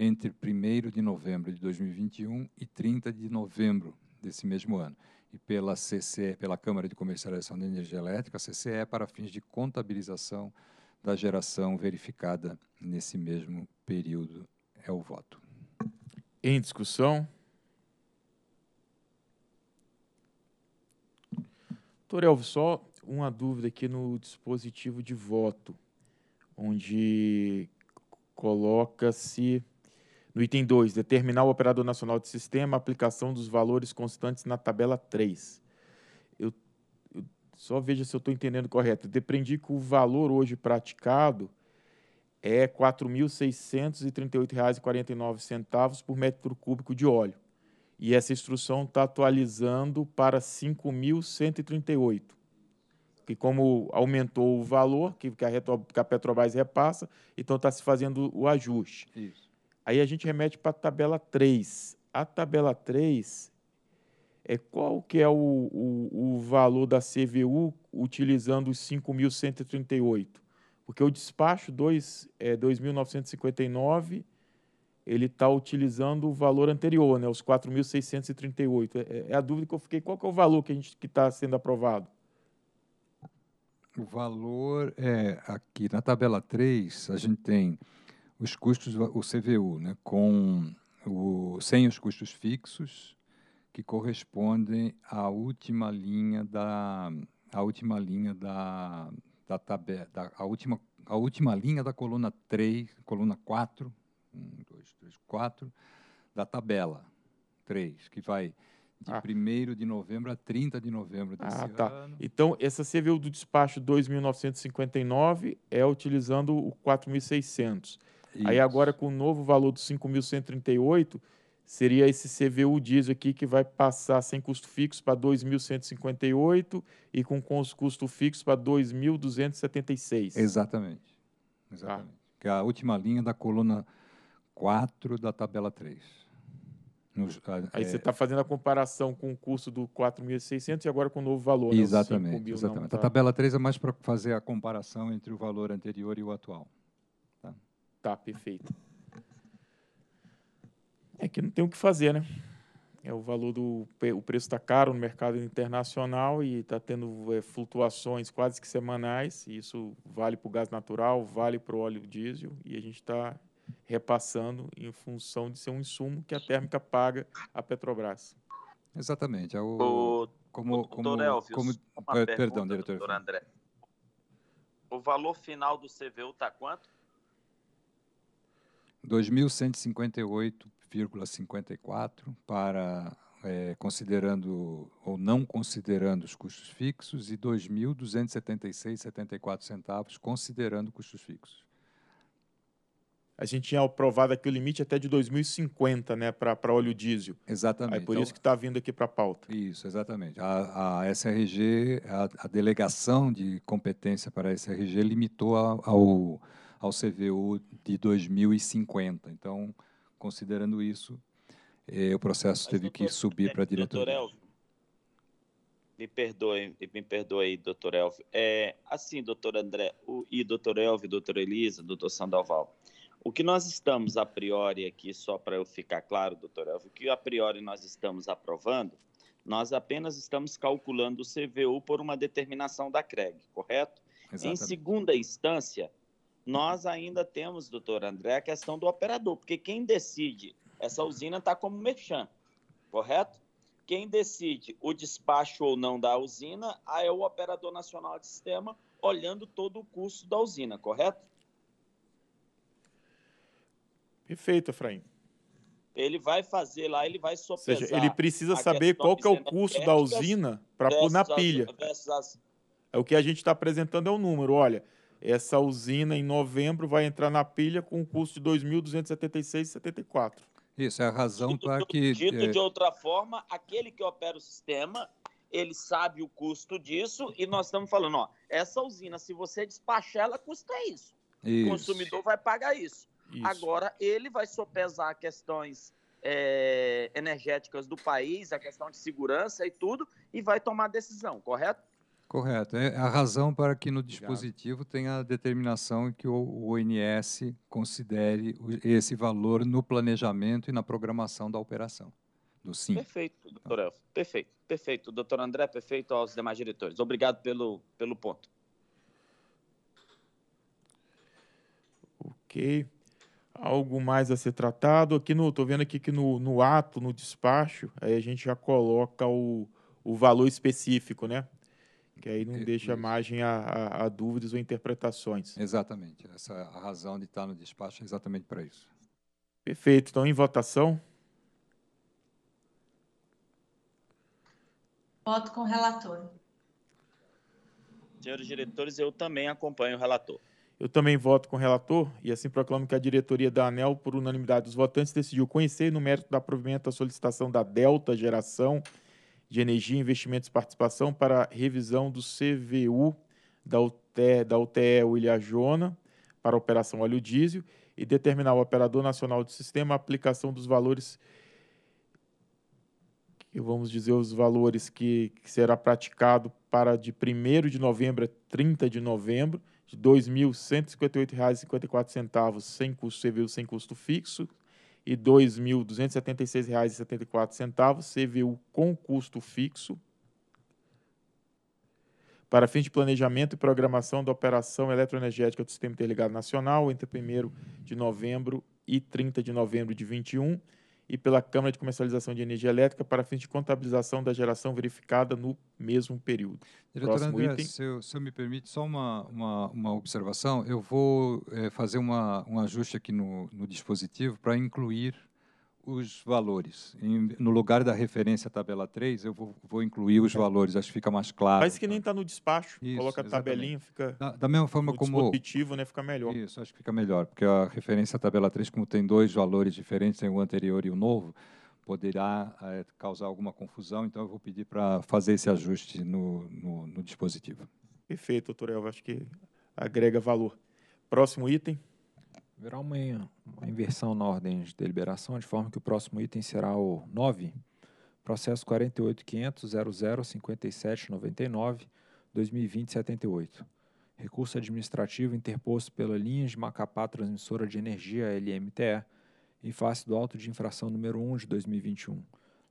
entre 1 de novembro de 2021 e 30 de novembro desse mesmo ano, e pela CCE, pela Câmara de Comercialização de Energia Elétrica, CCE, é para fins de contabilização da geração verificada nesse mesmo período. É o voto. Em discussão? Doutor Elvio, só uma dúvida aqui no dispositivo de voto, onde coloca-se no item 2, determinar o operador nacional de sistema a aplicação dos valores constantes na tabela 3. Eu, eu só veja se eu estou entendendo correto. Depreendi que o valor hoje praticado é R$ 4.638,49 por metro cúbico de óleo. E essa instrução está atualizando para 5.138. Que como aumentou o valor que, que, a, que a Petrobras repassa, então está se fazendo o ajuste. Isso. Aí a gente remete para a tabela 3. A tabela 3 é qual que é o, o, o valor da CVU utilizando os 5.138? Porque o despacho 2, é, 2.959 ele está utilizando o valor anterior, né, os 4.638. É, é a dúvida que eu fiquei, qual que é o valor que a que está sendo aprovado? O valor é aqui na tabela 3, a gente tem os custos, o CVU, né, com o, sem os custos fixos, que correspondem à última linha da a última linha da, da tabela, a, última, a última linha da coluna 3, coluna 4, 1, 2, 3, 4, da tabela 3, que vai de ah. 1 de novembro a 30 de novembro desse ah, tá. ano. Então, essa CVU do despacho 2.959 é utilizando o 4.600. Isso. Aí agora com o novo valor de 5.138, seria esse CVU diesel aqui que vai passar sem custo fixo para 2.158 e com custo fixo para 2.276. Exatamente. Exatamente. Ah. Que é a última linha da coluna 4 da tabela 3. Nos, Aí é, você está fazendo a comparação com o custo do 4.600 e agora com o novo valor. Né, exatamente. Né? 5, exatamente. Não, tá... A tabela 3 é mais para fazer a comparação entre o valor anterior e o atual. Tá, perfeito. É que não tem o que fazer, né? É o valor do o preço está caro no mercado internacional e está tendo é, flutuações quase que semanais. E isso vale para o gás natural, vale para o óleo diesel e a gente está repassando em função de ser um insumo que a térmica paga a Petrobras. Exatamente. É o, o como, como, Elvis, como perdão, diretor André. O valor final do CVU está quanto? 2.158,54 para é, considerando ou não considerando os custos fixos e 2.276,74 centavos considerando custos fixos. A gente tinha aprovado aqui o limite até de 2050, né, para óleo diesel. Exatamente. É por então, isso que está vindo aqui para a pauta. Isso, exatamente. A, a SRG, a, a, delegação de competência para a SRG limitou ao ao CVU de 2050. Então, considerando isso, é, o processo Mas, teve doutor, que subir para a é, diretoria. Doutor Elvio, me perdoe, me perdoe, doutor Elvio. É, assim, doutor André, o, e doutor Elvio, doutor Elisa, doutor Sandoval, o que nós estamos a priori aqui, só para eu ficar claro, doutor Elvio, o que a priori nós estamos aprovando, nós apenas estamos calculando o CVU por uma determinação da CREG, correto? Exatamente. Em segunda instância, nós ainda temos, doutor André, a questão do operador, porque quem decide, essa usina está como mechan, correto? Quem decide o despacho ou não da usina é o operador nacional de sistema, olhando todo o custo da usina, correto? Perfeito, Efraim. Ele vai fazer lá, ele vai sopesar. Ou seja, ele precisa saber qual que é o custo da usina para pôr na pilha. As, as... É o que a gente está apresentando é o um número. Olha, essa usina, em novembro, vai entrar na pilha com um custo de 2.276,74. Isso, é a razão para que... Dito é... de outra forma, aquele que opera o sistema, ele sabe o custo disso e nós estamos falando, ó, essa usina, se você despachar, ela custa isso. isso. O consumidor vai pagar isso. isso. Agora, ele vai sopesar questões é, energéticas do país, a questão de segurança e tudo, e vai tomar decisão, correto? Correto. É a razão para que no dispositivo tenha a determinação que o ONS considere esse valor no planejamento e na programação da operação, do SIM. Perfeito, então. doutor Elfo. Perfeito, perfeito. Doutor André, perfeito aos demais diretores. Obrigado pelo, pelo ponto. Ok. Algo mais a ser tratado? Aqui no, estou vendo aqui que no, no ato, no despacho, aí a gente já coloca o, o valor específico, né? que aí não é, deixa é. margem a, a, a, dúvidas ou interpretações. Exatamente. Essa a razão de estar no despacho é exatamente para isso. Perfeito. Então, em votação. Voto com o relator. Senhores diretores, eu também acompanho o relator. Eu também voto com o relator e assim proclamo que a diretoria da ANEL, por unanimidade dos votantes, decidiu conhecer no mérito da provimento a solicitação da Delta Geração de Energia, Investimentos e Participação para revisão do CVU da UTE, da UTE William Jona para a operação óleo diesel e determinar ao operador nacional do sistema a aplicação dos valores que vamos dizer os valores que, que será praticado para de 1 de novembro a 30 de novembro de R$ 2.158,54 sem custo CVU sem custo fixo, e R$ 2.276,74, CVU com custo fixo, para fins de planejamento e programação da operação eletroenergética do Sistema Interligado Nacional, entre 1 de novembro e 30 de novembro de 2021 e pela Câmara de Comercialização de Energia Elétrica para fins de contabilização da geração verificada no mesmo período. Diretor Próximo André, item. Se, eu, se eu me permite, só uma, uma, uma observação. Eu vou é, fazer uma, um ajuste aqui no, no dispositivo para incluir os valores. Em, no lugar da referência tabela 3, eu vou, vou incluir os é. valores, acho que fica mais claro. Parece que tá? nem está no despacho, isso, coloca a tabelinha, fica. Da, da mesma forma como. Dispositivo, né? Fica melhor. Isso, acho que fica melhor, porque a referência tabela 3, como tem dois valores diferentes, tem o anterior e o novo, poderá é, causar alguma confusão, então eu vou pedir para fazer esse ajuste no, no, no dispositivo. Perfeito, doutor Elva, acho que agrega valor. Próximo item. Haverá uma, uma, inversão na ordem de deliberação, de forma que o próximo item será o 9, processo 48.500.005799.2020.78. Recurso administrativo interposto pela Linha de Macapá Transmissora de Energia, LMTE, em face do auto de infração número 1 de 2021,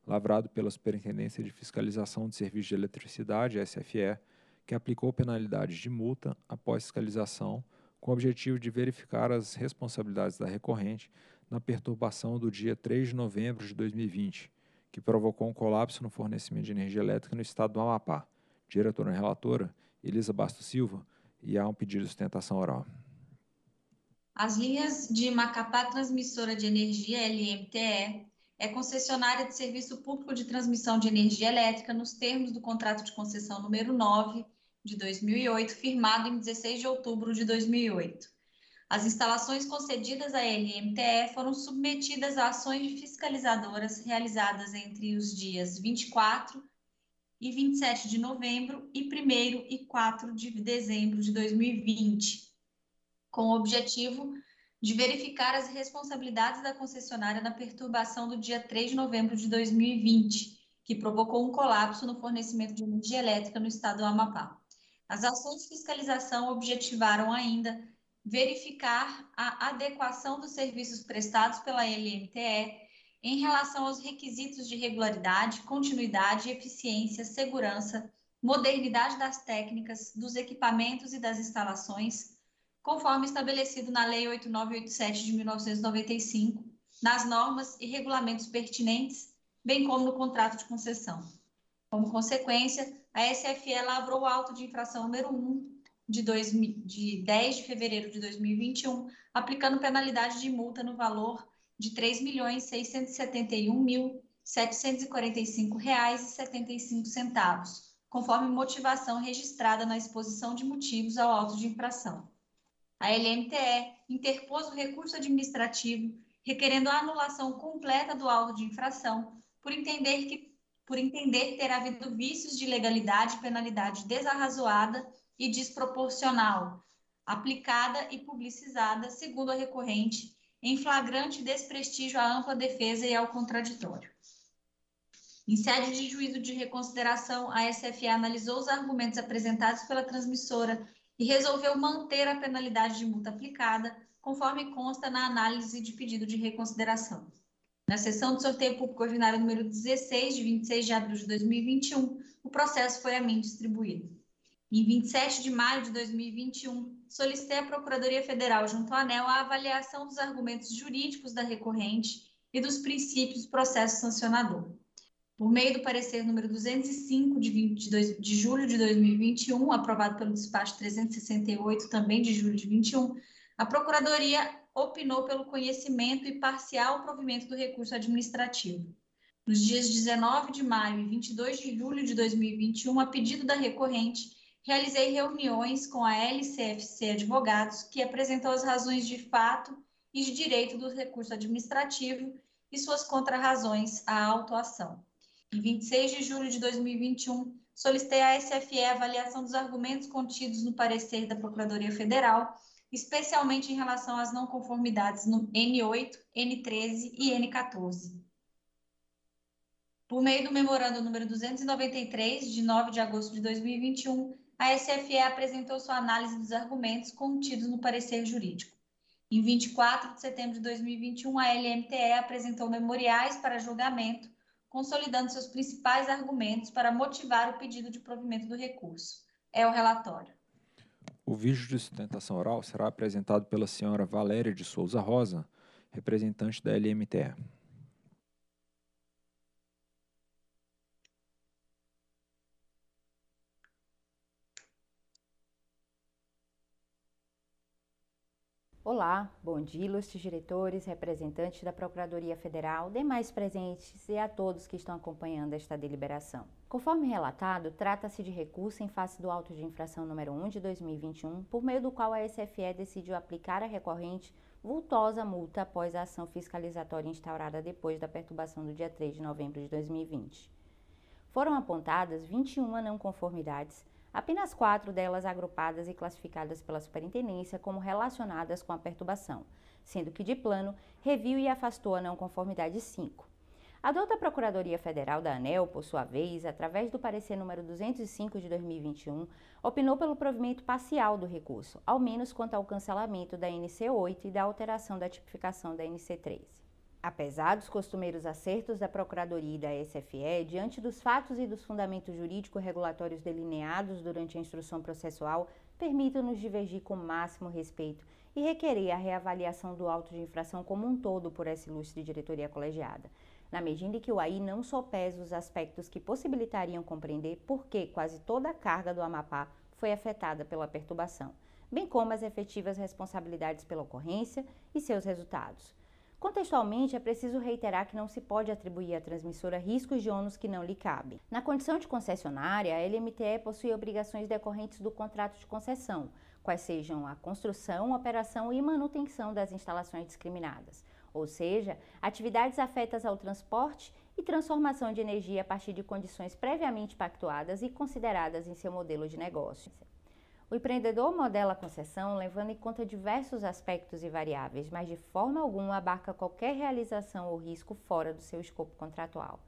lavrado pela Superintendência de Fiscalização de Serviços de Eletricidade, SFE, que aplicou penalidades de multa após fiscalização com o objetivo de verificar as responsabilidades da recorrente na perturbação do dia 3 de novembro de 2020, que provocou um colapso no fornecimento de energia elétrica no estado do Amapá. Diretora e relatora, Elisa Basto Silva, e há um pedido de sustentação oral. As linhas de Macapá Transmissora de Energia, LMTE, é concessionária de serviço público de transmissão de energia elétrica nos termos do contrato de concessão número 9 de 2008, firmado em 16 de outubro de 2008. As instalações concedidas à LMTE foram submetidas a ações fiscalizadoras realizadas entre os dias 24 e 27 de novembro e 1 e 4 de dezembro de 2020, com o objetivo de verificar as responsabilidades da concessionária na perturbação do dia 3 de novembro de 2020, que provocou um colapso no fornecimento de energia elétrica no estado do Amapá. As ações de fiscalização objetivaram ainda verificar a adequação dos serviços prestados pela LMTE em relação aos requisitos de regularidade, continuidade, eficiência, segurança, modernidade das técnicas, dos equipamentos e das instalações, conforme estabelecido na Lei 8987 de 1995, nas normas e regulamentos pertinentes, bem como no contrato de concessão. Como consequência, a SFE lavrou o auto de infração número 1 de, 2000, de 10 de fevereiro de 2021, aplicando penalidade de multa no valor de R$ 3.671.745,75, conforme motivação registrada na exposição de motivos ao auto de infração. A LMTE interpôs o recurso administrativo requerendo a anulação completa do auto de infração por entender que por entender ter havido vícios de legalidade e penalidade desarrazoada e desproporcional, aplicada e publicizada, segundo a recorrente, em flagrante desprestígio à ampla defesa e ao contraditório. Em sede de juízo de reconsideração, a SFA analisou os argumentos apresentados pela transmissora e resolveu manter a penalidade de multa aplicada, conforme consta na análise de pedido de reconsideração. Na sessão de sorteio público ordinário número 16, de 26 de abril de 2021, o processo foi a mim distribuído. Em 27 de maio de 2021, solicitei à Procuradoria Federal, junto ao ANEL, a avaliação dos argumentos jurídicos da recorrente e dos princípios do processo sancionador. Por meio do parecer número 205, de, 22, de julho de 2021, aprovado pelo despacho 368, também de julho de 21, a Procuradoria opinou pelo conhecimento e parcial provimento do recurso administrativo. Nos dias 19 de maio e 22 de julho de 2021, a pedido da recorrente, realizei reuniões com a LCFC Advogados, que apresentou as razões de fato e de direito do recurso administrativo e suas contrarrazões à autuação. Em 26 de julho de 2021, solicitei à SFE a avaliação dos argumentos contidos no parecer da Procuradoria Federal especialmente em relação às não conformidades no N8, N13 e N14. Por meio do memorando número 293, de 9 de agosto de 2021, a SFE apresentou sua análise dos argumentos contidos no parecer jurídico. Em 24 de setembro de 2021, a LMTE apresentou memoriais para julgamento, consolidando seus principais argumentos para motivar o pedido de provimento do recurso. É o relatório. O vídeo de sustentação oral será apresentado pela senhora Valéria de Souza Rosa, representante da LMTE. Olá, bom dia, ilustres diretores, representantes da Procuradoria Federal, demais presentes e a todos que estão acompanhando esta deliberação. Conforme relatado, trata-se de recurso em face do auto de infração número 1 de 2021, por meio do qual a SFE decidiu aplicar a recorrente vultosa multa após a ação fiscalizatória instaurada depois da perturbação do dia 3 de novembro de 2020. Foram apontadas 21 não conformidades apenas quatro delas agrupadas e classificadas pela superintendência como relacionadas com a perturbação, sendo que de plano reviu e afastou a não conformidade 5. A douta Procuradoria Federal da ANEL, por sua vez, através do parecer número 205 de 2021, opinou pelo provimento parcial do recurso, ao menos quanto ao cancelamento da NC8 e da alteração da tipificação da nc 13 Apesar dos costumeiros acertos da Procuradoria e da SFE, diante dos fatos e dos fundamentos jurídico-regulatórios delineados durante a instrução processual, permitam-nos divergir com o máximo respeito e requerer a reavaliação do auto de infração como um todo por essa ilustre diretoria colegiada, na medida em que o AI não só pesa os aspectos que possibilitariam compreender por que quase toda a carga do Amapá foi afetada pela perturbação, bem como as efetivas responsabilidades pela ocorrência e seus resultados Contextualmente, é preciso reiterar que não se pode atribuir à transmissora riscos de ônus que não lhe cabem. Na condição de concessionária, a LMTE possui obrigações decorrentes do contrato de concessão, quais sejam a construção, operação e manutenção das instalações discriminadas, ou seja, atividades afetas ao transporte e transformação de energia a partir de condições previamente pactuadas e consideradas em seu modelo de negócio. O empreendedor modela a concessão levando em conta diversos aspectos e variáveis, mas de forma alguma abarca qualquer realização ou risco fora do seu escopo contratual.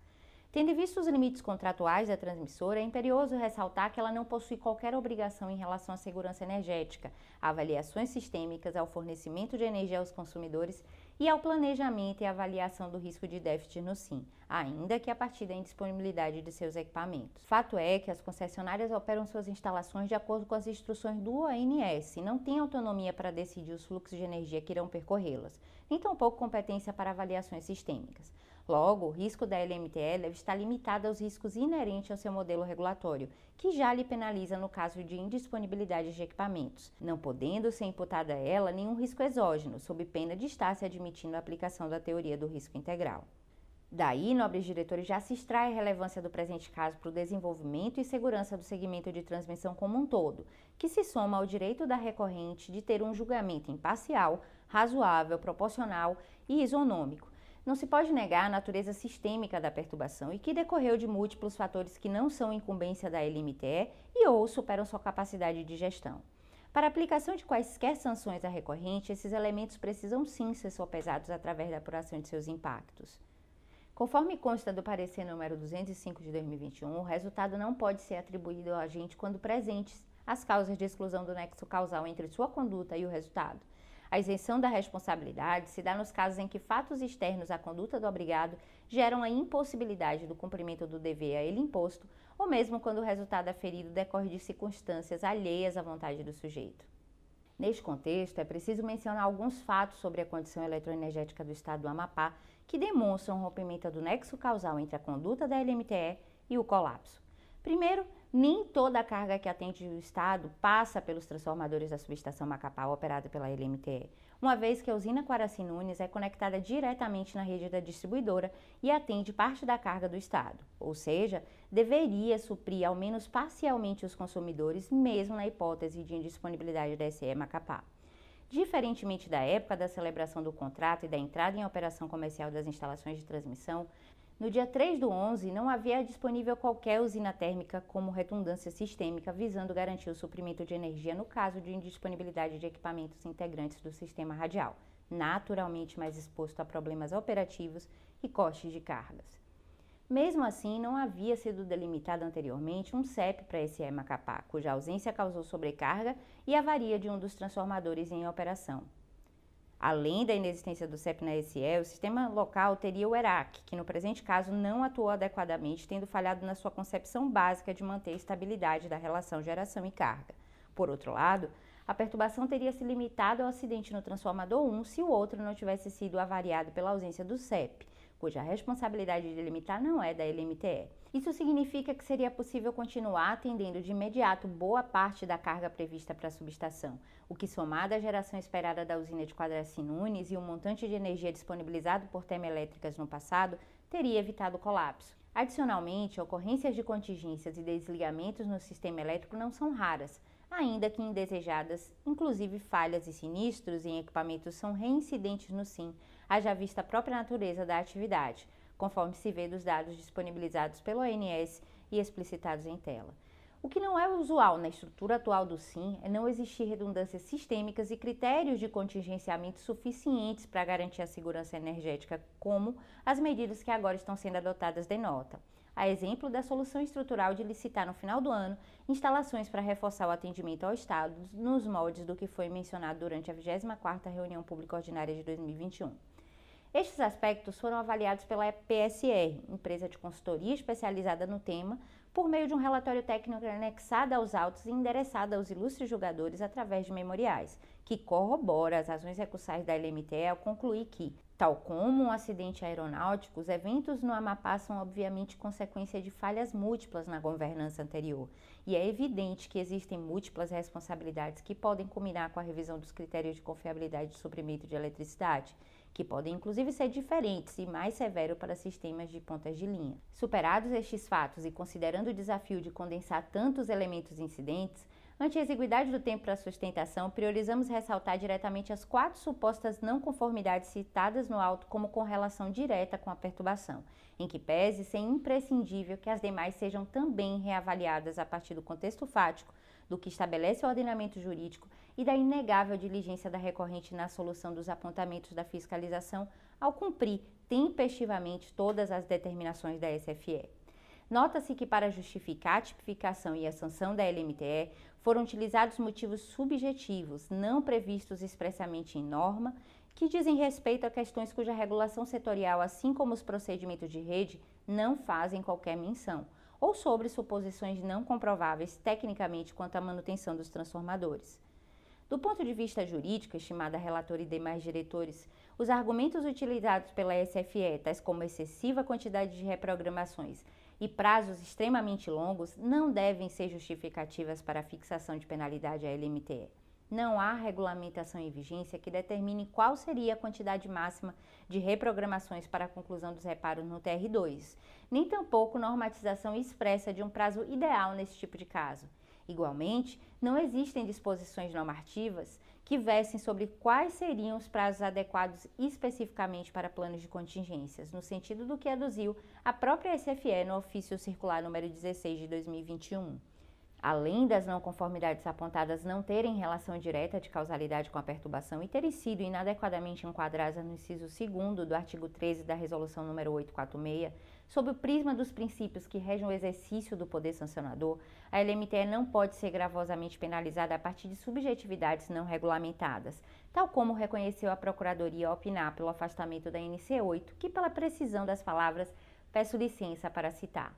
Tendo visto os limites contratuais da transmissora, é imperioso ressaltar que ela não possui qualquer obrigação em relação à segurança energética, avaliações sistêmicas, ao fornecimento de energia aos consumidores e ao planejamento e avaliação do risco de déficit no SIM ainda que a partir da indisponibilidade de seus equipamentos. Fato é que as concessionárias operam suas instalações de acordo com as instruções do ONS e não têm autonomia para decidir os fluxos de energia que irão percorrê-las, nem tampouco competência para avaliações sistêmicas. Logo, o risco da LMTE deve estar limitado aos riscos inerentes ao seu modelo regulatório, que já lhe penaliza no caso de indisponibilidade de equipamentos, não podendo ser imputada a ela nenhum risco exógeno, sob pena de estar se admitindo a aplicação da teoria do risco integral. Daí, nobres diretores, já se extrai a relevância do presente caso para o desenvolvimento e segurança do segmento de transmissão como um todo, que se soma ao direito da recorrente de ter um julgamento imparcial, razoável, proporcional e isonômico. Não se pode negar a natureza sistêmica da perturbação e que decorreu de múltiplos fatores que não são incumbência da LMTE e ou superam sua capacidade de gestão. Para a aplicação de quaisquer sanções à recorrente, esses elementos precisam sim ser sopesados através da apuração de seus impactos. Conforme consta do parecer número 205 de 2021, o resultado não pode ser atribuído ao agente quando presentes as causas de exclusão do nexo causal entre sua conduta e o resultado. A isenção da responsabilidade se dá nos casos em que fatos externos à conduta do obrigado geram a impossibilidade do cumprimento do dever a ele imposto, ou mesmo quando o resultado aferido decorre de circunstâncias alheias à vontade do sujeito. Neste contexto, é preciso mencionar alguns fatos sobre a condição eletroenergética do Estado do Amapá que demonstram o rompimento do nexo causal entre a conduta da LMTE e o colapso. Primeiro, nem toda a carga que atende o Estado passa pelos transformadores da subestação Macapá operada pela LMTE, uma vez que a usina Quaraci Nunes é conectada diretamente na rede da distribuidora e atende parte da carga do Estado, ou seja, deveria suprir ao menos parcialmente os consumidores, mesmo na hipótese de indisponibilidade da SE Macapá. Diferentemente da época da celebração do contrato e da entrada em operação comercial das instalações de transmissão, no dia 3 do 11 não havia disponível qualquer usina térmica como redundância sistêmica visando garantir o suprimento de energia no caso de indisponibilidade de equipamentos integrantes do sistema radial, naturalmente mais exposto a problemas operativos e costes de cargas. Mesmo assim, não havia sido delimitado anteriormente um CEP para esse Macapá, cuja ausência causou sobrecarga e avaria de um dos transformadores em operação. Além da inexistência do CEP na SE, o sistema local teria o ERAC, que no presente caso não atuou adequadamente, tendo falhado na sua concepção básica de manter a estabilidade da relação geração e carga. Por outro lado, a perturbação teria se limitado ao acidente no transformador 1 se o outro não tivesse sido avariado pela ausência do CEP, cuja responsabilidade de limitar não é da LMTE. Isso significa que seria possível continuar atendendo de imediato boa parte da carga prevista para a subestação, o que, somada à geração esperada da usina de Quadra Nunes e o um montante de energia disponibilizado por termoelétricas no passado, teria evitado o colapso. Adicionalmente, ocorrências de contingências e desligamentos no sistema elétrico não são raras, ainda que indesejadas, inclusive falhas e sinistros em equipamentos são reincidentes no SIM, haja vista a própria natureza da atividade, conforme se vê dos dados disponibilizados pelo ONS e explicitados em tela. O que não é usual na estrutura atual do SIM é não existir redundâncias sistêmicas e critérios de contingenciamento suficientes para garantir a segurança energética, como as medidas que agora estão sendo adotadas denotam. A exemplo da solução estrutural de licitar no final do ano instalações para reforçar o atendimento ao Estado nos moldes do que foi mencionado durante a 24ª reunião pública ordinária de 2021. Estes aspectos foram avaliados pela PSR, empresa de consultoria especializada no tema, por meio de um relatório técnico anexado aos autos e endereçado aos ilustres julgadores através de memoriais, que corrobora as ações recursais da LMTE ao concluir que, tal como um acidente aeronáutico, os eventos no Amapá são obviamente consequência de falhas múltiplas na governança anterior, e é evidente que existem múltiplas responsabilidades que podem combinar com a revisão dos critérios de confiabilidade de suprimento de eletricidade que podem inclusive ser diferentes e mais severo para sistemas de pontas de linha. Superados estes fatos e considerando o desafio de condensar tantos elementos incidentes, Ante a exiguidade do tempo para sustentação, priorizamos ressaltar diretamente as quatro supostas não conformidades citadas no auto como correlação direta com a perturbação, em que pese ser imprescindível que as demais sejam também reavaliadas a partir do contexto fático do que estabelece o ordenamento jurídico e da inegável diligência da recorrente na solução dos apontamentos da fiscalização ao cumprir tempestivamente todas as determinações da SFE. Nota-se que, para justificar a tipificação e a sanção da LMTE, foram utilizados motivos subjetivos, não previstos expressamente em norma, que dizem respeito a questões cuja regulação setorial, assim como os procedimentos de rede, não fazem qualquer menção ou sobre suposições não comprováveis tecnicamente quanto à manutenção dos transformadores. Do ponto de vista jurídico, estimada relatora e demais diretores, os argumentos utilizados pela SFE, tais como excessiva quantidade de reprogramações e prazos extremamente longos, não devem ser justificativas para a fixação de penalidade à LMTE não há regulamentação em vigência que determine qual seria a quantidade máxima de reprogramações para a conclusão dos reparos no TR2, nem tampouco normatização expressa de um prazo ideal nesse tipo de caso. Igualmente, não existem disposições normativas que vessem sobre quais seriam os prazos adequados especificamente para planos de contingências, no sentido do que aduziu a própria SFE no ofício circular número 16 de 2021 além das não conformidades apontadas não terem relação direta de causalidade com a perturbação e terem sido inadequadamente enquadradas no inciso 2 do artigo 13 da Resolução número 846, sob o prisma dos princípios que regem o exercício do poder sancionador, a LMT não pode ser gravosamente penalizada a partir de subjetividades não regulamentadas, tal como reconheceu a Procuradoria opinar pelo afastamento da NC8, que, pela precisão das palavras, peço licença para citar.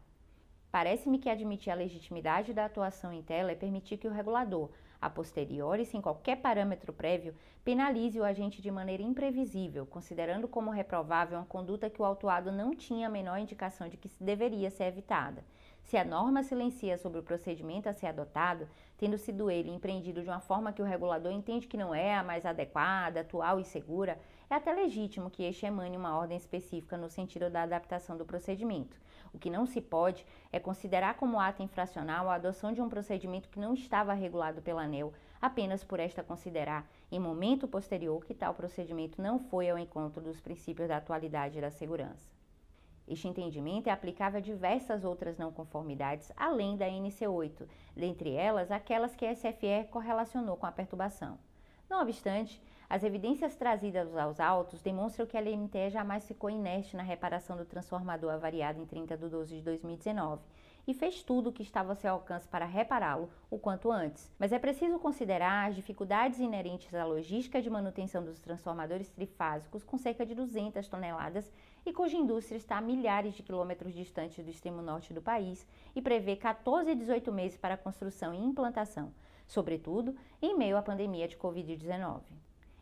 Parece-me que admitir a legitimidade da atuação em tela é permitir que o regulador, a posteriori, sem qualquer parâmetro prévio, penalize o agente de maneira imprevisível, considerando como reprovável uma conduta que o autuado não tinha a menor indicação de que deveria ser evitada. Se a norma silencia sobre o procedimento a ser adotado, tendo sido ele empreendido de uma forma que o regulador entende que não é a mais adequada, atual e segura, é até legítimo que este emane uma ordem específica no sentido da adaptação do procedimento. O que não se pode é considerar como ato infracional a adoção de um procedimento que não estava regulado pela ANEL, apenas por esta considerar, em momento posterior, que tal procedimento não foi ao encontro dos princípios da atualidade e da segurança. Este entendimento é aplicável a diversas outras não conformidades, além da NC8, dentre elas aquelas que a SFE correlacionou com a perturbação. Não obstante, as evidências trazidas aos autos demonstram que a LMTE jamais ficou inerte na reparação do transformador avariado em 30 de 12 de 2019 e fez tudo o que estava ao seu alcance para repará-lo o quanto antes. Mas é preciso considerar as dificuldades inerentes à logística de manutenção dos transformadores trifásicos com cerca de 200 toneladas e cuja indústria está a milhares de quilômetros distante do extremo norte do país e prevê 14 a 18 meses para construção e implantação, sobretudo em meio à pandemia de Covid-19.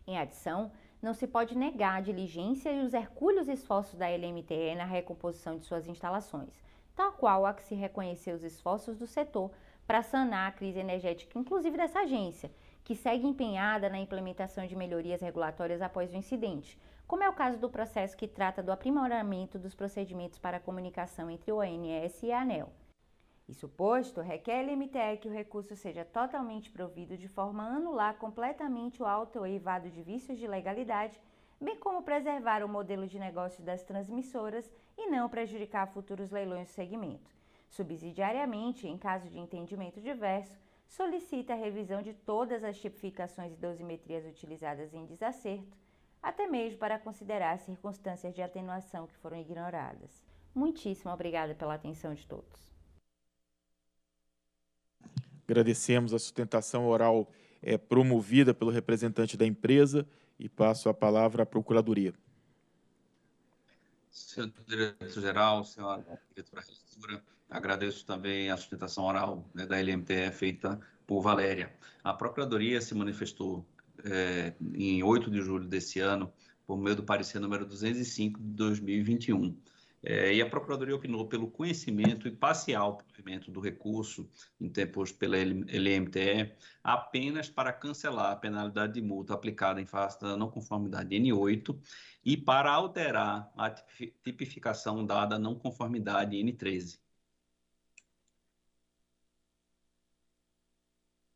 Em adição, não se pode negar a diligência e os hercúleos esforços da LMTE na recomposição de suas instalações, tal qual há que se reconhecer os esforços do setor para sanar a crise energética, inclusive dessa agência, que segue empenhada na implementação de melhorias regulatórias após o incidente, como é o caso do processo que trata do aprimoramento dos procedimentos para a comunicação entre o ONS e a ANEL. Isso posto, requer a LMTE que o recurso seja totalmente provido de forma a anular completamente o alto eivado de vícios de legalidade, bem como preservar o modelo de negócio das transmissoras e não prejudicar futuros leilões do segmento. Subsidiariamente, em caso de entendimento diverso, solicita a revisão de todas as tipificações e dosimetrias utilizadas em desacerto, até mesmo para considerar as circunstâncias de atenuação que foram ignoradas. Muitíssimo obrigada pela atenção de todos. Agradecemos a sustentação oral é, promovida pelo representante da empresa e passo a palavra à Procuradoria. Senhor diretor-geral, senhora diretora-reitora, agradeço também a sustentação oral né, da LMTE feita por Valéria. A Procuradoria se manifestou é, em 8 de julho desse ano por meio do parecer número 205 de 2021, é, e a Procuradoria opinou pelo conhecimento e parcial provimento do recurso interposto pela LMTE apenas para cancelar a penalidade de multa aplicada em face da não conformidade N8 e para alterar a tipificação dada à não conformidade N13.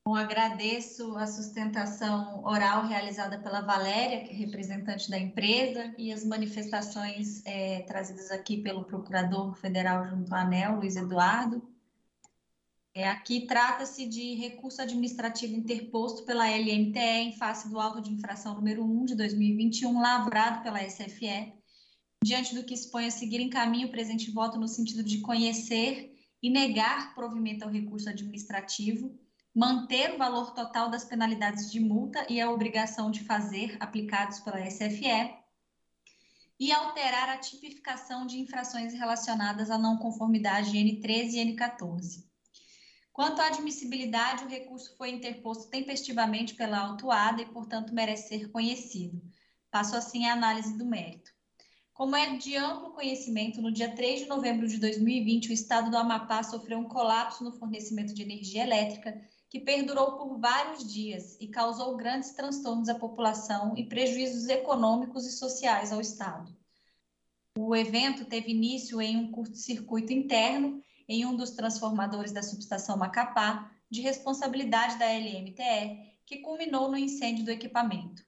Bom, agradeço a sustentação oral realizada pela Valéria, que é representante da empresa, e as manifestações é, trazidas aqui pelo Procurador Federal junto ao ANEL, Luiz Eduardo. É, aqui trata-se de recurso administrativo interposto pela LMTE em face do auto de infração número 1 de 2021, lavrado pela SFE. Diante do que expõe a seguir, encaminho o presente voto no sentido de conhecer e negar provimento ao recurso administrativo manter o valor total das penalidades de multa e a obrigação de fazer aplicados pela SFE e alterar a tipificação de infrações relacionadas à não conformidade N13 e N14. Quanto à admissibilidade, o recurso foi interposto tempestivamente pela autuada e, portanto, merece ser conhecido. Passo assim à análise do mérito. Como é de amplo conhecimento, no dia 3 de novembro de 2020, o estado do Amapá sofreu um colapso no fornecimento de energia elétrica que perdurou por vários dias e causou grandes transtornos à população e prejuízos econômicos e sociais ao Estado. O evento teve início em um curto-circuito interno em um dos transformadores da subestação Macapá, de responsabilidade da LMTE, que culminou no incêndio do equipamento.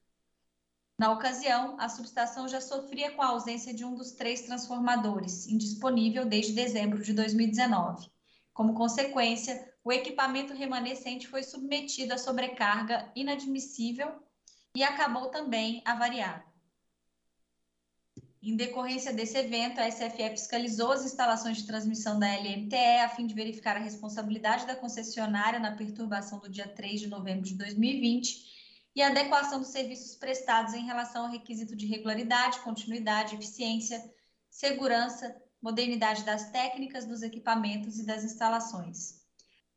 Na ocasião, a subestação já sofria com a ausência de um dos três transformadores, indisponível desde dezembro de 2019. Como consequência, o equipamento remanescente foi submetido a sobrecarga inadmissível e acabou também avariado. Em decorrência desse evento, a SFE fiscalizou as instalações de transmissão da LMTE a fim de verificar a responsabilidade da concessionária na perturbação do dia 3 de novembro de 2020 e a adequação dos serviços prestados em relação ao requisito de regularidade, continuidade, eficiência, segurança, modernidade das técnicas, dos equipamentos e das instalações.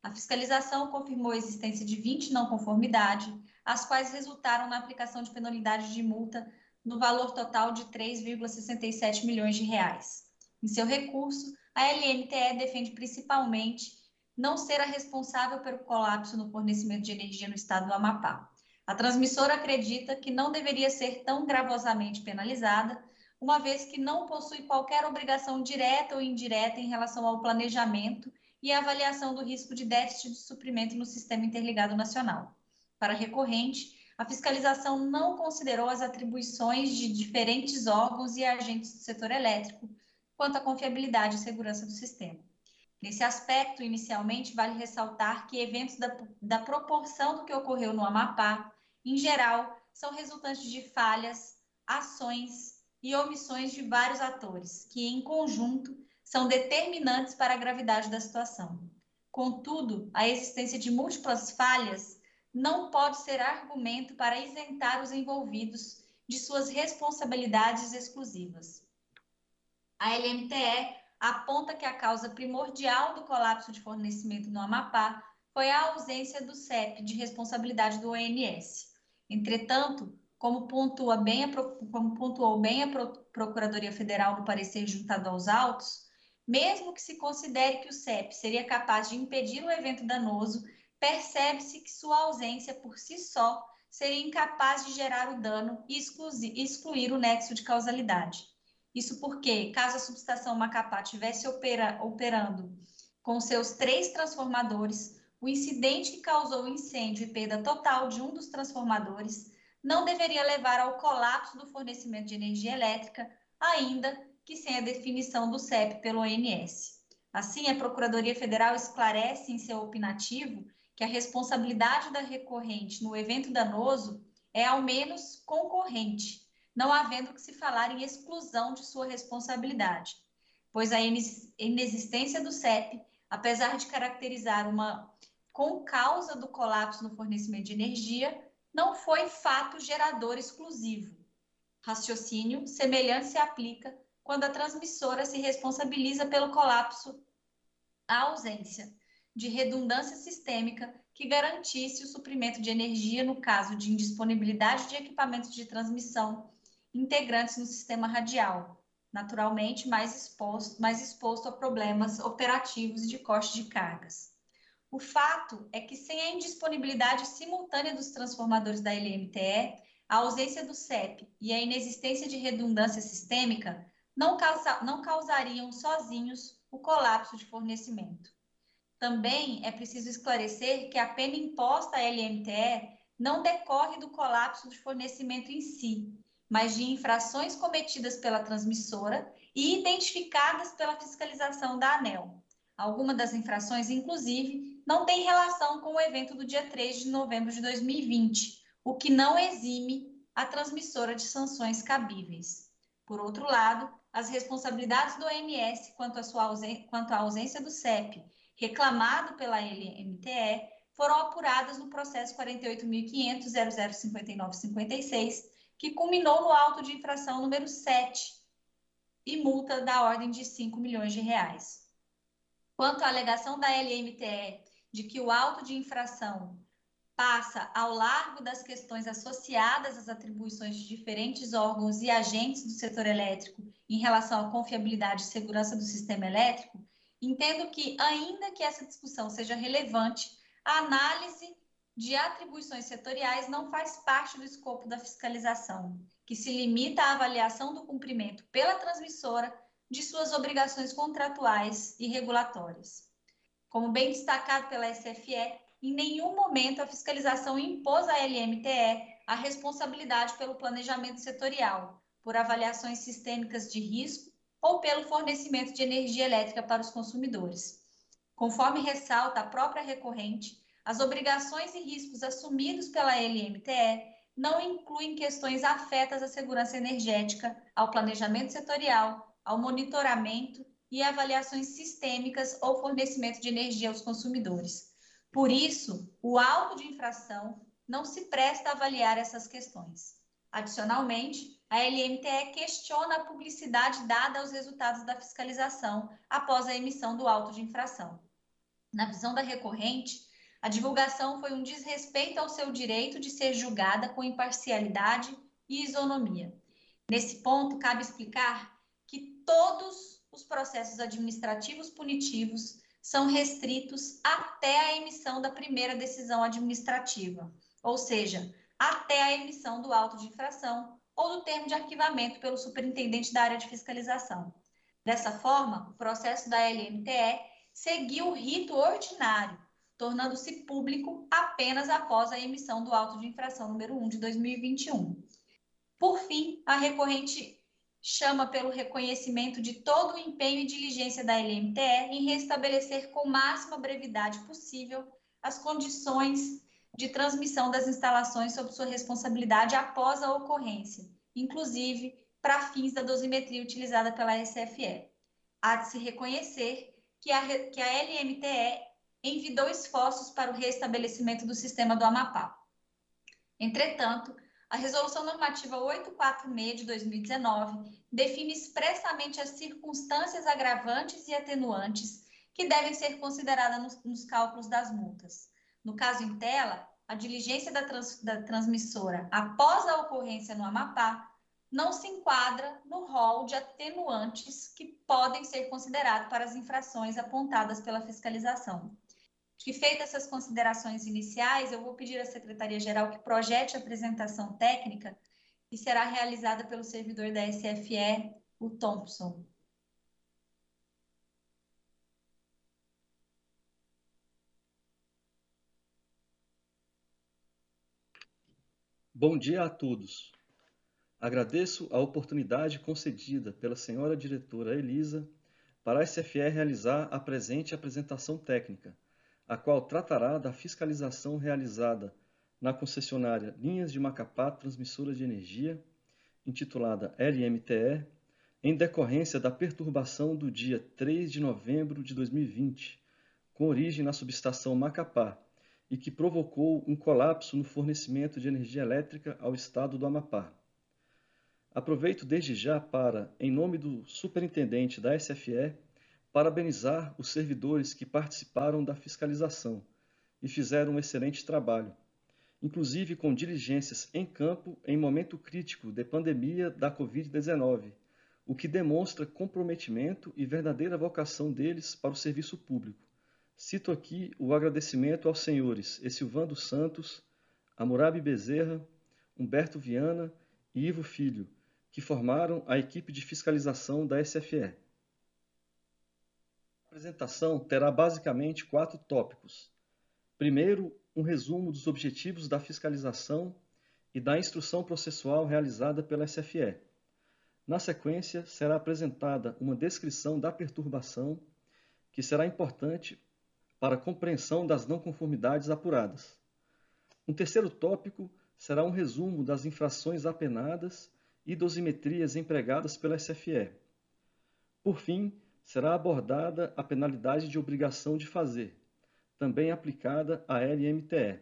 A fiscalização confirmou a existência de 20 não conformidade, as quais resultaram na aplicação de penalidade de multa no valor total de 3,67 milhões de reais. Em seu recurso, a LMTE defende principalmente não ser a responsável pelo colapso no fornecimento de energia no estado do Amapá. A transmissora acredita que não deveria ser tão gravosamente penalizada, uma vez que não possui qualquer obrigação direta ou indireta em relação ao planejamento e a avaliação do risco de déficit de suprimento no Sistema Interligado Nacional. Para recorrente, a fiscalização não considerou as atribuições de diferentes órgãos e agentes do setor elétrico quanto à confiabilidade e segurança do sistema. Nesse aspecto, inicialmente, vale ressaltar que eventos da, da proporção do que ocorreu no Amapá, em geral, são resultantes de falhas, ações e omissões de vários atores, que, em conjunto, são determinantes para a gravidade da situação. Contudo, a existência de múltiplas falhas não pode ser argumento para isentar os envolvidos de suas responsabilidades exclusivas. A LMTE aponta que a causa primordial do colapso de fornecimento no Amapá foi a ausência do CEP de responsabilidade do ONS. Entretanto, como, pontua bem a, como pontuou bem a Procuradoria Federal no parecer juntado aos autos, mesmo que se considere que o CEP seria capaz de impedir o evento danoso, percebe-se que sua ausência por si só seria incapaz de gerar o dano e excluir o nexo de causalidade. Isso porque, caso a subestação Macapá tivesse opera, operando com seus três transformadores, o incidente que causou o incêndio e perda total de um dos transformadores não deveria levar ao colapso do fornecimento de energia elétrica, ainda que sem a definição do CEP pelo ONS. Assim, a Procuradoria Federal esclarece em seu opinativo que a responsabilidade da recorrente no evento danoso é ao menos concorrente, não havendo que se falar em exclusão de sua responsabilidade, pois a inexistência do CEP, apesar de caracterizar uma com causa do colapso no fornecimento de energia, não foi fato gerador exclusivo. Raciocínio semelhante se aplica quando a transmissora se responsabiliza pelo colapso, a ausência de redundância sistêmica que garantisse o suprimento de energia no caso de indisponibilidade de equipamentos de transmissão integrantes no sistema radial, naturalmente mais exposto, mais exposto a problemas operativos de corte de cargas. O fato é que, sem a indisponibilidade simultânea dos transformadores da LMTE, a ausência do CEP e a inexistência de redundância sistêmica, não, causa, não causariam sozinhos o colapso de fornecimento. Também é preciso esclarecer que a pena imposta à LMTE não decorre do colapso de fornecimento em si, mas de infrações cometidas pela transmissora e identificadas pela fiscalização da ANEL. Alguma das infrações, inclusive, não tem relação com o evento do dia 3 de novembro de 2020, o que não exime a transmissora de sanções cabíveis. Por outro lado, as responsabilidades do OMS quanto, à sua quanto à ausência do CEP, reclamado pela LMTE, foram apuradas no processo 48.500.005956, que culminou no auto de infração número 7 e multa da ordem de 5 milhões de reais. Quanto à alegação da LMTE de que o auto de infração passa ao largo das questões associadas às atribuições de diferentes órgãos e agentes do setor elétrico em relação à confiabilidade e segurança do sistema elétrico, entendo que, ainda que essa discussão seja relevante, a análise de atribuições setoriais não faz parte do escopo da fiscalização, que se limita à avaliação do cumprimento pela transmissora de suas obrigações contratuais e regulatórias. Como bem destacado pela SFE, em nenhum momento a fiscalização impôs à LMTE a responsabilidade pelo planejamento setorial, por avaliações sistêmicas de risco ou pelo fornecimento de energia elétrica para os consumidores. Conforme ressalta a própria recorrente, as obrigações e riscos assumidos pela LMTE não incluem questões afetas à segurança energética, ao planejamento setorial, ao monitoramento e avaliações sistêmicas ou fornecimento de energia aos consumidores. Por isso, o auto de infração não se presta a avaliar essas questões. Adicionalmente, a LMTE questiona a publicidade dada aos resultados da fiscalização após a emissão do auto de infração. Na visão da recorrente, a divulgação foi um desrespeito ao seu direito de ser julgada com imparcialidade e isonomia. Nesse ponto, cabe explicar que todos os processos administrativos punitivos são restritos até a emissão da primeira decisão administrativa, ou seja, até a emissão do auto de infração ou do termo de arquivamento pelo superintendente da área de fiscalização. Dessa forma, o processo da LMTE seguiu o rito ordinário, tornando-se público apenas após a emissão do auto de infração número 1 de 2021. Por fim, a recorrente chama pelo reconhecimento de todo o empenho e diligência da LMTE em restabelecer com máxima brevidade possível as condições de transmissão das instalações sob sua responsabilidade após a ocorrência, inclusive para fins da dosimetria utilizada pela SFE. Há de se reconhecer que a, que a LMTE envidou esforços para o restabelecimento do sistema do Amapá. Entretanto, a Resolução Normativa 846 de 2019 define expressamente as circunstâncias agravantes e atenuantes que devem ser consideradas nos, nos cálculos das multas. No caso em tela, a diligência da, trans, da transmissora após a ocorrência no Amapá não se enquadra no rol de atenuantes que podem ser considerados para as infrações apontadas pela fiscalização que, feitas essas considerações iniciais, eu vou pedir à Secretaria-Geral que projete a apresentação técnica que será realizada pelo servidor da SFE, o Thompson. Bom dia a todos. Agradeço a oportunidade concedida pela senhora diretora Elisa para a SFE realizar a presente apresentação técnica a qual tratará da fiscalização realizada na concessionária Linhas de Macapá Transmissora de Energia, intitulada LMTE, em decorrência da perturbação do dia 3 de novembro de 2020, com origem na subestação Macapá, e que provocou um colapso no fornecimento de energia elétrica ao estado do Amapá. Aproveito desde já para, em nome do superintendente da SFE, parabenizar os servidores que participaram da fiscalização e fizeram um excelente trabalho, inclusive com diligências em campo em momento crítico de pandemia da Covid-19, o que demonstra comprometimento e verdadeira vocação deles para o serviço público. Cito aqui o agradecimento aos senhores Esilvando Santos, Amurabi Bezerra, Humberto Viana e Ivo Filho, que formaram a equipe de fiscalização da SFE. A apresentação terá basicamente quatro tópicos. Primeiro, um resumo dos objetivos da fiscalização e da instrução processual realizada pela SFE. Na sequência, será apresentada uma descrição da perturbação, que será importante para a compreensão das não conformidades apuradas. Um terceiro tópico será um resumo das infrações apenadas e dosimetrias empregadas pela SFE. Por fim, será abordada a penalidade de obrigação de fazer, também aplicada à LMTE.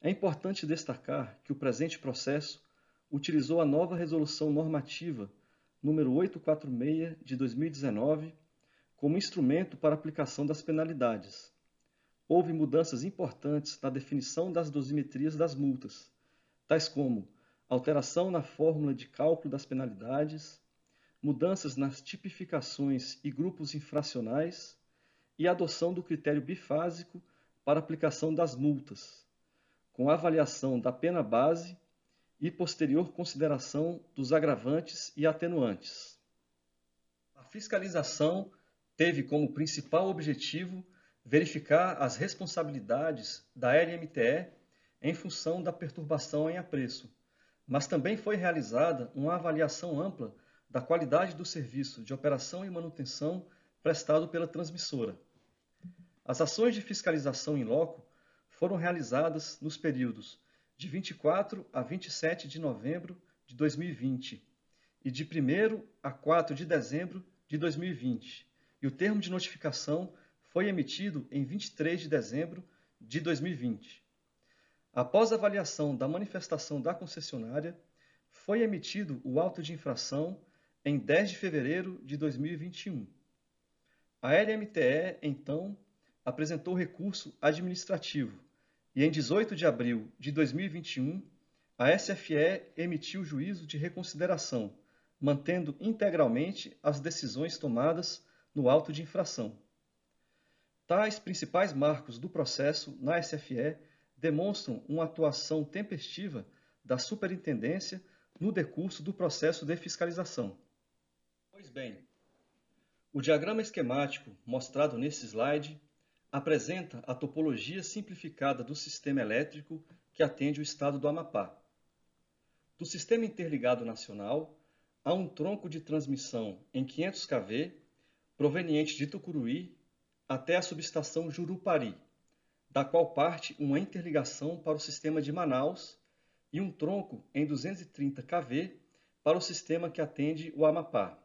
É importante destacar que o presente processo utilizou a nova Resolução Normativa número 846 de 2019 como instrumento para aplicação das penalidades. Houve mudanças importantes na definição das dosimetrias das multas, tais como alteração na fórmula de cálculo das penalidades, mudanças nas tipificações e grupos infracionais e adoção do critério bifásico para aplicação das multas, com avaliação da pena base e posterior consideração dos agravantes e atenuantes. A fiscalização teve como principal objetivo verificar as responsabilidades da LMTE em função da perturbação em apreço, mas também foi realizada uma avaliação ampla da qualidade do serviço de operação e manutenção prestado pela transmissora. As ações de fiscalização em loco foram realizadas nos períodos de 24 a 27 de novembro de 2020 e de 1 a 4 de dezembro de 2020, e o termo de notificação foi emitido em 23 de dezembro de 2020. Após avaliação da manifestação da concessionária, foi emitido o auto de infração em 10 de fevereiro de 2021. A LMTE, então, apresentou recurso administrativo e, em 18 de abril de 2021, a SFE emitiu juízo de reconsideração, mantendo integralmente as decisões tomadas no auto de infração. Tais principais marcos do processo na SFE demonstram uma atuação tempestiva da Superintendência no decurso do processo de fiscalização. Pois bem, o diagrama esquemático mostrado nesse slide apresenta a topologia simplificada do sistema elétrico que atende o estado do Amapá. Do Sistema Interligado Nacional, há um tronco de transmissão em 500 kV, proveniente de Tucuruí até a subestação Jurupari, da qual parte uma interligação para o sistema de Manaus e um tronco em 230 kV para o sistema que atende o Amapá.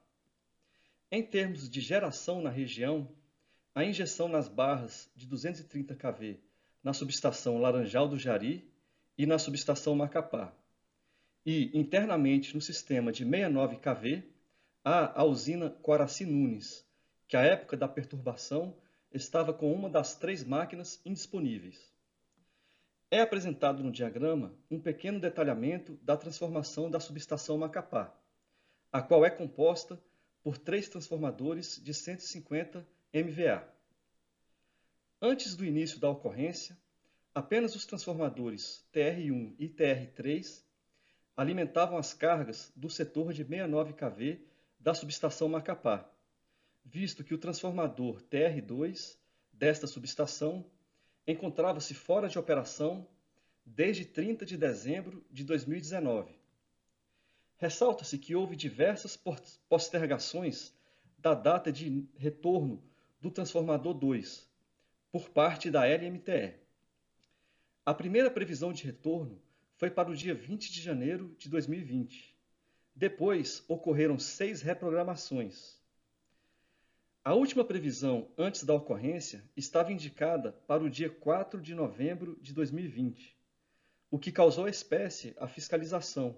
Em termos de geração na região, a injeção nas barras de 230 kV na subestação Laranjal do Jari e na subestação Macapá, e internamente no sistema de 69 kV, há a usina Coraci Nunes, que à época da perturbação estava com uma das três máquinas indisponíveis. É apresentado no diagrama um pequeno detalhamento da transformação da subestação Macapá, a qual é composta por três transformadores de 150 MVA. Antes do início da ocorrência, apenas os transformadores TR1 e TR3 alimentavam as cargas do setor de 69 kV da subestação Macapá, visto que o transformador TR2 desta subestação encontrava-se fora de operação desde 30 de dezembro de 2019 Ressalta-se que houve diversas postergações da data de retorno do Transformador 2 por parte da LMTE. A primeira previsão de retorno foi para o dia 20 de janeiro de 2020. Depois ocorreram seis reprogramações. A última previsão antes da ocorrência estava indicada para o dia 4 de novembro de 2020, o que causou à espécie a fiscalização,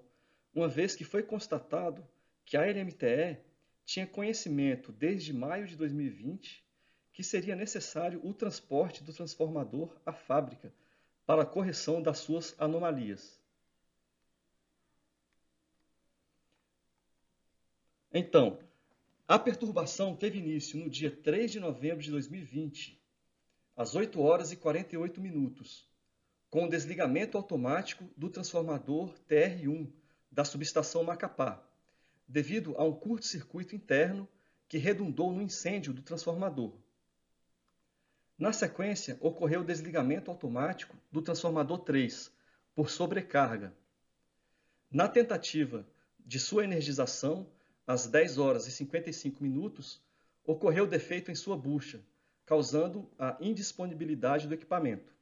uma vez que foi constatado que a LMTE tinha conhecimento desde maio de 2020 que seria necessário o transporte do transformador à fábrica para a correção das suas anomalias. Então, a perturbação teve início no dia 3 de novembro de 2020, às 8 horas e 48 minutos, com o desligamento automático do transformador TR1 da subestação Macapá, devido a um curto-circuito interno que redundou no incêndio do transformador. Na sequência, ocorreu o desligamento automático do transformador 3, por sobrecarga. Na tentativa de sua energização, às 10 horas e 55 minutos, ocorreu defeito em sua bucha, causando a indisponibilidade do equipamento.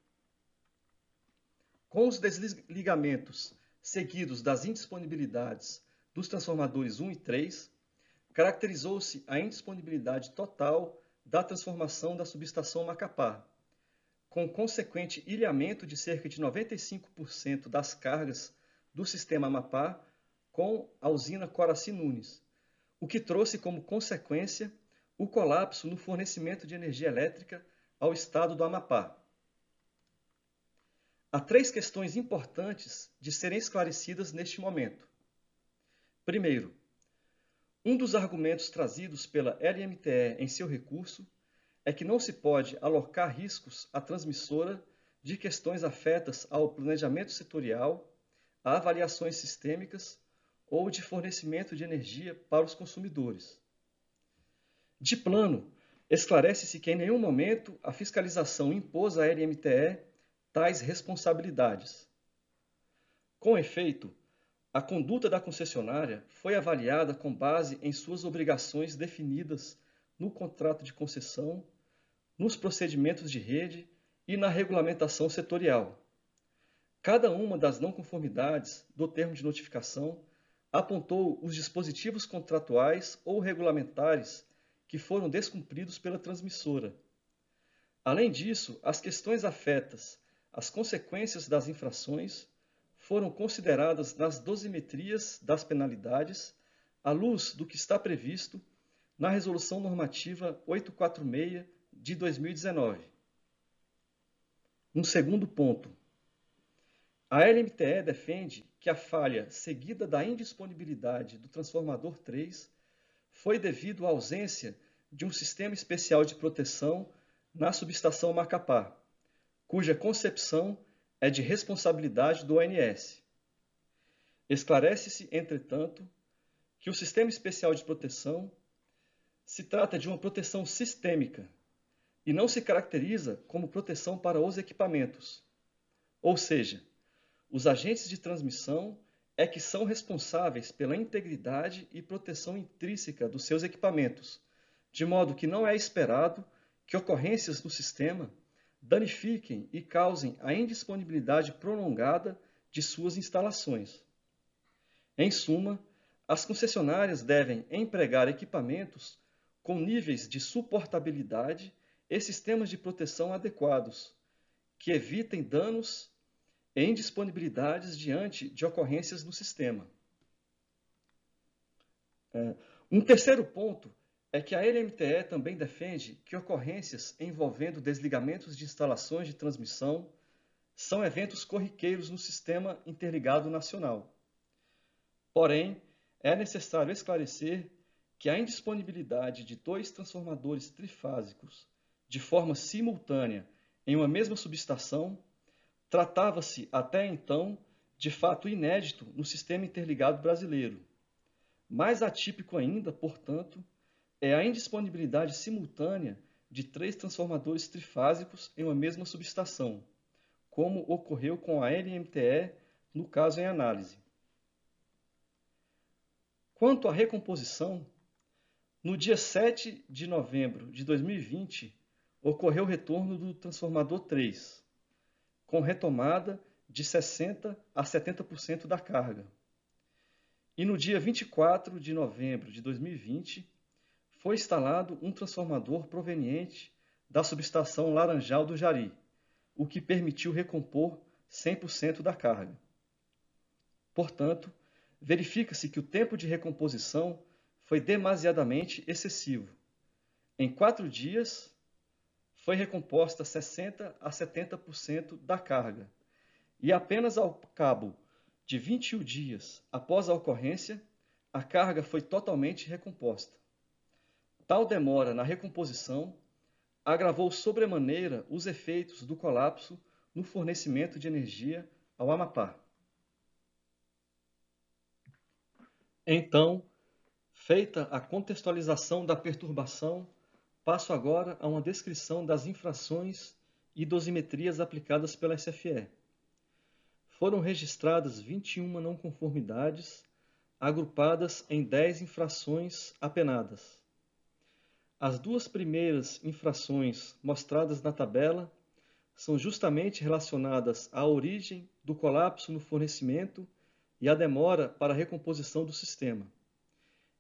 Com os desligamentos seguidos das indisponibilidades dos transformadores 1 e 3, caracterizou-se a indisponibilidade total da transformação da subestação Macapá, com consequente ilhamento de cerca de 95% das cargas do sistema Amapá com a usina Coraci Nunes, o que trouxe como consequência o colapso no fornecimento de energia elétrica ao estado do Amapá. Há três questões importantes de serem esclarecidas neste momento. Primeiro, um dos argumentos trazidos pela LMTE em seu recurso é que não se pode alocar riscos à transmissora de questões afetas ao planejamento setorial, a avaliações sistêmicas ou de fornecimento de energia para os consumidores. De plano, esclarece-se que em nenhum momento a fiscalização impôs à LMTE tais responsabilidades. Com efeito, a conduta da concessionária foi avaliada com base em suas obrigações definidas no contrato de concessão, nos procedimentos de rede e na regulamentação setorial. Cada uma das não conformidades do termo de notificação apontou os dispositivos contratuais ou regulamentares que foram descumpridos pela transmissora. Além disso, as questões afetas as consequências das infrações foram consideradas nas dosimetrias das penalidades à luz do que está previsto na Resolução Normativa 846 de 2019. Um segundo ponto. A LMTE defende que a falha seguida da indisponibilidade do transformador 3 foi devido à ausência de um sistema especial de proteção na subestação Macapá, cuja concepção é de responsabilidade do ONS. Esclarece-se, entretanto, que o Sistema Especial de Proteção se trata de uma proteção sistêmica e não se caracteriza como proteção para os equipamentos. Ou seja, os agentes de transmissão é que são responsáveis pela integridade e proteção intrínseca dos seus equipamentos, de modo que não é esperado que ocorrências do sistema danifiquem e causem a indisponibilidade prolongada de suas instalações. Em suma, as concessionárias devem empregar equipamentos com níveis de suportabilidade e sistemas de proteção adequados, que evitem danos e indisponibilidades diante de ocorrências no sistema. É, um terceiro ponto é que a LMTE também defende que ocorrências envolvendo desligamentos de instalações de transmissão são eventos corriqueiros no Sistema Interligado Nacional. Porém, é necessário esclarecer que a indisponibilidade de dois transformadores trifásicos de forma simultânea em uma mesma subestação tratava-se até então de fato inédito no sistema interligado brasileiro. Mais atípico ainda, portanto, é a indisponibilidade simultânea de três transformadores trifásicos em uma mesma subestação, como ocorreu com a LMTE no caso em análise. Quanto à recomposição, no dia 7 de novembro de 2020, ocorreu o retorno do transformador 3, com retomada de 60% a 70% da carga. E no dia 24 de novembro de 2020, foi instalado um transformador proveniente da subestação Laranjal do Jari, o que permitiu recompor 100% da carga. Portanto, verifica-se que o tempo de recomposição foi demasiadamente excessivo. Em quatro dias, foi recomposta 60% a 70% da carga, e apenas ao cabo de 21 dias após a ocorrência, a carga foi totalmente recomposta. Tal demora na recomposição agravou sobremaneira os efeitos do colapso no fornecimento de energia ao Amapá. Então, feita a contextualização da perturbação, passo agora a uma descrição das infrações e dosimetrias aplicadas pela SFE. Foram registradas 21 não conformidades, agrupadas em 10 infrações apenadas. As duas primeiras infrações mostradas na tabela são justamente relacionadas à origem do colapso no fornecimento e à demora para a recomposição do sistema.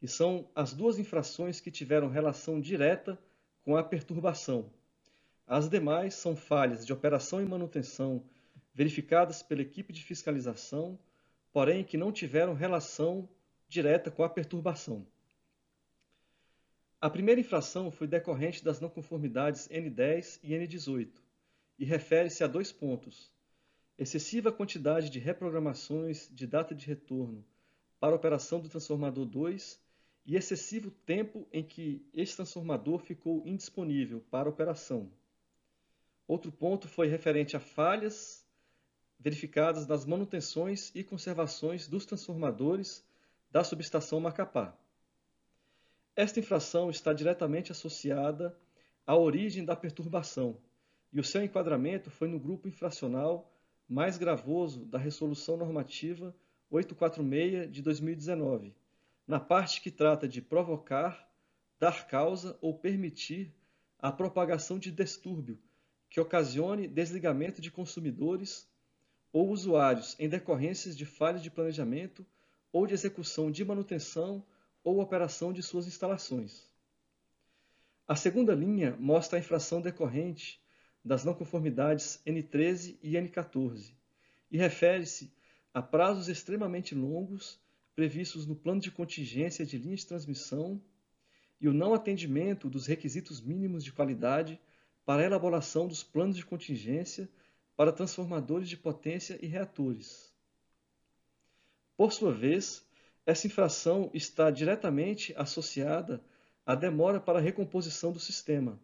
E são as duas infrações que tiveram relação direta com a perturbação. As demais são falhas de operação e manutenção verificadas pela equipe de fiscalização, porém que não tiveram relação direta com a perturbação. A primeira infração foi decorrente das não conformidades N10 e N18 e refere-se a dois pontos: excessiva quantidade de reprogramações de data de retorno para a operação do transformador 2 e excessivo tempo em que este transformador ficou indisponível para operação. Outro ponto foi referente a falhas verificadas nas manutenções e conservações dos transformadores da subestação Macapá. Esta infração está diretamente associada à origem da perturbação e o seu enquadramento foi no grupo infracional mais gravoso da Resolução Normativa 846 de 2019, na parte que trata de provocar, dar causa ou permitir a propagação de distúrbio que ocasione desligamento de consumidores ou usuários em decorrências de falhas de planejamento ou de execução de manutenção ou operação de suas instalações. A segunda linha mostra a infração decorrente das não conformidades N13 e N14 e refere-se a prazos extremamente longos previstos no plano de contingência de linhas de transmissão e o não atendimento dos requisitos mínimos de qualidade para a elaboração dos planos de contingência para transformadores de potência e reatores. Por sua vez, essa infração está diretamente associada à demora para a recomposição do sistema,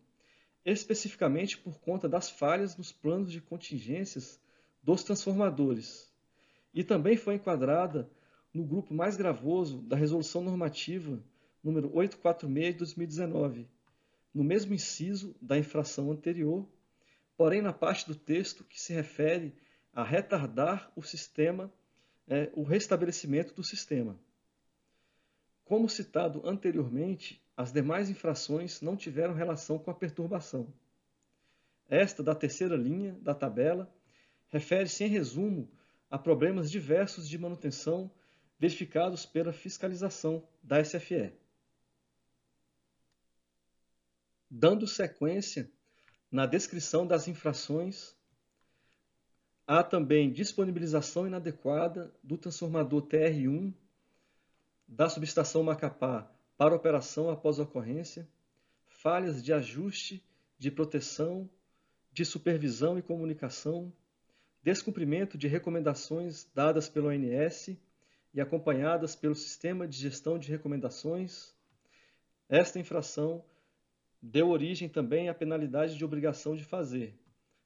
especificamente por conta das falhas nos planos de contingências dos transformadores, e também foi enquadrada no grupo mais gravoso da Resolução Normativa número 846 de 2019, no mesmo inciso da infração anterior, porém na parte do texto que se refere a retardar o sistema, é, o restabelecimento do sistema. Como citado anteriormente, as demais infrações não tiveram relação com a perturbação. Esta, da terceira linha da tabela, refere-se em resumo a problemas diversos de manutenção verificados pela fiscalização da SFE. Dando sequência na descrição das infrações, há também disponibilização inadequada do transformador TR1 da subestação Macapá para operação após ocorrência, falhas de ajuste, de proteção, de supervisão e comunicação, descumprimento de recomendações dadas pelo ONS e acompanhadas pelo Sistema de Gestão de Recomendações. Esta infração deu origem também à penalidade de obrigação de fazer,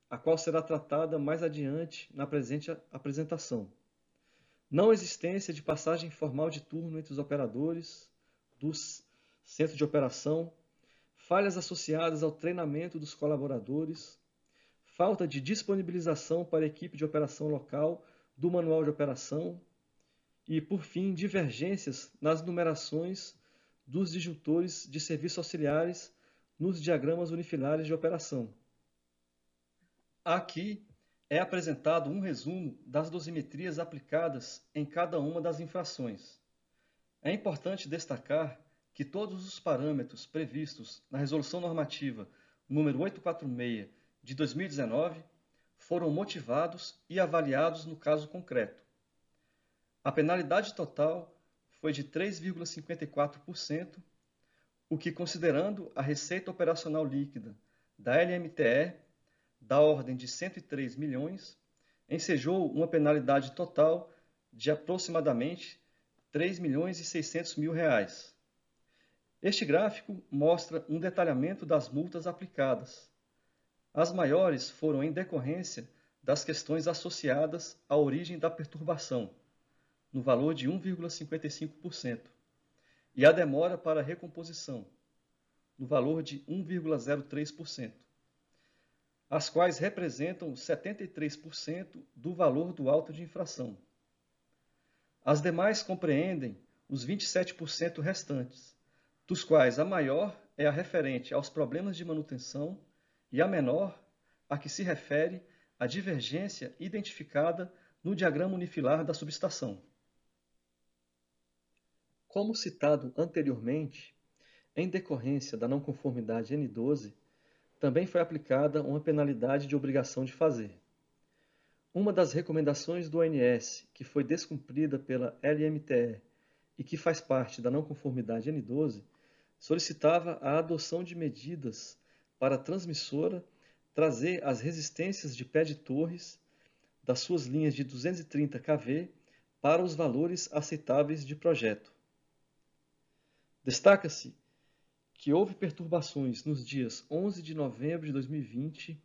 a qual será tratada mais adiante na presente apresentação não existência de passagem formal de turno entre os operadores do centro de operação, falhas associadas ao treinamento dos colaboradores, falta de disponibilização para a equipe de operação local do manual de operação e, por fim, divergências nas numerações dos disjuntores de serviços auxiliares nos diagramas unifilares de operação. Aqui é apresentado um resumo das dosimetrias aplicadas em cada uma das infrações. É importante destacar que todos os parâmetros previstos na Resolução Normativa nº 846 de 2019 foram motivados e avaliados no caso concreto. A penalidade total foi de 3,54%, o que, considerando a receita operacional líquida da LMTE, da ordem de 103 milhões, ensejou uma penalidade total de aproximadamente 3 milhões e 600 mil reais. Este gráfico mostra um detalhamento das multas aplicadas. As maiores foram em decorrência das questões associadas à origem da perturbação, no valor de 1,55%, e a demora para a recomposição, no valor de 1,03% as quais representam 73% do valor do auto de infração. As demais compreendem os 27% restantes, dos quais a maior é a referente aos problemas de manutenção e a menor a que se refere à divergência identificada no diagrama unifilar da subestação. Como citado anteriormente, em decorrência da não conformidade N12, também foi aplicada uma penalidade de obrigação de fazer. Uma das recomendações do ONS, que foi descumprida pela LMTE e que faz parte da não conformidade N12, solicitava a adoção de medidas para a transmissora trazer as resistências de pé de torres das suas linhas de 230 kV para os valores aceitáveis de projeto. Destaca-se que houve perturbações nos dias 11 de novembro de 2020,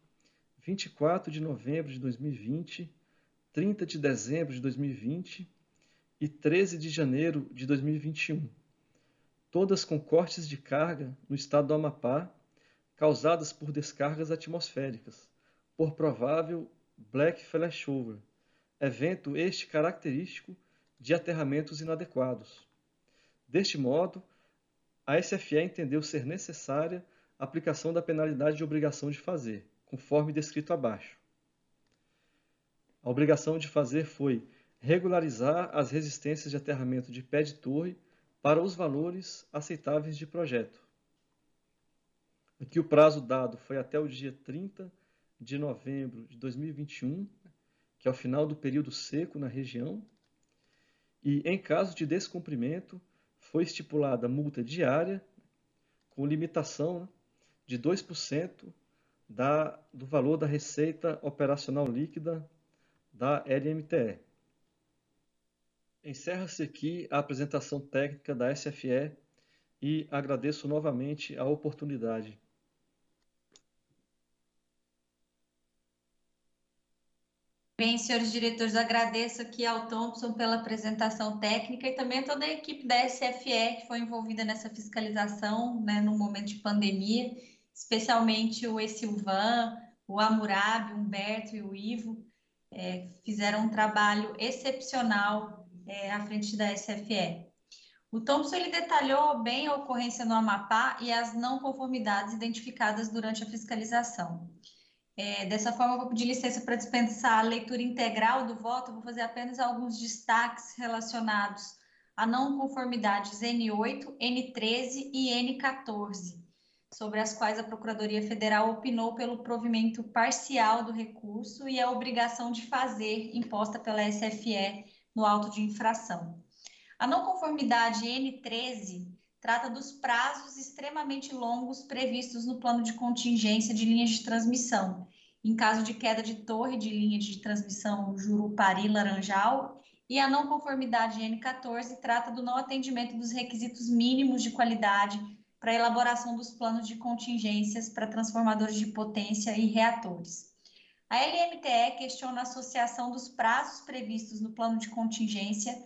24 de novembro de 2020, 30 de dezembro de 2020 e 13 de janeiro de 2021, todas com cortes de carga no estado do Amapá, causadas por descargas atmosféricas, por provável Black Flashover, evento este característico de aterramentos inadequados. Deste modo, a SFE entendeu ser necessária a aplicação da penalidade de obrigação de fazer, conforme descrito abaixo. A obrigação de fazer foi regularizar as resistências de aterramento de pé de torre para os valores aceitáveis de projeto. Aqui o prazo dado foi até o dia 30 de novembro de 2021, que é o final do período seco na região, e em caso de descumprimento, foi estipulada multa diária com limitação né, de 2% da, do valor da receita operacional líquida da LMTE. Encerra-se aqui a apresentação técnica da SFE e agradeço novamente a oportunidade. Bem, senhores diretores, agradeço aqui ao Thompson pela apresentação técnica e também a toda a equipe da SFE que foi envolvida nessa fiscalização né, no momento de pandemia, especialmente o Esilvan, o Amurabi, o Humberto e o Ivo, é, fizeram um trabalho excepcional é, à frente da SFE. O Thompson ele detalhou bem a ocorrência no Amapá e as não conformidades identificadas durante a fiscalização. É, dessa forma, eu vou pedir licença para dispensar a leitura integral do voto, vou fazer apenas alguns destaques relacionados à não conformidades N8, N13 e N14, sobre as quais a Procuradoria Federal opinou pelo provimento parcial do recurso e a obrigação de fazer imposta pela SFE no auto de infração. A não conformidade N13 trata dos prazos extremamente longos previstos no plano de contingência de linhas de transmissão, em caso de queda de torre de linha de transmissão Jurupari-Laranjal, e a não conformidade N14 trata do não atendimento dos requisitos mínimos de qualidade para a elaboração dos planos de contingências para transformadores de potência e reatores. A LMTE questiona a associação dos prazos previstos no plano de contingência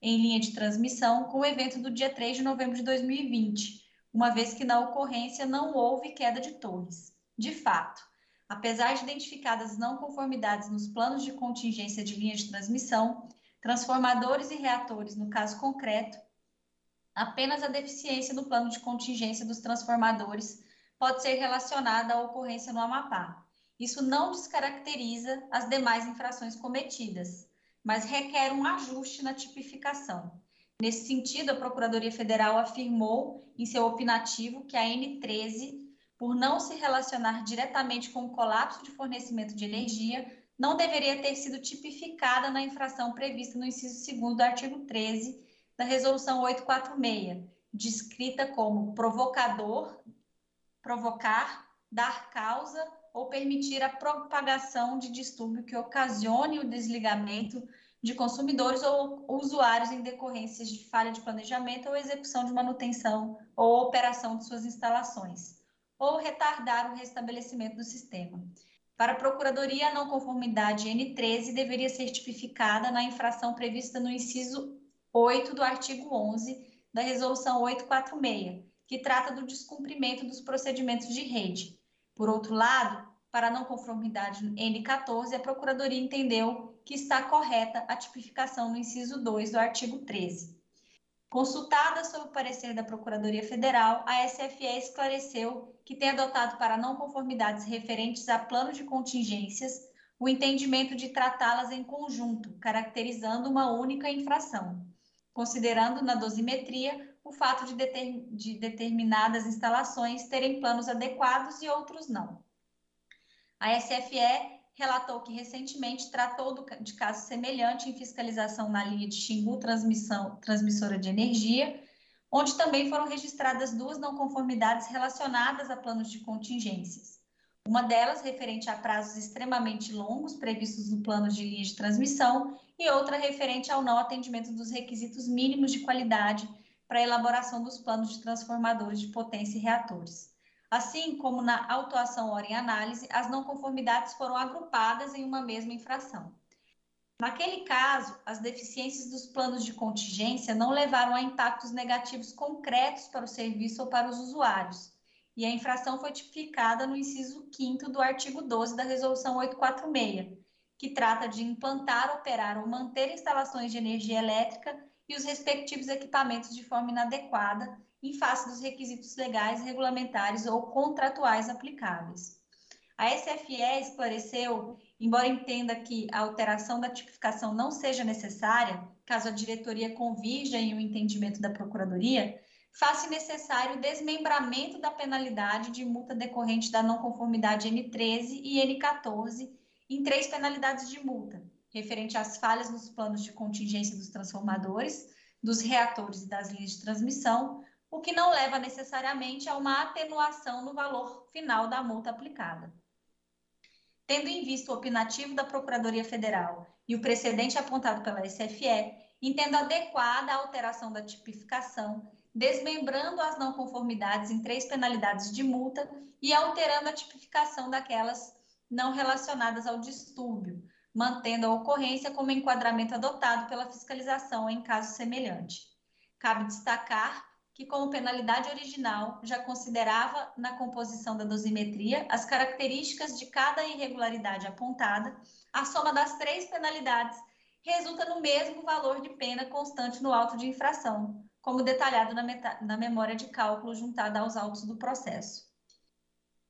em linha de transmissão com o evento do dia 3 de novembro de 2020, uma vez que na ocorrência não houve queda de torres. De fato, apesar de identificadas não conformidades nos planos de contingência de linha de transmissão, transformadores e reatores no caso concreto, apenas a deficiência no plano de contingência dos transformadores pode ser relacionada à ocorrência no Amapá. Isso não descaracteriza as demais infrações cometidas, mas requer um ajuste na tipificação. Nesse sentido, a Procuradoria Federal afirmou em seu opinativo que a N13, por não se relacionar diretamente com o colapso de fornecimento de energia, não deveria ter sido tipificada na infração prevista no inciso 2 do artigo 13 da Resolução 846, descrita como provocador, provocar, dar causa ou permitir a propagação de distúrbio que ocasione o desligamento de consumidores ou usuários em decorrências de falha de planejamento ou execução de manutenção ou operação de suas instalações, ou retardar o restabelecimento do sistema. Para a Procuradoria, a não conformidade N13 deveria ser tipificada na infração prevista no inciso 8 do artigo 11 da Resolução 846, que trata do descumprimento dos procedimentos de rede. Por outro lado, para a não conformidade N14, a Procuradoria entendeu que está correta a tipificação no inciso 2 do artigo 13. Consultada sobre o parecer da Procuradoria Federal, a SFE esclareceu que tem adotado para não conformidades referentes a plano de contingências o entendimento de tratá-las em conjunto, caracterizando uma única infração, considerando na dosimetria o fato de, de determinadas instalações terem planos adequados e outros não. A SFE relatou que recentemente tratou de caso semelhante em fiscalização na linha de Xingu transmissão, transmissora de energia, onde também foram registradas duas não conformidades relacionadas a planos de contingências. Uma delas referente a prazos extremamente longos previstos no plano de linha de transmissão e outra referente ao não atendimento dos requisitos mínimos de qualidade para a elaboração dos planos de transformadores de potência e reatores. Assim como na autuação hora em análise, as não conformidades foram agrupadas em uma mesma infração. Naquele caso, as deficiências dos planos de contingência não levaram a impactos negativos concretos para o serviço ou para os usuários, e a infração foi tipificada no inciso 5 do artigo 12 da Resolução 846, que trata de implantar, operar ou manter instalações de energia elétrica e os respectivos equipamentos de forma inadequada, em face dos requisitos legais, regulamentares ou contratuais aplicáveis. A SFE esclareceu, embora entenda que a alteração da tipificação não seja necessária, caso a diretoria convirja em um entendimento da Procuradoria, faça necessário o desmembramento da penalidade de multa decorrente da não conformidade N13 e N14 em três penalidades de multa, referente às falhas nos planos de contingência dos transformadores, dos reatores e das linhas de transmissão, o que não leva necessariamente a uma atenuação no valor final da multa aplicada. Tendo em vista o opinativo da Procuradoria Federal e o precedente apontado pela SFE, entendo adequada a alteração da tipificação, desmembrando as não conformidades em três penalidades de multa e alterando a tipificação daquelas não relacionadas ao distúrbio, mantendo a ocorrência como enquadramento adotado pela fiscalização em caso semelhante. Cabe destacar que, como penalidade original, já considerava na composição da dosimetria as características de cada irregularidade apontada, a soma das três penalidades resulta no mesmo valor de pena constante no auto de infração, como detalhado na, na memória de cálculo juntada aos autos do processo.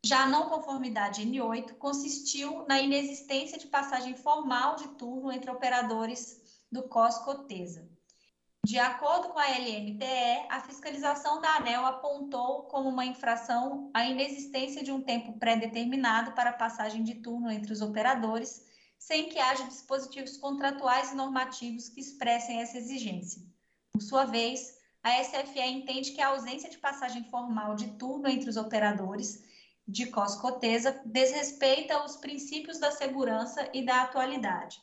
Já a não conformidade N8 consistiu na inexistência de passagem formal de turno entre operadores do COS Cotesa. De acordo com a LMTE, a fiscalização da ANEL apontou como uma infração a inexistência de um tempo pré-determinado para passagem de turno entre os operadores, sem que haja dispositivos contratuais e normativos que expressem essa exigência. Por sua vez, a SFE entende que a ausência de passagem formal de turno entre os operadores de Coscoteza desrespeita os princípios da segurança e da atualidade.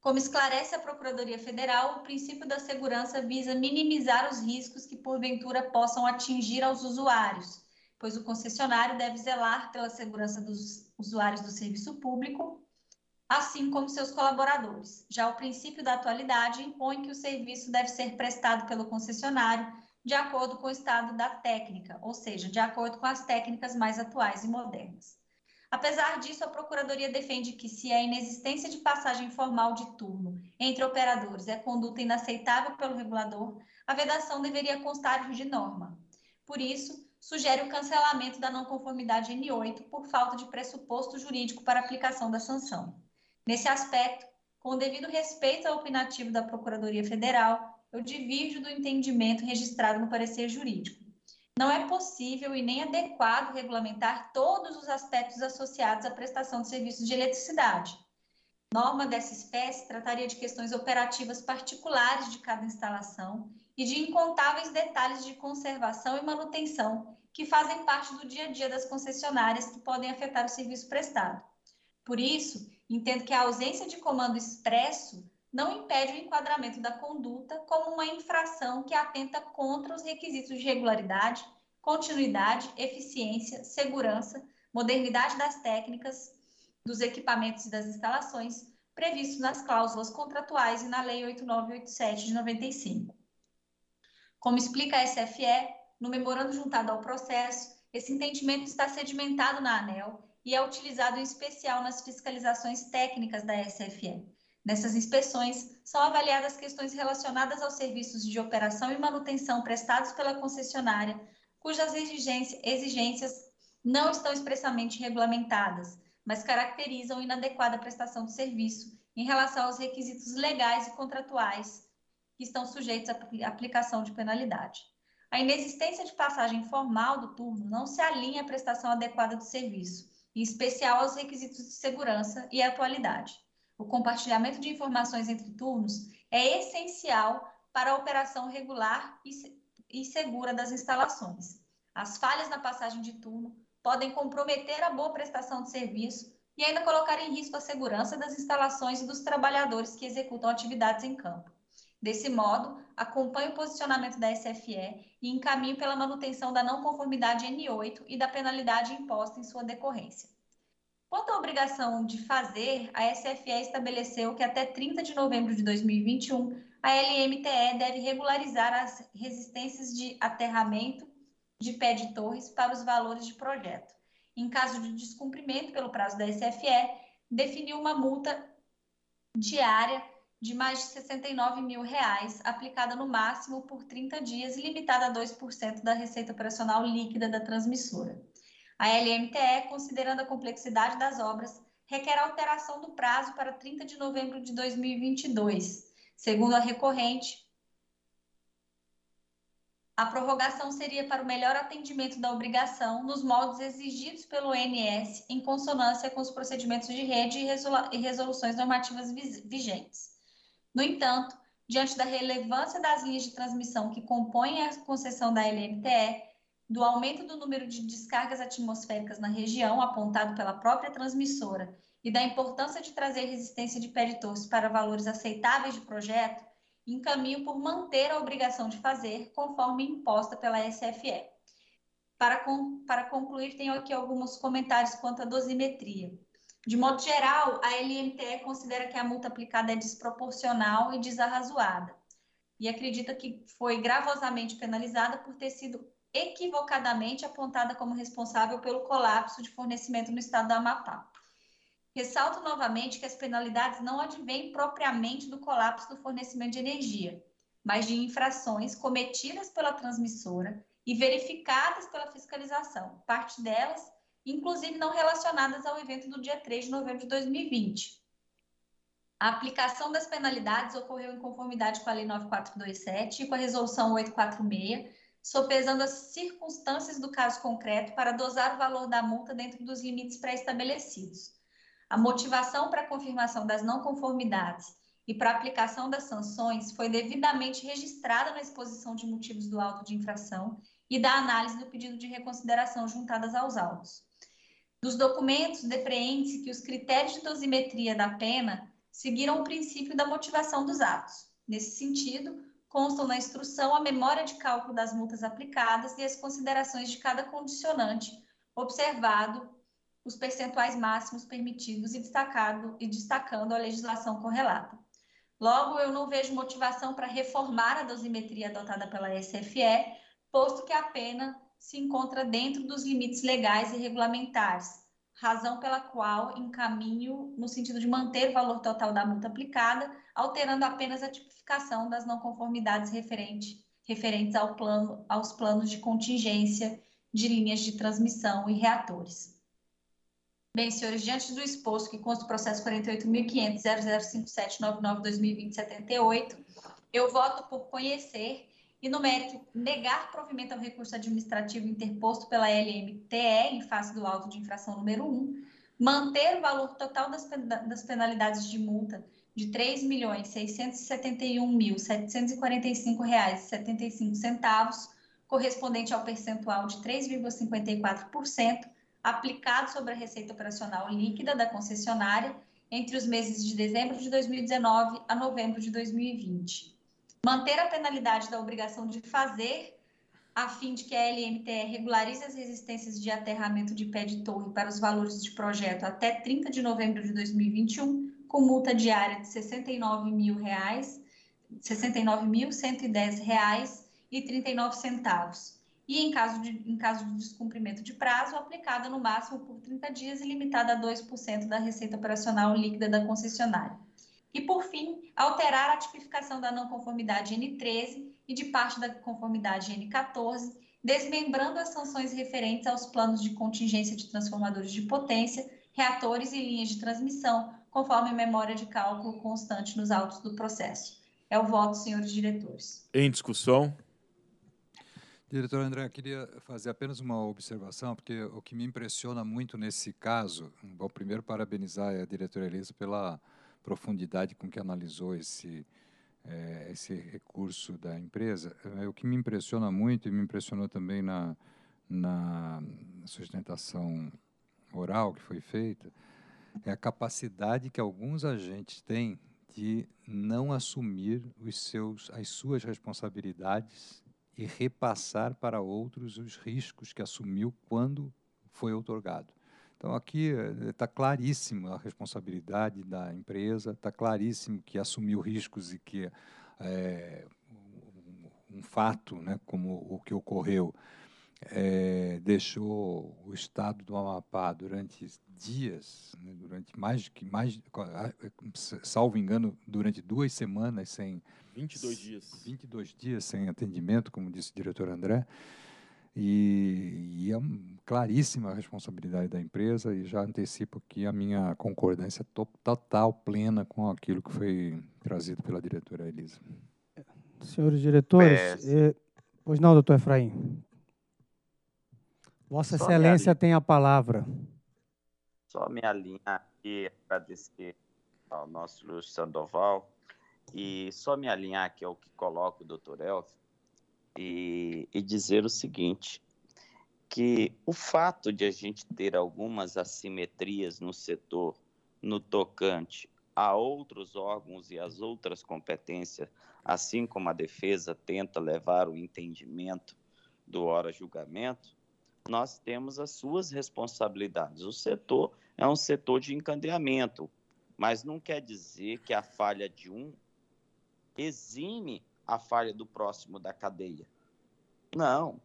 Como esclarece a Procuradoria Federal, o princípio da segurança visa minimizar os riscos que porventura possam atingir aos usuários, pois o concessionário deve zelar pela segurança dos usuários do serviço público, assim como seus colaboradores. Já o princípio da atualidade impõe que o serviço deve ser prestado pelo concessionário de acordo com o estado da técnica, ou seja, de acordo com as técnicas mais atuais e modernas. Apesar disso, a Procuradoria defende que, se a é inexistência de passagem formal de turno entre operadores é conduta inaceitável pelo regulador, a vedação deveria constar de norma. Por isso, sugere o cancelamento da não conformidade N8 por falta de pressuposto jurídico para aplicação da sanção. Nesse aspecto, com devido respeito ao opinativo da Procuradoria Federal, eu divirjo do entendimento registrado no parecer jurídico. Não é possível e nem adequado regulamentar todos os aspectos associados à prestação de serviços de eletricidade. Norma dessa espécie trataria de questões operativas particulares de cada instalação e de incontáveis detalhes de conservação e manutenção que fazem parte do dia a dia das concessionárias que podem afetar o serviço prestado. Por isso, entendo que a ausência de comando expresso não impede o enquadramento da conduta como uma infração que atenta contra os requisitos de regularidade, continuidade, eficiência, segurança, modernidade das técnicas, dos equipamentos e das instalações previstos nas cláusulas contratuais e na Lei 8987 de 95. Como explica a SFE, no memorando juntado ao processo, esse entendimento está sedimentado na ANEL e é utilizado em especial nas fiscalizações técnicas da SFE Nessas inspeções, são avaliadas questões relacionadas aos serviços de operação e manutenção prestados pela concessionária, cujas exigências não estão expressamente regulamentadas, mas caracterizam inadequada prestação de serviço em relação aos requisitos legais e contratuais que estão sujeitos à aplicação de penalidade. A inexistência de passagem formal do turno não se alinha à prestação adequada do serviço, em especial aos requisitos de segurança e atualidade o compartilhamento de informações entre turnos é essencial para a operação regular e segura das instalações. As falhas na passagem de turno podem comprometer a boa prestação de serviço e ainda colocar em risco a segurança das instalações e dos trabalhadores que executam atividades em campo. Desse modo, acompanhe o posicionamento da SFE e encaminhe pela manutenção da não conformidade N8 e da penalidade imposta em sua decorrência. Quanto à obrigação de fazer, a SFE estabeleceu que até 30 de novembro de 2021, a LMTE deve regularizar as resistências de aterramento de pé de torres para os valores de projeto. Em caso de descumprimento pelo prazo da SFE, definiu uma multa diária de mais de 69 mil reais, aplicada no máximo por 30 dias, limitada a 2% da receita operacional líquida da transmissora. A LMTE, considerando a complexidade das obras, requer alteração do prazo para 30 de novembro de 2022. Segundo a recorrente, a prorrogação seria para o melhor atendimento da obrigação nos moldes exigidos pelo ONS, em consonância com os procedimentos de rede e resoluções normativas vigentes. No entanto, diante da relevância das linhas de transmissão que compõem a concessão da LMTE, do aumento do número de descargas atmosféricas na região, apontado pela própria transmissora, e da importância de trazer resistência de peritorce para valores aceitáveis de projeto, encaminho por manter a obrigação de fazer, conforme imposta pela SFE. Para, con para concluir, tenho aqui alguns comentários quanto à dosimetria. De modo geral, a LMTE considera que a multa aplicada é desproporcional e desarrazoada, e acredita que foi gravosamente penalizada por ter sido equivocadamente apontada como responsável pelo colapso de fornecimento no estado do Amapá. Ressalto novamente que as penalidades não advêm propriamente do colapso do fornecimento de energia, mas de infrações cometidas pela transmissora e verificadas pela fiscalização, parte delas, inclusive, não relacionadas ao evento do dia 3 de novembro de 2020. A aplicação das penalidades ocorreu em conformidade com a Lei 9427 e com a Resolução 846 sopesando as circunstâncias do caso concreto para dosar o valor da multa dentro dos limites pré-estabelecidos. A motivação para a confirmação das não conformidades e para a aplicação das sanções foi devidamente registrada na exposição de motivos do auto de infração e da análise do pedido de reconsideração juntadas aos autos. Dos documentos, depreende-se que os critérios de dosimetria da pena seguiram o princípio da motivação dos atos. Nesse sentido, constam na instrução a memória de cálculo das multas aplicadas e as considerações de cada condicionante, observado os percentuais máximos permitidos e, destacado, e destacando a legislação correlata. Logo, eu não vejo motivação para reformar a dosimetria adotada pela SFE, posto que a pena se encontra dentro dos limites legais e regulamentares, razão pela qual encaminho no sentido de manter o valor total da multa aplicada, alterando apenas a tipificação das não conformidades referente, referentes ao plano, aos planos de contingência de linhas de transmissão e reatores. Bem, senhores, diante do exposto que consta o processo 48.500.0057.99.2020.78, eu voto por conhecer e no mérito negar provimento ao recurso administrativo interposto pela LMTE em face do auto de infração número 1, manter o valor total das, das penalidades de multa de R$ 3.671.745,75, correspondente ao percentual de 3,54%, aplicado sobre a receita operacional líquida da concessionária entre os meses de dezembro de 2019 a novembro de 2020 manter a penalidade da obrigação de fazer, a fim de que a LMTE regularize as resistências de aterramento de pé de torre para os valores de projeto até 30 de novembro de 2021, com multa diária de R$ 69.110,00 69 e 39 centavos. E em caso, de, em caso de descumprimento de prazo, aplicada no máximo por 30 dias e limitada a 2% da receita operacional líquida da concessionária. E, por fim, alterar a tipificação da não conformidade N13 e de parte da conformidade N14, desmembrando as sanções referentes aos planos de contingência de transformadores de potência, reatores e linhas de transmissão, conforme memória de cálculo constante nos autos do processo. É o voto, senhores diretores. Em discussão. Diretor André, eu queria fazer apenas uma observação, porque o que me impressiona muito nesse caso, bom, primeiro parabenizar a diretora Elisa pela profundidade com que analisou esse, é, esse recurso da empresa. É, o que me impressiona muito, e me impressionou também na, na sustentação oral que foi feita, é a capacidade que alguns agentes têm de não assumir os seus, as suas responsabilidades e repassar para outros os riscos que assumiu quando foi outorgado. Então, aqui está eh, claríssima a responsabilidade da empresa, está claríssimo que assumiu riscos e que é, um, um fato né, como o que ocorreu é, deixou o estado do Amapá durante dias, né, durante mais que mais, salvo engano, durante duas semanas sem 22 dias, 22 dias sem atendimento, como disse o diretor André. E, e é claríssima a responsabilidade da empresa e já antecipo aqui a minha concordância total, plena com aquilo que foi trazido pela diretora Elisa. Senhores diretores, é... Eh, pois não, doutor Efraim. Vossa Só Excelência tem a palavra. Só me alinhar aqui, agradecer ao nosso Luiz Sandoval, e só me alinhar aqui ao que coloca o doutor Elcio, e, e dizer o seguinte: que o fato de a gente ter algumas assimetrias no setor no tocante a outros órgãos e as outras competências, assim como a defesa tenta levar o entendimento do hora julgamento, nós temos as suas responsabilidades. O setor é um setor de encandeamento, mas não quer dizer que a falha de um exime a falha do próximo da cadeia. Não.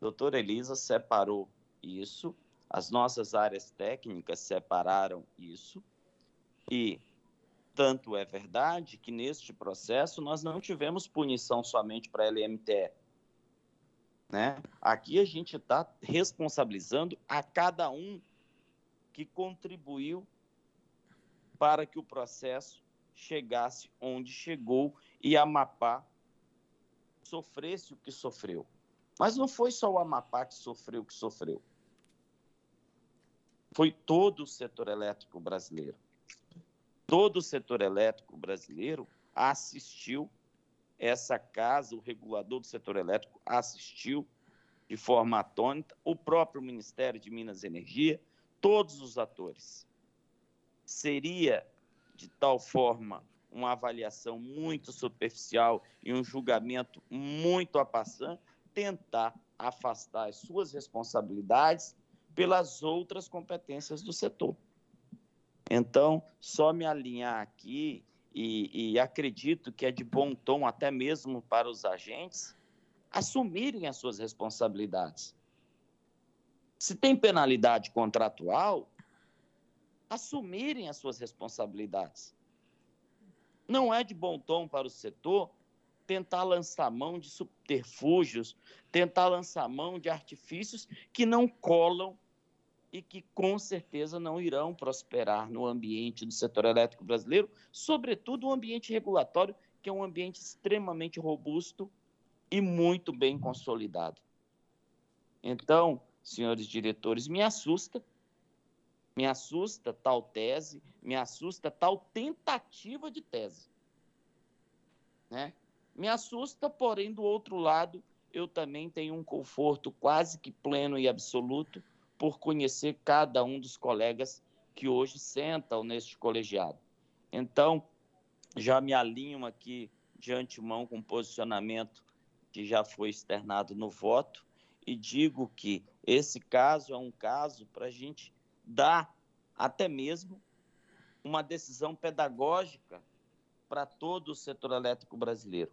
Doutora Elisa separou isso, as nossas áreas técnicas separaram isso, e tanto é verdade que neste processo nós não tivemos punição somente para a LMTE. Né? Aqui a gente está responsabilizando a cada um que contribuiu para que o processo chegasse onde chegou e Amapá sofresse o que sofreu. Mas não foi só o Amapá que sofreu o que sofreu. Foi todo o setor elétrico brasileiro. Todo o setor elétrico brasileiro assistiu essa casa, o regulador do setor elétrico assistiu de forma atônita, o próprio Ministério de Minas e Energia, todos os atores. Seria de tal forma uma avaliação muito superficial e um julgamento muito a tentar afastar as suas responsabilidades pelas outras competências do setor. Então, só me alinhar aqui e, e, acredito que é de bom tom até mesmo para os agentes assumirem as suas responsabilidades. Se tem penalidade contratual, assumirem as suas responsabilidades. Não é de bom tom para o setor tentar lançar mão de subterfúgios, tentar lançar mão de artifícios que não colam e que com certeza não irão prosperar no ambiente do setor elétrico brasileiro, sobretudo o ambiente regulatório, que é um ambiente extremamente robusto e muito bem consolidado. Então, senhores diretores, me assusta me assusta tal tese, me assusta tal tentativa de tese. Né? Me assusta, porém, do outro lado, eu também tenho um conforto quase que pleno e absoluto por conhecer cada um dos colegas que hoje sentam neste colegiado. Então, já me alinho aqui de antemão com o posicionamento que já foi externado no voto e digo que esse caso é um caso para a gente dá até mesmo uma decisão pedagógica para todo o setor elétrico brasileiro.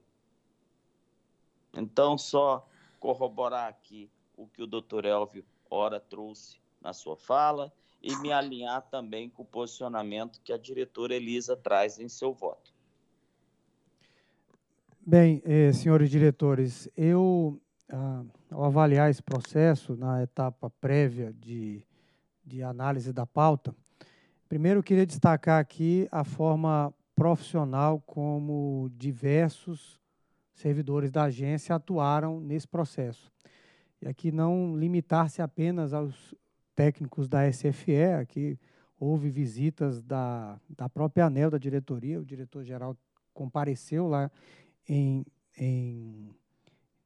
Então, só corroborar aqui o que o doutor Elvio Ora trouxe na sua fala e me alinhar também com o posicionamento que a diretora Elisa traz em seu voto. Bem, eh, senhores diretores, eu, ah, ao avaliar esse processo na etapa prévia de de análise da pauta. Primeiro, eu queria destacar aqui a forma profissional como diversos servidores da agência atuaram nesse processo. E aqui não limitar-se apenas aos técnicos da SFE, aqui houve visitas da, da própria ANEL, da diretoria, o diretor-geral compareceu lá em, em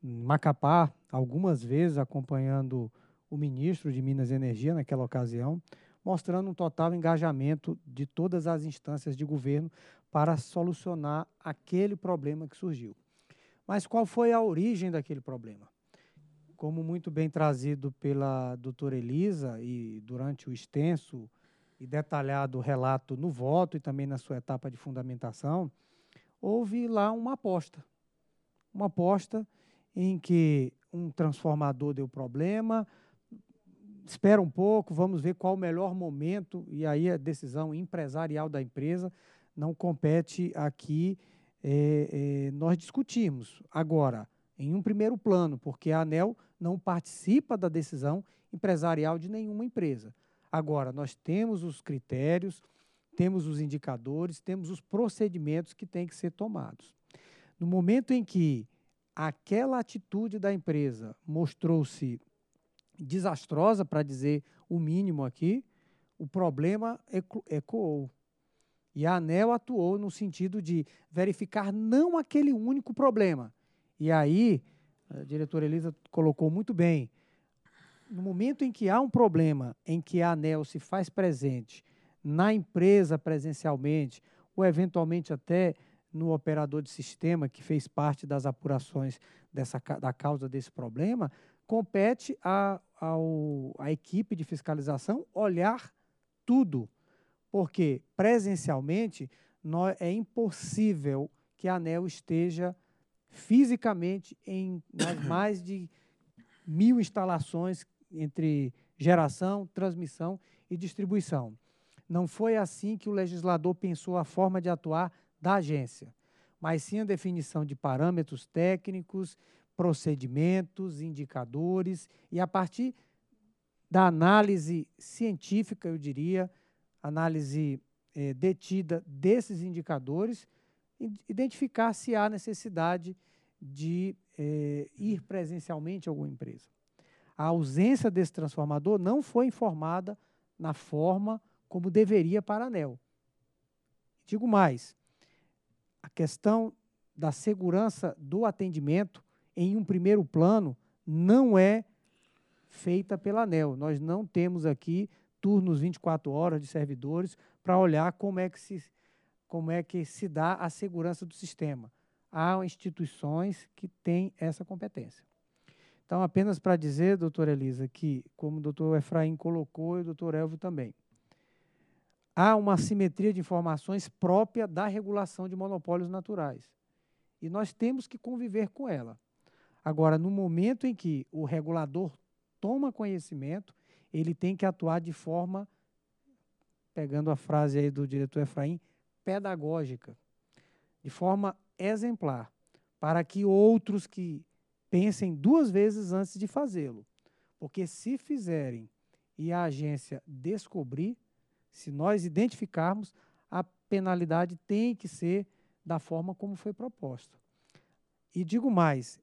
Macapá algumas vezes acompanhando o ministro de Minas e Energia naquela ocasião, mostrando um total engajamento de todas as instâncias de governo para solucionar aquele problema que surgiu. Mas qual foi a origem daquele problema? Como muito bem trazido pela doutora Elisa e durante o extenso e detalhado relato no voto e também na sua etapa de fundamentação, houve lá uma aposta. Uma aposta em que um transformador deu problema, espera um pouco, vamos ver qual o melhor momento, e aí a decisão empresarial da empresa não compete aqui é, é, nós discutirmos. Agora, em um primeiro plano, porque a ANEL não participa da decisão empresarial de nenhuma empresa. Agora, nós temos os critérios, temos os indicadores, temos os procedimentos que têm que ser tomados. No momento em que aquela atitude da empresa mostrou-se desastrosa, para dizer o mínimo aqui, o problema ecoou. E a ANEL atuou no sentido de verificar não aquele único problema. E aí, a diretora Elisa colocou muito bem, no momento em que há um problema em que a ANEL se faz presente na empresa presencialmente, ou eventualmente até no operador de sistema que fez parte das apurações dessa, da causa desse problema, compete a, ao, à equipe de fiscalização olhar tudo, porque presencialmente nós, é impossível que a ANEL esteja fisicamente em nas mais de mil instalações entre geração, transmissão e distribuição. Não foi assim que o legislador pensou a forma de atuar da agência, mas sim a definição de parâmetros técnicos procedimentos, indicadores e a partir da análise científica, eu diria, análise eh, detida desses indicadores, identificar se há necessidade de eh, ir presencialmente a alguma empresa. A ausência desse transformador não foi informada na forma como deveria para a ANEL. Digo mais, a questão da segurança do atendimento em um primeiro plano, não é feita pela ANEL. Nós não temos aqui turnos 24 horas de servidores para olhar como é, que se, como é que se dá a segurança do sistema. Há instituições que têm essa competência. Então, apenas para dizer, doutora Elisa, que, como o doutor Efraim colocou e o doutor Elvo também, há uma assimetria de informações própria da regulação de monopólios naturais. E nós temos que conviver com ela. Agora, no momento em que o regulador toma conhecimento, ele tem que atuar de forma, pegando a frase aí do diretor Efraim, pedagógica, de forma exemplar, para que outros que pensem duas vezes antes de fazê-lo. Porque se fizerem e a agência descobrir, se nós identificarmos, a penalidade tem que ser da forma como foi proposta. E digo mais,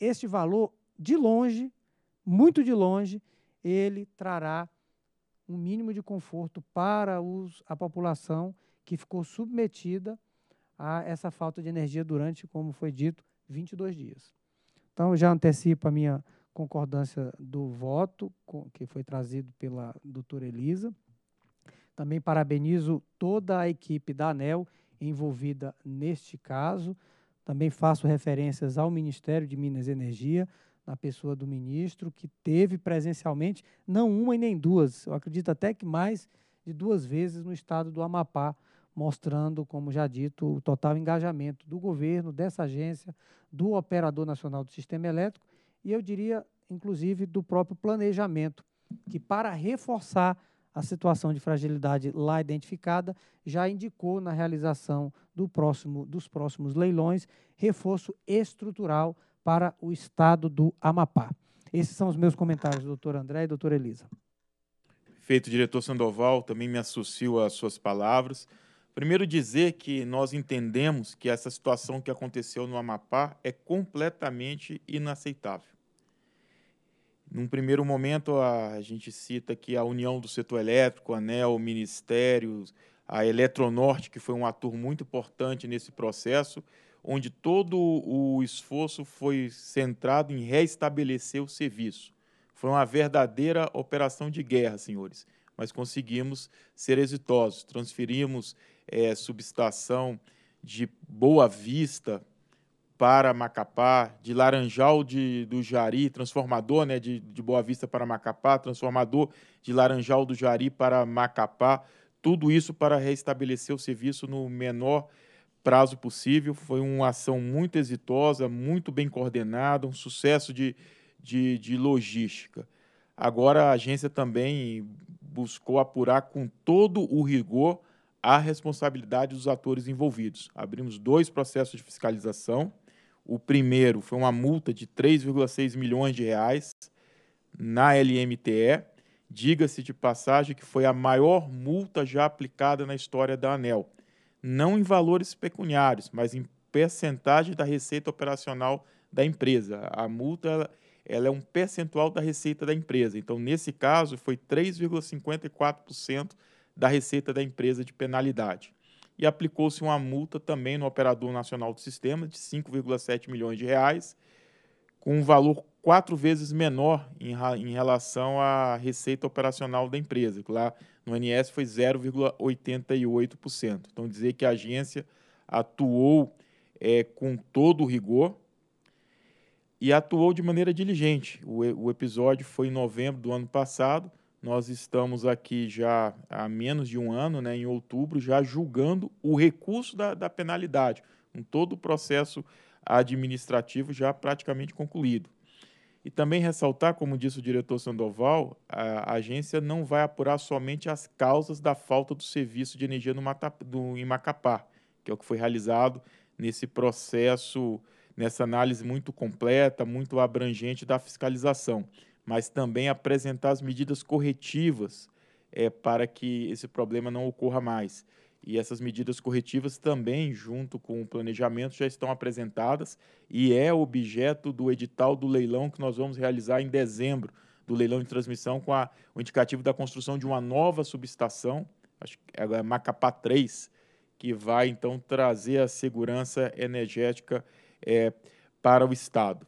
este valor, de longe, muito de longe, ele trará um mínimo de conforto para os, a população que ficou submetida a essa falta de energia durante, como foi dito, 22 dias. Então, já antecipo a minha concordância do voto com, que foi trazido pela doutora Elisa. Também parabenizo toda a equipe da ANEL envolvida neste caso. Também faço referências ao Ministério de Minas e Energia, na pessoa do ministro, que teve presencialmente não uma e nem duas, eu acredito até que mais de duas vezes no estado do Amapá, mostrando, como já dito, o total engajamento do governo, dessa agência, do Operador Nacional do Sistema Elétrico e eu diria, inclusive, do próprio planejamento, que para reforçar a situação de fragilidade lá identificada já indicou na realização do próximo, dos próximos leilões reforço estrutural para o estado do Amapá. Esses são os meus comentários, doutor André e doutora Elisa. Feito, diretor Sandoval, também me associo às suas palavras. Primeiro, dizer que nós entendemos que essa situação que aconteceu no Amapá é completamente inaceitável. Num primeiro momento, a, a gente cita aqui a União do Setor Elétrico, a ANEL, o Ministério, a Eletronorte, que foi um ator muito importante nesse processo, onde todo o esforço foi centrado em reestabelecer o serviço. Foi uma verdadeira operação de guerra, senhores, mas conseguimos ser exitosos. Transferimos é, subestação de Boa Vista para Macapá, de Laranjal de, do Jari, transformador né, de, de Boa Vista para Macapá, transformador de Laranjal do Jari para Macapá, tudo isso para restabelecer o serviço no menor prazo possível. Foi uma ação muito exitosa, muito bem coordenada, um sucesso de, de, de logística. Agora, a agência também buscou apurar com todo o rigor a responsabilidade dos atores envolvidos. Abrimos dois processos de fiscalização o primeiro foi uma multa de 3,6 milhões de reais na LMTE. Diga-se de passagem que foi a maior multa já aplicada na história da ANEL, não em valores pecuniários, mas em percentagem da receita operacional da empresa. A multa ela, ela é um percentual da receita da empresa. Então, nesse caso, foi 3,54% da receita da empresa de penalidade e aplicou-se uma multa também no operador nacional do sistema de 5,7 milhões de reais, com um valor quatro vezes menor em, em relação à receita operacional da empresa, que lá no NS foi 0,88%. Então, dizer que a agência atuou é, com todo o rigor e atuou de maneira diligente. O, o episódio foi em novembro do ano passado, nós estamos aqui já há menos de um ano, né, em outubro, já julgando o recurso da, da penalidade, com todo o processo administrativo já praticamente concluído. E também ressaltar, como disse o diretor Sandoval, a agência não vai apurar somente as causas da falta do serviço de energia no Mata, do, em Macapá, que é o que foi realizado nesse processo, nessa análise muito completa, muito abrangente da fiscalização mas também apresentar as medidas corretivas é, para que esse problema não ocorra mais. E essas medidas corretivas também, junto com o planejamento, já estão apresentadas e é objeto do edital do leilão que nós vamos realizar em dezembro, do leilão de transmissão com a, o indicativo da construção de uma nova subestação, acho que é Macapá 3, que vai então trazer a segurança energética é, para o Estado.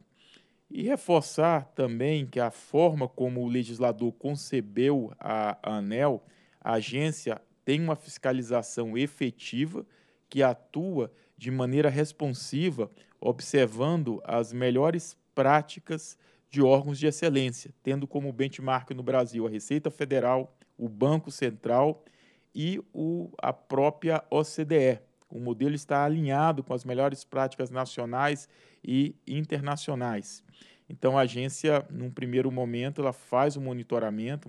E reforçar também que a forma como o legislador concebeu a ANEL, a agência tem uma fiscalização efetiva que atua de maneira responsiva, observando as melhores práticas de órgãos de excelência, tendo como benchmark no Brasil a Receita Federal, o Banco Central e o, a própria OCDE. O modelo está alinhado com as melhores práticas nacionais e internacionais. Então, a agência, num primeiro momento, ela faz o monitoramento,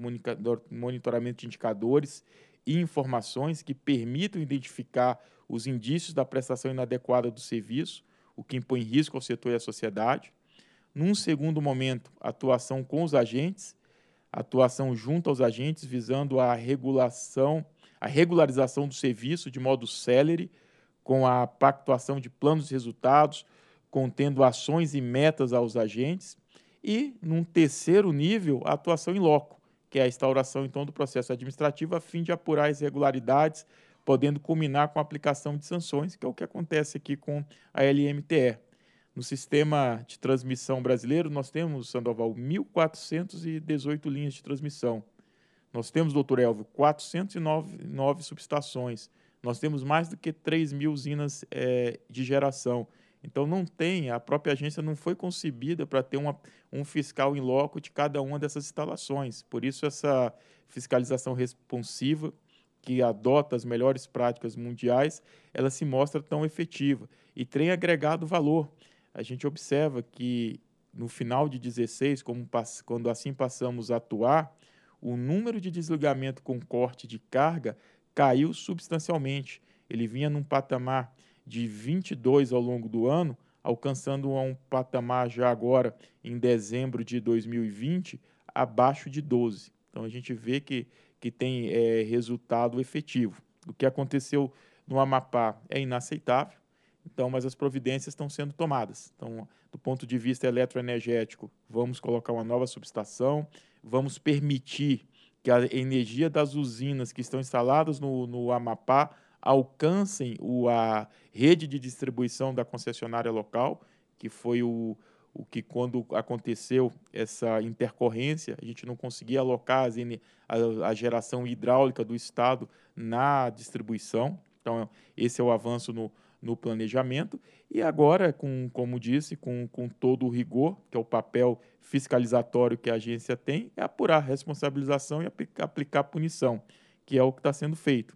monitoramento de indicadores e informações que permitam identificar os indícios da prestação inadequada do serviço, o que impõe risco ao setor e à sociedade. Num segundo momento, atuação com os agentes, atuação junto aos agentes visando a regulação, a regularização do serviço de modo célere, com a pactuação de planos e resultados, contendo ações e metas aos agentes, e, num terceiro nível, a atuação em loco, que é a instauração então do processo administrativo a fim de apurar as irregularidades, podendo culminar com a aplicação de sanções, que é o que acontece aqui com a LMTE. No sistema de transmissão brasileiro, nós temos, Sandoval, 1.418 linhas de transmissão. Nós temos, doutor Elvio, 409 subestações. Nós temos mais do que 3 mil usinas é, de geração. Então, não tem, a própria agência não foi concebida para ter uma, um fiscal em loco de cada uma dessas instalações. Por isso, essa fiscalização responsiva, que adota as melhores práticas mundiais, ela se mostra tão efetiva e tem agregado valor. A gente observa que no final de 2016, como, quando assim passamos a atuar, o número de desligamento com corte de carga caiu substancialmente. Ele vinha num patamar de 22 ao longo do ano, alcançando um patamar já agora em dezembro de 2020 abaixo de 12. Então a gente vê que, que tem é, resultado efetivo. O que aconteceu no Amapá é inaceitável, então, mas as providências estão sendo tomadas. Então, do ponto de vista eletroenergético, vamos colocar uma nova subestação, vamos permitir que a energia das usinas que estão instaladas no, no Amapá alcancem o, a rede de distribuição da concessionária local, que foi o, o que, quando aconteceu essa intercorrência, a gente não conseguia alocar a, a geração hidráulica do Estado na distribuição. Então, esse é o avanço no, no planejamento e agora, com, como disse, com, com todo o rigor, que é o papel fiscalizatório que a agência tem, é apurar responsabilização e aplicar, punição, que é o que está sendo feito.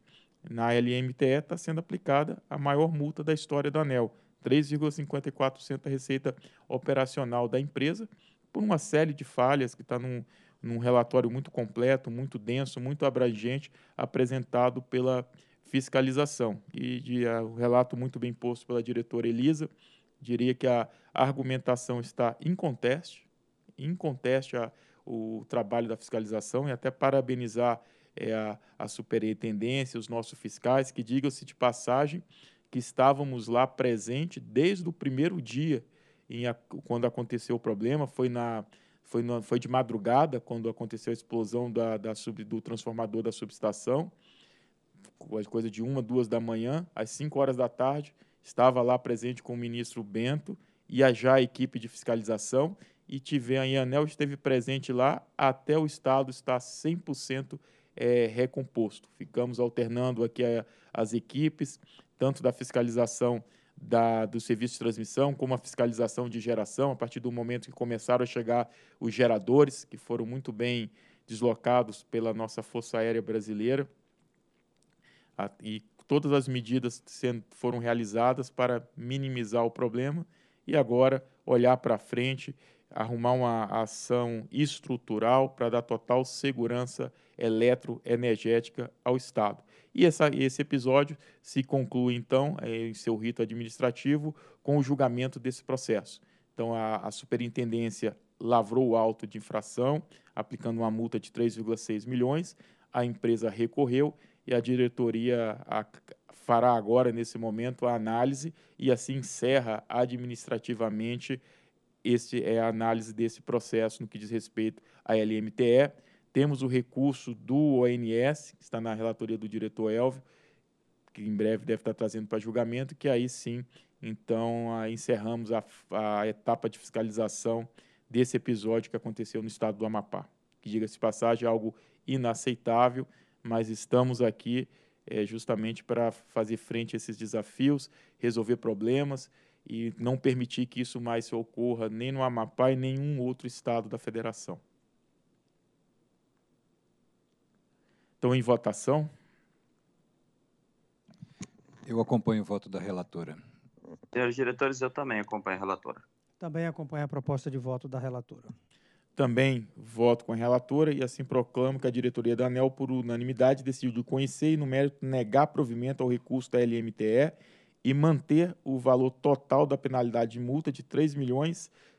Na LMTE está sendo aplicada a maior multa da história do ANEL, 3,54% da receita operacional da empresa, por uma série de falhas que está num, num relatório muito completo, muito denso, muito abrangente, apresentado pela fiscalização. E de uh, um relato muito bem posto pela diretora Elisa, diria que a argumentação está em conteste, em conteste a, o trabalho da fiscalização e até parabenizar é, a, a superintendência, os nossos fiscais, que digam-se de passagem que estávamos lá presente desde o primeiro dia em a, quando aconteceu o problema, foi na foi, foi de madrugada quando aconteceu a explosão da, da sub, do transformador da subestação coisa de uma, duas da manhã, às cinco horas da tarde, estava lá presente com o ministro Bento e a já equipe de fiscalização, e tive a Anel esteve presente lá até o Estado estar 100% é, recomposto. Ficamos alternando aqui a, é, as equipes, tanto da fiscalização da, do serviço de transmissão, como a fiscalização de geração, a partir do momento que começaram a chegar os geradores, que foram muito bem deslocados pela nossa Força Aérea Brasileira e todas as medidas sendo, foram realizadas para minimizar o problema e agora olhar para frente, arrumar uma ação estrutural para dar total segurança eletroenergética ao Estado. E essa, esse episódio se conclui, então, é, em seu rito administrativo, com o julgamento desse processo. Então, a, a superintendência lavrou o auto de infração, aplicando uma multa de 3,6 milhões, a empresa recorreu e a diretoria a, fará agora, nesse momento, a análise e assim encerra administrativamente este é a análise desse processo no que diz respeito à LMTE. Temos o recurso do ONS, que está na relatoria do diretor Elvio, que em breve deve estar trazendo para julgamento, que aí sim, então, encerramos a, a etapa de fiscalização desse episódio que aconteceu no estado do Amapá. Que, diga-se passagem, é algo inaceitável mas estamos aqui é, justamente para fazer frente a esses desafios, resolver problemas e não permitir que isso mais ocorra nem no Amapá e nenhum outro estado da federação. Então, em votação. Eu acompanho o voto da relatora. Senhores diretores, eu também acompanho a relatora. Também acompanho a proposta de voto da relatora. Também voto com a relatora e assim proclamo que a diretoria da ANEL, por unanimidade, decidiu conhecer e, no mérito, negar provimento ao recurso da LMTE e manter o valor total da penalidade de multa de R$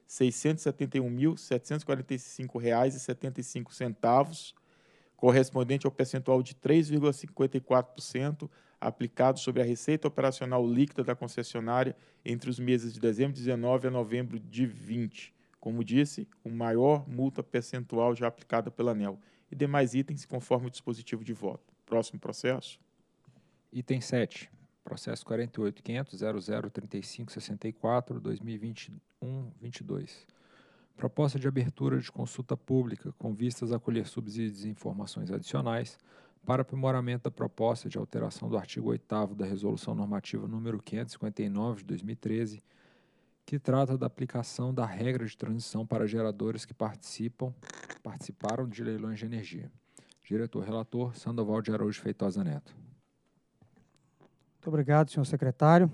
3.671.745,75, correspondente ao percentual de 3,54% aplicado sobre a receita operacional líquida da concessionária entre os meses de dezembro de 19 a novembro de 20 como disse, o maior multa percentual já aplicada pela ANEL, e demais itens conforme o dispositivo de voto. Próximo processo. Item 7. Processo 48.500.00.35.64.2021.22. Proposta de abertura de consulta pública com vistas a colher subsídios e informações adicionais para aprimoramento da proposta de alteração do artigo 8 da Resolução Normativa número 559 de 2013 que trata da aplicação da regra de transição para geradores que participam, participaram de leilões de energia. Diretor relator Sandoval de Araújo Feitosa Neto. Muito obrigado, senhor secretário.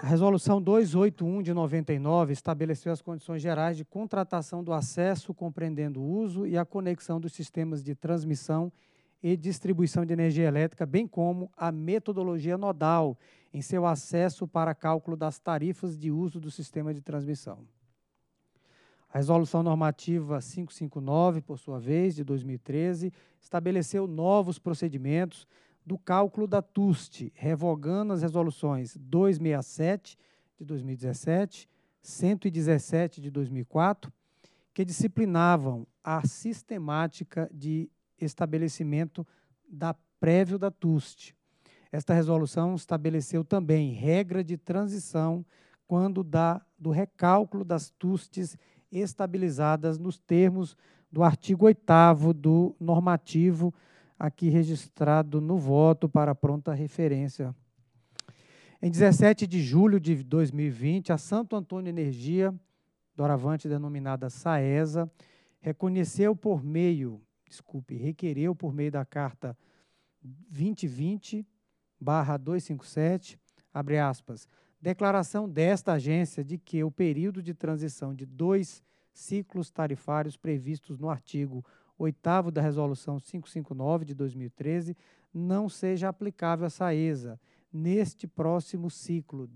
A resolução 281 de 99 estabeleceu as condições gerais de contratação do acesso, compreendendo o uso e a conexão dos sistemas de transmissão e distribuição de energia elétrica, bem como a metodologia nodal em seu acesso para cálculo das tarifas de uso do sistema de transmissão. A Resolução Normativa 559, por sua vez, de 2013, estabeleceu novos procedimentos do cálculo da TUST, revogando as resoluções 267 de 2017, 117 de 2004, que disciplinavam a sistemática de estabelecimento da prévio da TUST, esta resolução estabeleceu também regra de transição quando da, do recálculo das TUSTES estabilizadas nos termos do artigo 8 do normativo aqui registrado no voto para pronta referência. Em 17 de julho de 2020, a Santo Antônio Energia, doravante denominada SAESA, reconheceu por meio, desculpe, requereu por meio da carta 2020 barra 257, abre aspas, declaração desta agência de que o período de transição de dois ciclos tarifários previstos no artigo 8 da Resolução 559 de 2013 não seja aplicável à SAESA neste próximo ciclo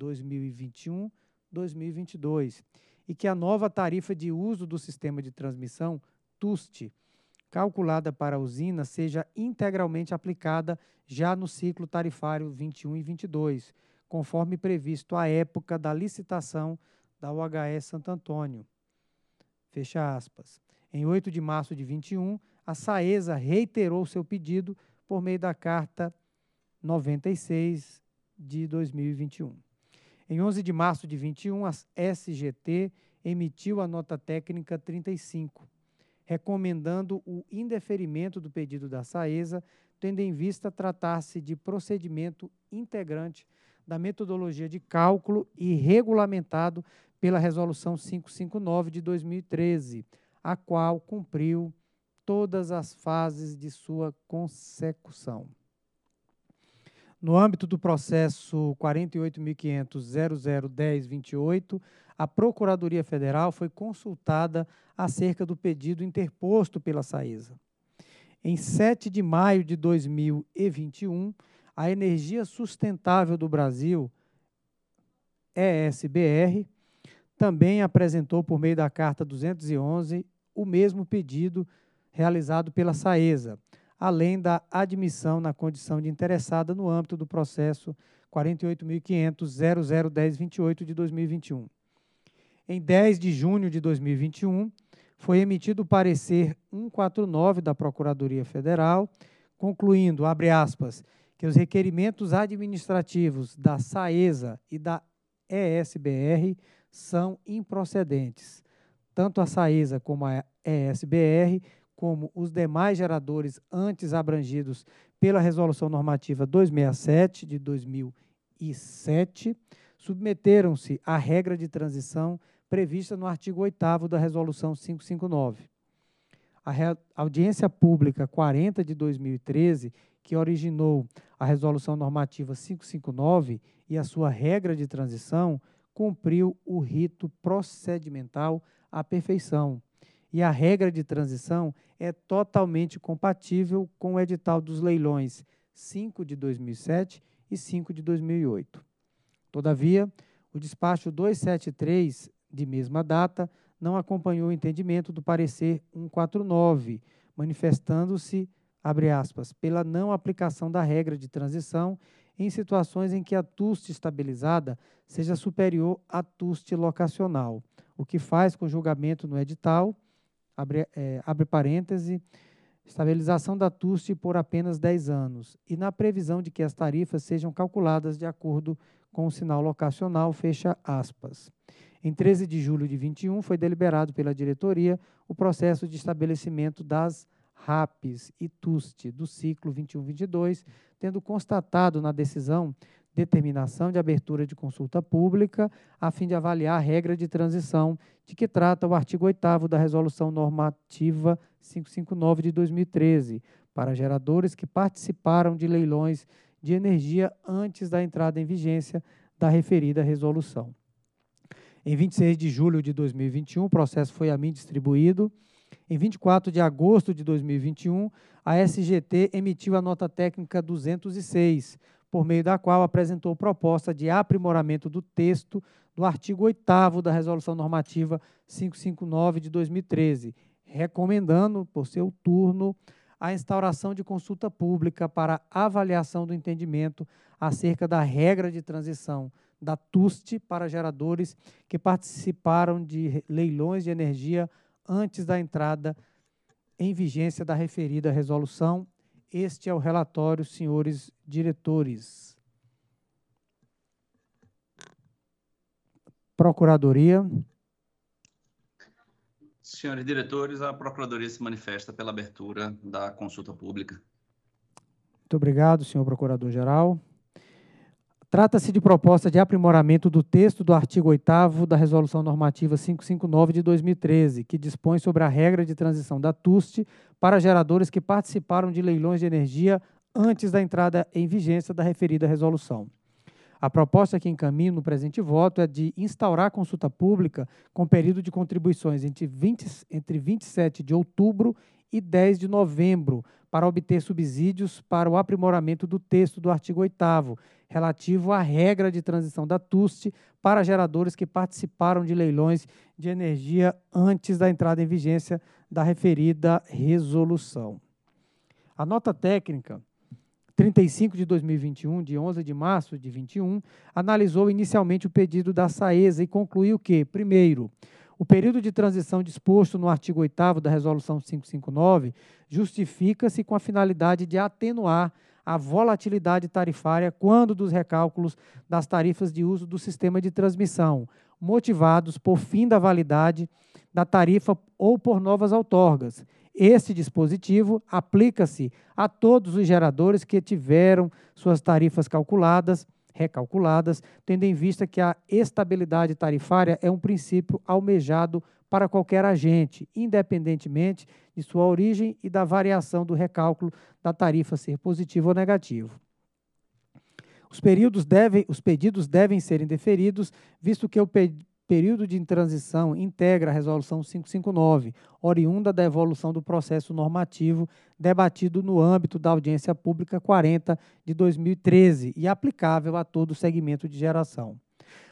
2021-2022 e que a nova tarifa de uso do sistema de transmissão TUST calculada para a usina seja integralmente aplicada já no ciclo tarifário 21 e 22, conforme previsto à época da licitação da UHE Santo Antônio. Fecha aspas. Em 8 de março de 21, a Saesa reiterou seu pedido por meio da carta 96 de 2021. Em 11 de março de 21, a SGT emitiu a nota técnica 35, recomendando o indeferimento do pedido da SAESA, tendo em vista tratar-se de procedimento integrante da metodologia de cálculo e regulamentado pela Resolução 559 de 2013, a qual cumpriu todas as fases de sua consecução. No âmbito do processo 48.500.001028, a Procuradoria Federal foi consultada acerca do pedido interposto pela Saesa. Em 7 de maio de 2021, a Energia Sustentável do Brasil, ESBR, também apresentou por meio da carta 211 o mesmo pedido realizado pela Saesa, além da admissão na condição de interessada no âmbito do processo 48.500.001028 de 2021. Em 10 de junho de 2021, foi emitido o parecer 149 da Procuradoria Federal, concluindo, abre aspas, que os requerimentos administrativos da SAESA e da ESBR são improcedentes. Tanto a SAESA como a ESBR como os demais geradores antes abrangidos pela Resolução Normativa 267 de 2007, submeteram-se à regra de transição prevista no artigo 8 da Resolução 559. A audiência pública 40 de 2013, que originou a Resolução Normativa 559 e a sua regra de transição, cumpriu o rito procedimental à perfeição e a regra de transição é totalmente compatível com o edital dos leilões 5 de 2007 e 5 de 2008. Todavia, o despacho 273, de mesma data, não acompanhou o entendimento do parecer 149, manifestando-se, abre aspas, pela não aplicação da regra de transição em situações em que a TUST estabilizada seja superior à TUST locacional, o que faz com julgamento no edital abre, é, abre parêntese, estabilização da TUST por apenas 10 anos, e na previsão de que as tarifas sejam calculadas de acordo com o sinal locacional, fecha aspas. Em 13 de julho de 21, foi deliberado pela diretoria o processo de estabelecimento das RAPs e TUST do ciclo 21-22, tendo constatado na decisão determinação de abertura de consulta pública, a fim de avaliar a regra de transição de que trata o artigo 8 da Resolução Normativa 559 de 2013, para geradores que participaram de leilões de energia antes da entrada em vigência da referida resolução. Em 26 de julho de 2021, o processo foi a mim distribuído. Em 24 de agosto de 2021, a SGT emitiu a nota técnica 206, por meio da qual apresentou proposta de aprimoramento do texto do artigo 8 da Resolução Normativa 559 de 2013, recomendando, por seu turno, a instauração de consulta pública para avaliação do entendimento acerca da regra de transição da TUST para geradores que participaram de leilões de energia antes da entrada em vigência da referida resolução este é o relatório, senhores diretores. Procuradoria. Senhores diretores, a Procuradoria se manifesta pela abertura da consulta pública. Muito obrigado, senhor Procurador-Geral. Trata-se de proposta de aprimoramento do texto do artigo 8 da Resolução Normativa 559 de 2013, que dispõe sobre a regra de transição da TUST para geradores que participaram de leilões de energia antes da entrada em vigência da referida resolução. A proposta que encaminho no presente voto é de instaurar consulta pública com período de contribuições entre, 20, entre 27 de outubro e 10 de novembro, para obter subsídios para o aprimoramento do texto do artigo 8 relativo à regra de transição da TUST para geradores que participaram de leilões de energia antes da entrada em vigência da referida resolução. A nota técnica 35 de 2021, de 11 de março de 21, analisou inicialmente o pedido da SAESA e concluiu que, primeiro, o período de transição disposto no artigo 8 da Resolução 559 justifica-se com a finalidade de atenuar a volatilidade tarifária quando dos recálculos das tarifas de uso do sistema de transmissão, motivados por fim da validade da tarifa ou por novas outorgas. Este dispositivo aplica-se a todos os geradores que tiveram suas tarifas calculadas recalculadas, tendo em vista que a estabilidade tarifária é um princípio almejado para qualquer agente, independentemente de sua origem e da variação do recálculo da tarifa ser positivo ou negativo. Os, períodos devem, os pedidos devem ser indeferidos, visto que o pedido período de transição integra a Resolução 559, oriunda da evolução do processo normativo debatido no âmbito da Audiência Pública 40 de 2013 e aplicável a todo o segmento de geração.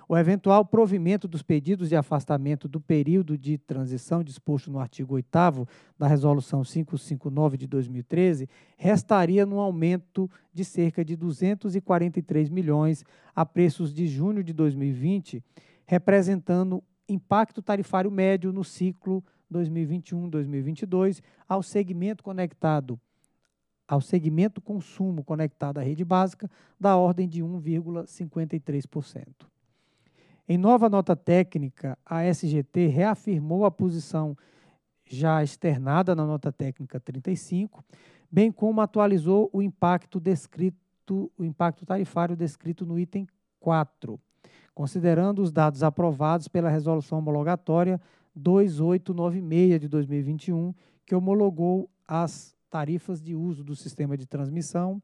O eventual provimento dos pedidos de afastamento do período de transição disposto no artigo 8 da Resolução 559 de 2013 restaria num aumento de cerca de 243 milhões a preços de junho de 2020 representando impacto tarifário médio no ciclo 2021-2022 ao segmento conectado ao segmento consumo conectado à rede básica da ordem de 1,53%. Em nova nota técnica, a SGT reafirmou a posição já externada na nota técnica 35, bem como atualizou o impacto descrito, o impacto tarifário descrito no item 4 considerando os dados aprovados pela Resolução Homologatória 2896 de 2021, que homologou as tarifas de uso do sistema de transmissão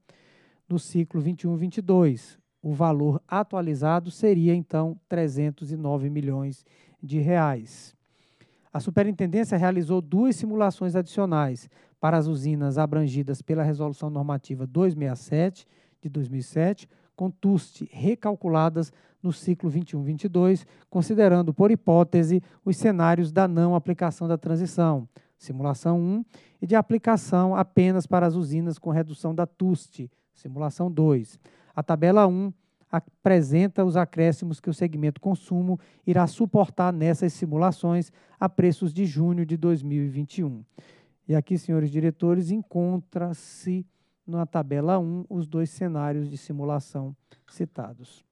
no ciclo 21-22. O valor atualizado seria então 309 milhões de reais. A Superintendência realizou duas simulações adicionais para as usinas abrangidas pela Resolução Normativa 267 de 2007, com TUST recalculadas no ciclo 21-22, considerando, por hipótese, os cenários da não aplicação da transição, simulação 1, e de aplicação apenas para as usinas com redução da TUST, simulação 2. A tabela 1 apresenta os acréscimos que o segmento consumo irá suportar nessas simulações a preços de junho de 2021. E aqui, senhores diretores, encontra-se na tabela 1 os dois cenários de simulação citados.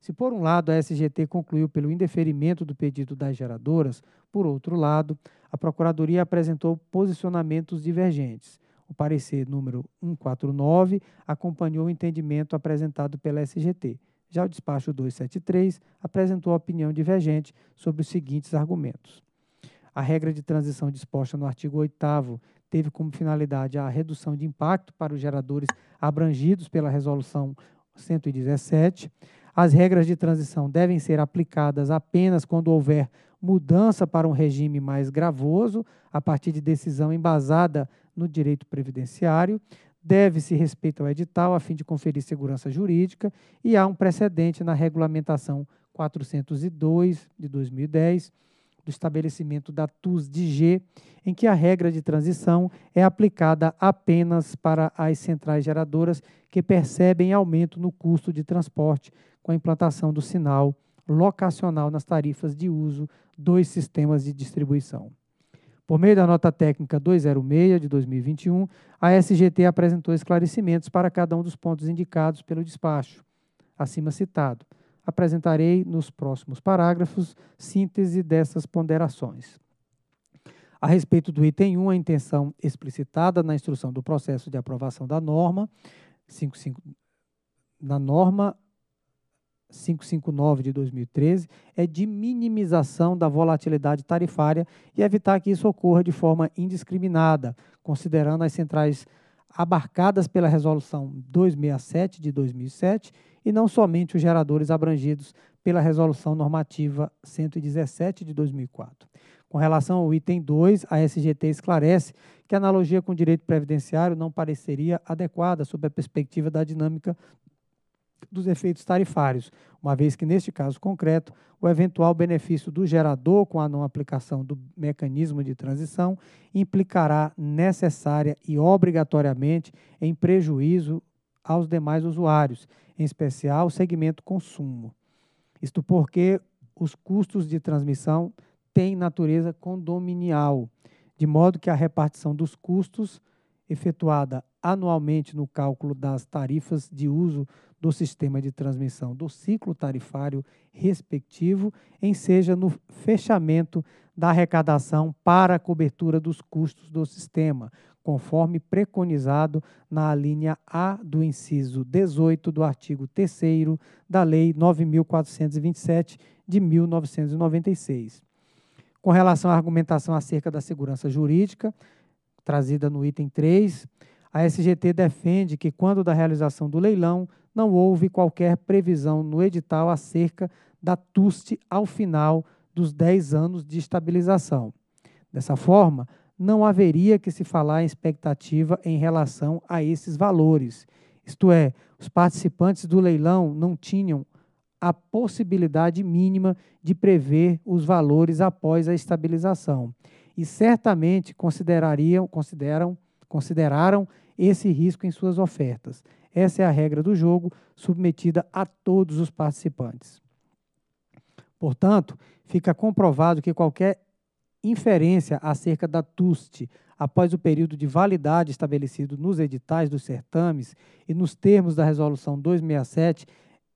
Se por um lado a SGT concluiu pelo indeferimento do pedido das geradoras, por outro lado, a Procuradoria apresentou posicionamentos divergentes. O parecer número 149 acompanhou o entendimento apresentado pela SGT. Já o despacho 273 apresentou opinião divergente sobre os seguintes argumentos. A regra de transição disposta no artigo 8 teve como finalidade a redução de impacto para os geradores abrangidos pela Resolução 117. As regras de transição devem ser aplicadas apenas quando houver mudança para um regime mais gravoso, a partir de decisão embasada no direito previdenciário. Deve-se respeito ao edital a fim de conferir segurança jurídica e há um precedente na regulamentação 402 de 2010 do estabelecimento da TUS de G, em que a regra de transição é aplicada apenas para as centrais geradoras que percebem aumento no custo de transporte com a implantação do sinal locacional nas tarifas de uso dos sistemas de distribuição. Por meio da nota técnica 206 de 2021, a SGT apresentou esclarecimentos para cada um dos pontos indicados pelo despacho acima citado apresentarei nos próximos parágrafos síntese dessas ponderações. A respeito do item 1, a intenção explicitada na instrução do processo de aprovação da norma 55 na norma 559 de 2013 é de minimização da volatilidade tarifária e evitar que isso ocorra de forma indiscriminada, considerando as centrais abarcadas pela resolução 267 de 2007 e não somente os geradores abrangidos pela Resolução Normativa 117 de 2004. Com relação ao item 2, a SGT esclarece que a analogia com o direito previdenciário não pareceria adequada sob a perspectiva da dinâmica dos efeitos tarifários, uma vez que, neste caso concreto, o eventual benefício do gerador com a não aplicação do mecanismo de transição implicará necessária e obrigatoriamente em prejuízo aos demais usuários, em especial o segmento consumo. Isto porque os custos de transmissão têm natureza condominial, de modo que a repartição dos custos efetuada anualmente no cálculo das tarifas de uso do sistema de transmissão do ciclo tarifário respectivo, em seja no fechamento da arrecadação para a cobertura dos custos do sistema, conforme preconizado na alínea A do inciso 18 do artigo 3 da Lei 9427 de 1996. Com relação à argumentação acerca da segurança jurídica, trazida no item 3, a SGT defende que, quando da realização do leilão, não houve qualquer previsão no edital acerca da TUST ao final dos 10 anos de estabilização. Dessa forma, não haveria que se falar em expectativa em relação a esses valores. Isto é, os participantes do leilão não tinham a possibilidade mínima de prever os valores após a estabilização e certamente considerariam, consideram, consideraram esse risco em suas ofertas. Essa é a regra do jogo, submetida a todos os participantes. Portanto, fica comprovado que qualquer inferência acerca da TUST após o período de validade estabelecido nos editais dos certames e nos termos da Resolução 267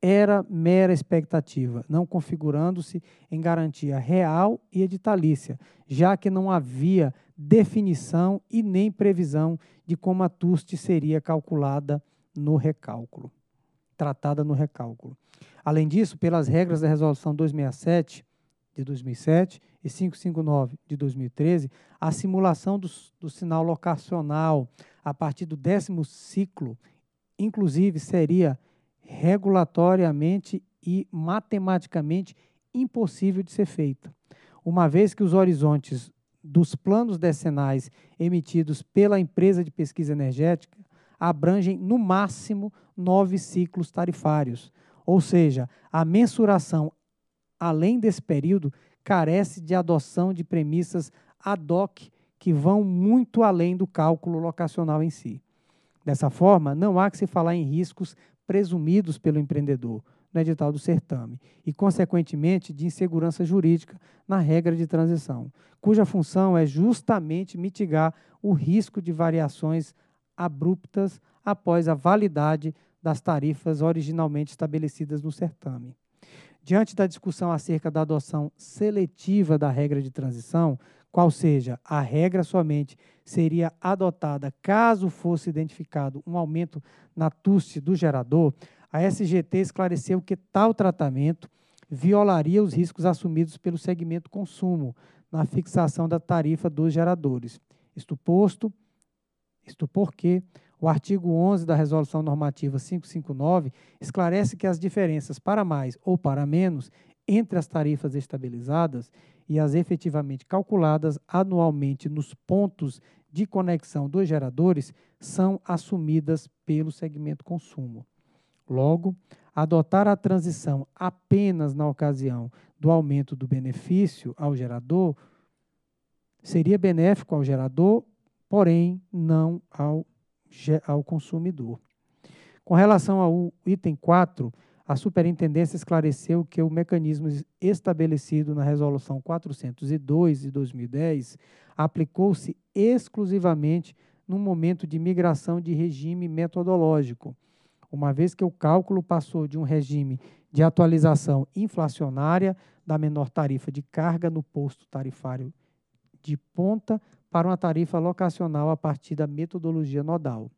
era mera expectativa, não configurando-se em garantia real e editalícia, já que não havia definição e nem previsão de como a TUST seria calculada no recálculo, tratada no recálculo. Além disso, pelas regras da Resolução 267 de 2007 e 559 de 2013, a simulação do, do sinal locacional a partir do décimo ciclo, inclusive, seria regulatoriamente e matematicamente impossível de ser feita, uma vez que os horizontes dos planos decenais emitidos pela empresa de pesquisa energética abrangem no máximo nove ciclos tarifários, ou seja, a mensuração além desse período carece de adoção de premissas ad hoc que vão muito além do cálculo locacional em si. Dessa forma, não há que se falar em riscos presumidos pelo empreendedor no edital do certame e, consequentemente, de insegurança jurídica na regra de transição, cuja função é justamente mitigar o risco de variações abruptas após a validade das tarifas originalmente estabelecidas no certame diante da discussão acerca da adoção seletiva da regra de transição, qual seja, a regra somente seria adotada caso fosse identificado um aumento na TUST do gerador, a SGT esclareceu que tal tratamento violaria os riscos assumidos pelo segmento consumo na fixação da tarifa dos geradores. Isto posto, isto porque o artigo 11 da Resolução Normativa 559 esclarece que as diferenças para mais ou para menos entre as tarifas estabilizadas e as efetivamente calculadas anualmente nos pontos de conexão dos geradores são assumidas pelo segmento consumo. Logo, adotar a transição apenas na ocasião do aumento do benefício ao gerador seria benéfico ao gerador, porém não ao ao consumidor. Com relação ao item 4, a Superintendência esclareceu que o mecanismo estabelecido na Resolução 402 de 2010 aplicou-se exclusivamente no momento de migração de regime metodológico, uma vez que o cálculo passou de um regime de atualização inflacionária da menor tarifa de carga no posto tarifário de ponta para uma tarifa locacional a partir da metodologia nodal.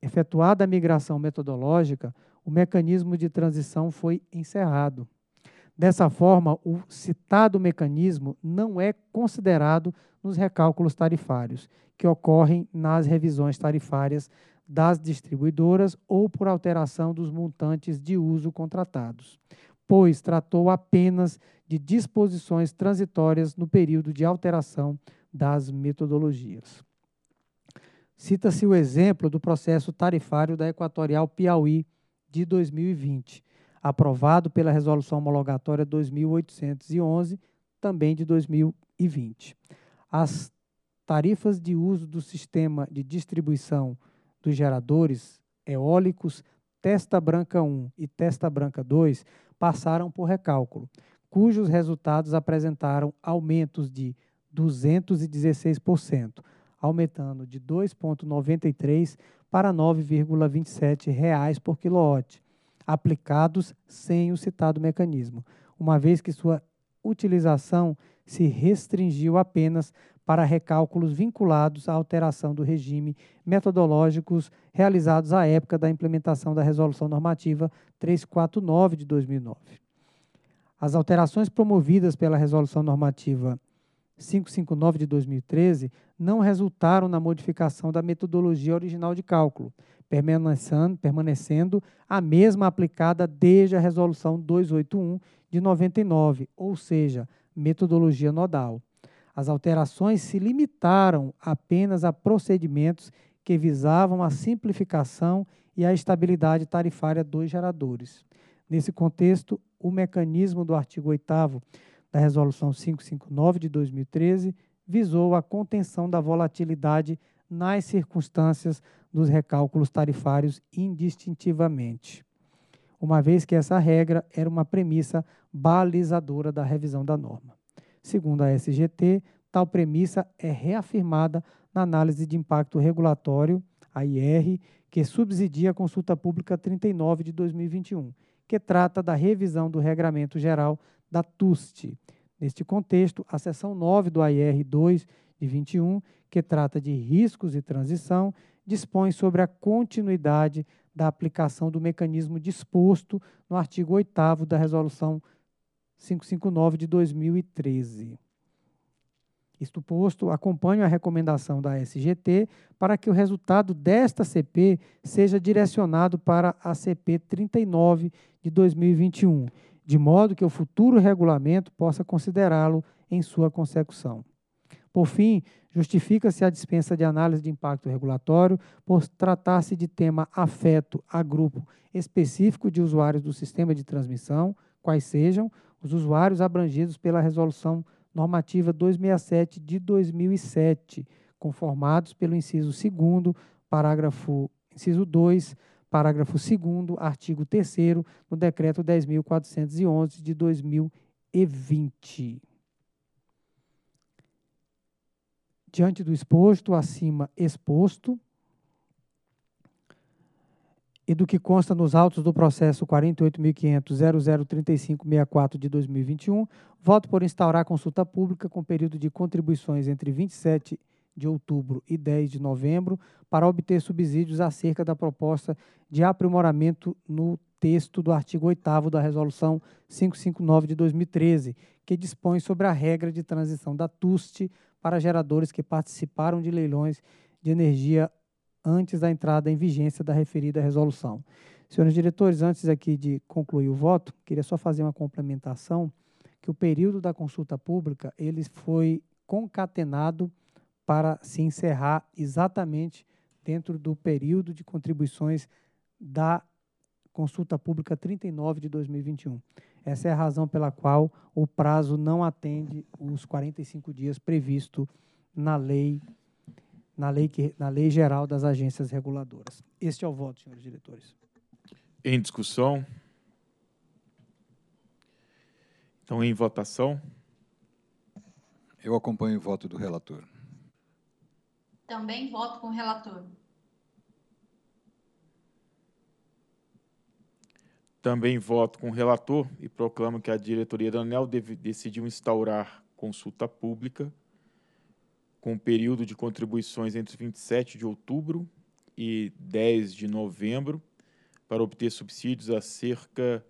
Efetuada a migração metodológica, o mecanismo de transição foi encerrado. Dessa forma, o citado mecanismo não é considerado nos recálculos tarifários, que ocorrem nas revisões tarifárias das distribuidoras ou por alteração dos montantes de uso contratados, pois tratou apenas de disposições transitórias no período de alteração das metodologias. Cita-se o exemplo do processo tarifário da Equatorial Piauí de 2020, aprovado pela Resolução Homologatória 2811, também de 2020. As tarifas de uso do sistema de distribuição dos geradores eólicos Testa Branca 1 e Testa Branca 2 passaram por recálculo, cujos resultados apresentaram aumentos de 216%, aumentando de 2,93 para R$ 9,27 por quilowatt, aplicados sem o citado mecanismo, uma vez que sua utilização se restringiu apenas para recálculos vinculados à alteração do regime metodológicos realizados à época da implementação da Resolução Normativa 349 de 2009. As alterações promovidas pela Resolução Normativa 559 de 2013 não resultaram na modificação da metodologia original de cálculo, permanecendo, permanecendo a mesma aplicada desde a Resolução 281 de 99, ou seja, metodologia nodal. As alterações se limitaram apenas a procedimentos que visavam a simplificação e a estabilidade tarifária dos geradores. Nesse contexto, o mecanismo do artigo 8 da Resolução 559 de 2013 visou a contenção da volatilidade nas circunstâncias dos recálculos tarifários indistintivamente, uma vez que essa regra era uma premissa balizadora da revisão da norma. Segundo a SGT, tal premissa é reafirmada na análise de impacto regulatório, a IR, que subsidia a consulta pública 39 de 2021, que trata da revisão do Regramento Geral da TUST. Neste contexto, a seção 9 do AIR 2 de 21, que trata de riscos e transição, dispõe sobre a continuidade da aplicação do mecanismo disposto no artigo 8 da Resolução 559 de 2013. Isto posto, acompanho a recomendação da SGT para que o resultado desta CP seja direcionado para a CP 39 de 2021 de modo que o futuro regulamento possa considerá-lo em sua consecução. Por fim, justifica-se a dispensa de análise de impacto regulatório por tratar-se de tema afeto a grupo específico de usuários do sistema de transmissão, quais sejam os usuários abrangidos pela Resolução Normativa 267 de 2007, conformados pelo inciso 2 parágrafo inciso 2 parágrafo 2 artigo 3 do decreto 10.411 de 2020. Diante do exposto, acima exposto, e do que consta nos autos do processo 48.500.003564 de 2021, voto por instaurar consulta pública com período de contribuições entre 27 e de outubro e 10 de novembro para obter subsídios acerca da proposta de aprimoramento no texto do artigo 8 da Resolução 559 de 2013, que dispõe sobre a regra de transição da TUST para geradores que participaram de leilões de energia antes da entrada em vigência da referida resolução. Senhores diretores, antes aqui de concluir o voto, queria só fazer uma complementação que o período da consulta pública ele foi concatenado para se encerrar exatamente dentro do período de contribuições da consulta pública 39 de 2021. Essa é a razão pela qual o prazo não atende os 45 dias previsto na lei na lei que na lei geral das agências reguladoras. Este é o voto, senhores diretores. Em discussão? Então, em votação? Eu acompanho o voto do relator. Também voto com o relator. Também voto com o relator e proclamo que a diretoria da ANEL deve, decidiu instaurar consulta pública com período de contribuições entre 27 de outubro e 10 de novembro para obter subsídios a cerca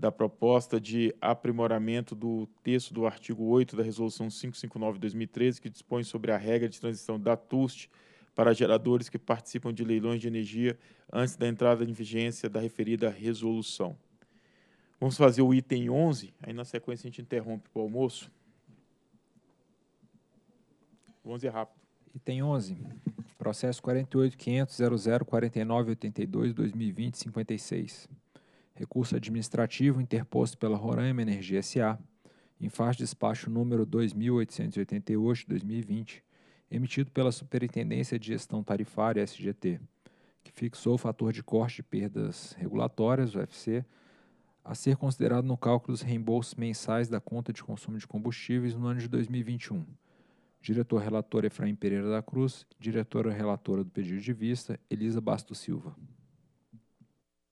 da proposta de aprimoramento do texto do artigo 8 da Resolução 559-2013, que dispõe sobre a regra de transição da TUST para geradores que participam de leilões de energia antes da entrada em vigência da referida resolução. Vamos fazer o item 11, aí na sequência a gente interrompe para o almoço. 11 é rápido. Item 11, processo 48.500.0049.82.2020.56 recurso administrativo interposto pela Roraima Energia SA, em fase de despacho número 2888-2020, emitido pela Superintendência de Gestão Tarifária SGT, que fixou o fator de corte de perdas regulatórias, UFC, a ser considerado no cálculo dos reembolsos mensais da conta de consumo de combustíveis no ano de 2021. Diretor relator Efraim Pereira da Cruz, diretora relatora do pedido de vista Elisa Basto Silva.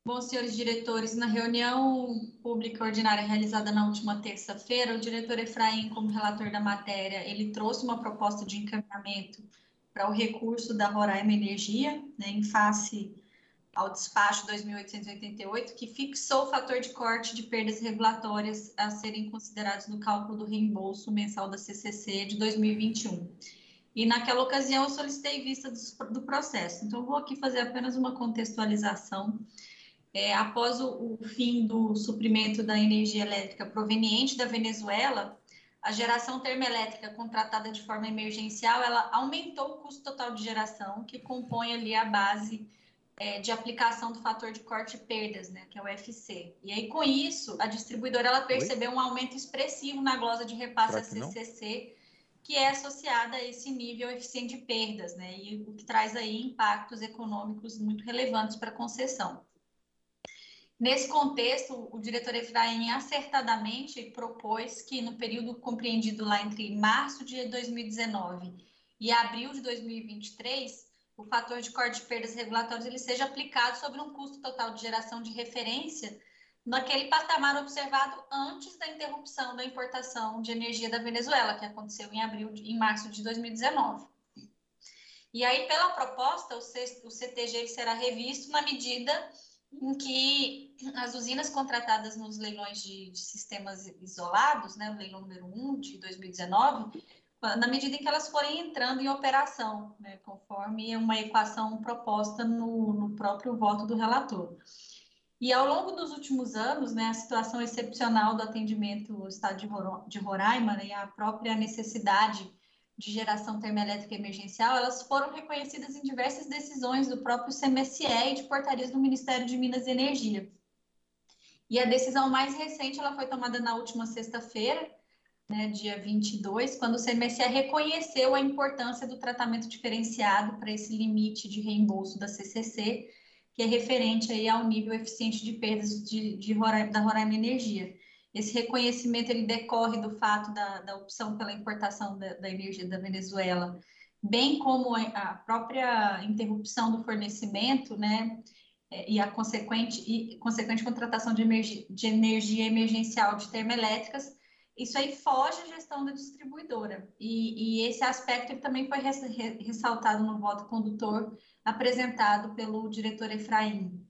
Bom, senhores diretores, na reunião pública ordinária realizada na última terça-feira, o diretor Efraim, como relator da matéria, ele trouxe uma proposta de encaminhamento para o recurso da Roraima Energia, né, em face ao despacho 2888, que fixou o fator de corte de perdas regulatórias a serem considerados no cálculo do reembolso mensal da CCC de 2021. E naquela ocasião eu solicitei vista do processo. Então, vou aqui fazer apenas uma contextualização é, após o, o fim do suprimento da energia elétrica proveniente da Venezuela, a geração termoelétrica contratada de forma emergencial, ela aumentou o custo total de geração, que compõe ali a base é, de aplicação do fator de corte e perdas, né, que é o FC. E aí, com isso, a distribuidora ela percebeu Oi? um aumento expressivo na glosa de repasse CCC, que, que é associada a esse nível eficiente de perdas, né, e o que traz aí impactos econômicos muito relevantes para a concessão. Nesse contexto, o diretor Efraim acertadamente propôs que, no período compreendido lá entre março de 2019 e abril de 2023, o fator de corte de perdas regulatórias ele seja aplicado sobre um custo total de geração de referência naquele patamar observado antes da interrupção da importação de energia da Venezuela, que aconteceu em abril, em março de 2019. E aí, pela proposta, o CTG será revisto na medida em que as usinas contratadas nos leilões de, de sistemas isolados, né, o leilão número 1 de 2019, ah, na medida em que elas forem entrando em operação, né, conforme uma equação proposta no, no, próprio voto do relator. E ao longo dos últimos anos, né, a situação excepcional do atendimento ao Estado de, Roraima né, e a própria necessidade de geração termoelétrica emergencial, elas foram reconhecidas em diversas decisões do próprio CMSE e de portarias do Ministério de Minas e Energia. E a decisão mais recente ela foi tomada na última sexta-feira, né, dia 22, quando o CMSE reconheceu a importância do tratamento diferenciado para esse limite de reembolso da CCC, que é referente aí ao nível eficiente de perdas de, de, de da Roraima Energia. Esse reconhecimento ele decorre do fato da, da opção pela importação da, da, energia da Venezuela, bem como a própria interrupção do fornecimento, né, é, e a consequente, e consequente contratação de, emerg, de energia emergencial de termoelétricas, isso aí foge à gestão da distribuidora. E, e esse aspecto também foi res, ressaltado no voto condutor apresentado pelo diretor Efraim.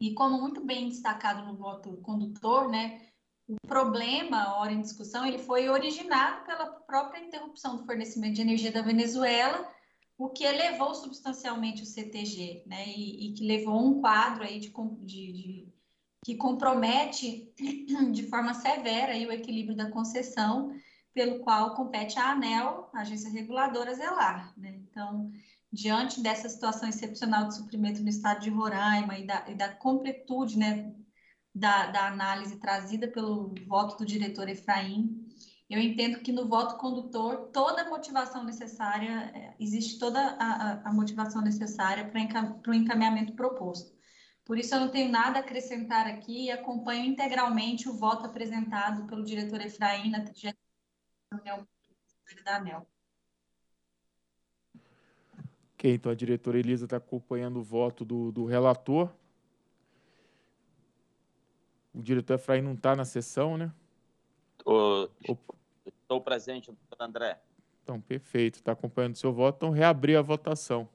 E como muito bem destacado no voto condutor, né, o problema, hora em discussão, ele foi originado pela própria interrupção do fornecimento de energia da Venezuela, o que elevou substancialmente o CTG, né, e, e que levou um quadro aí de, de, de, que compromete de forma severa aí o equilíbrio da concessão, pelo qual compete a ANEL, a agência reguladora, zelar, né? Então, diante dessa situação excepcional de suprimento no estado de Roraima e da, e da completude né, da, da, análise trazida pelo voto do diretor Efraim, eu entendo que no voto condutor toda a motivação necessária, é, existe toda a, a motivação necessária para encam, o encaminhamento proposto. Por isso, eu não tenho nada a acrescentar aqui e acompanho integralmente o voto apresentado pelo diretor Efraim na 30 reunião da ANEL. Ok, então a diretora Elisa está acompanhando o voto do, do relator. O diretor Efraim não está na sessão, né? Estou, presente, doutor André. Então, perfeito. Está acompanhando o seu voto. Então, reabrir a votação.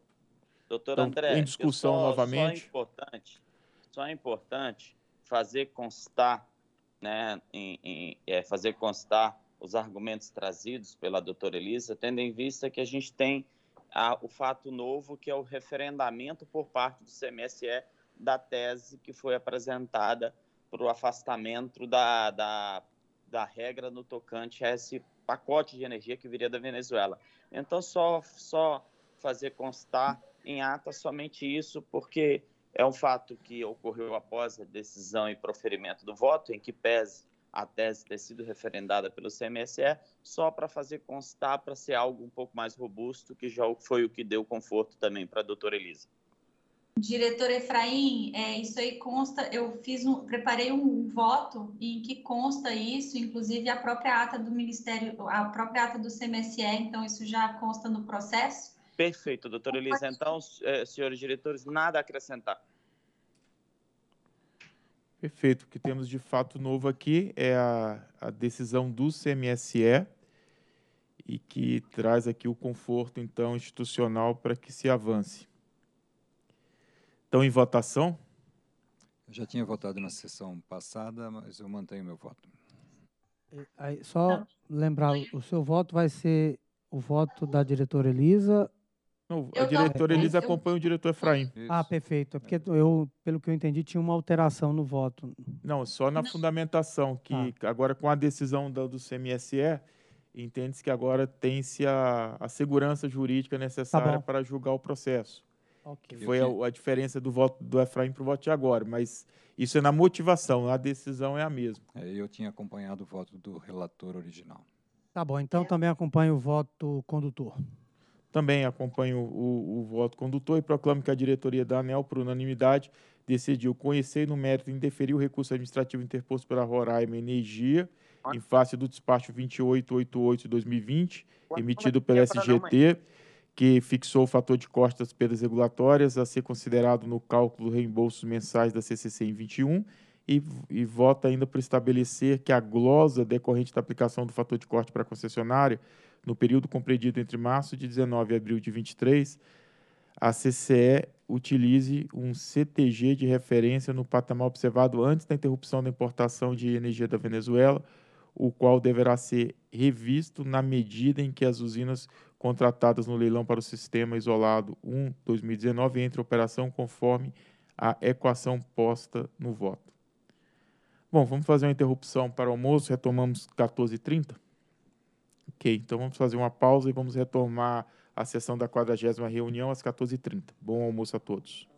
Doutor então, André, em discussão só, novamente. Só é importante, só é importante fazer constar, né, em, em, é, fazer constar os argumentos trazidos pela doutora Elisa, tendo em vista que a gente tem a, o fato novo, que é o referendamento por parte do CMSE da tese que foi apresentada para o afastamento da, da, da regra no tocante a esse pacote de energia que viria da Venezuela. Então, só, só fazer constar em ata somente isso, porque é um fato que ocorreu após a decisão e proferimento do voto, em que pese a tese ter sido referendada pelo CMSE, só para fazer constar, para ser algo um pouco mais robusto, que já foi o que deu conforto também para a doutora Elisa. Diretor Efraim, é, isso aí consta, eu fiz um, preparei um voto em que consta isso, inclusive a própria ata do Ministério, a própria ata do CMSE, então isso já consta no processo. Perfeito, doutora Elisa. Então, é, senhores diretores, nada a acrescentar. Perfeito. O que temos de fato novo aqui é a, a decisão do CMSE e que traz aqui o conforto, então, institucional para que se avance. Então, em votação? Eu já tinha votado na sessão passada, mas eu mantenho meu voto. É, aí, só tá. lembrar, o seu voto vai ser o voto da diretora Elisa não, a diretora Elisa eu... acompanha o diretor ah. Efraim. Isso. Ah, perfeito. É porque eu, pelo que eu entendi, tinha uma alteração no voto. Não, só na não. fundamentação, que ah. agora com a decisão do, do CMSE, entende-se que agora tem-se a, a, segurança jurídica necessária tá para julgar o processo. Okay. foi a, a, diferença do voto do Efraim para o voto de agora, mas isso é na motivação, a decisão é a mesma. É, eu tinha acompanhado o voto do relator original. Tá bom, então é. também acompanho o voto condutor. Também acompanho o, o voto condutor e proclamo que a diretoria da ANEL, por unanimidade, decidiu conhecer no mérito e indeferir o recurso administrativo interposto pela Roraima Energia em face do despacho 2888 de 2020, emitido é pela SGT, que fixou o fator de corte das perdas regulatórias a ser considerado no cálculo do reembolsos mensais da CCC em 21 e, e vota ainda por estabelecer que a glosa decorrente da aplicação do fator de corte para a concessionária no período compreendido entre março de 19 e abril de 23, a CCE utilize um CTG de referência no patamar observado antes da interrupção da importação de energia da Venezuela, o qual deverá ser revisto na medida em que as usinas contratadas no leilão para o sistema isolado 1 2019 entre operação conforme a equação posta no voto. Bom, vamos fazer uma interrupção para o almoço, retomamos 14h30. Ok, então vamos fazer uma pausa e vamos retomar a sessão da 40 reunião às 14h30. Bom almoço a todos.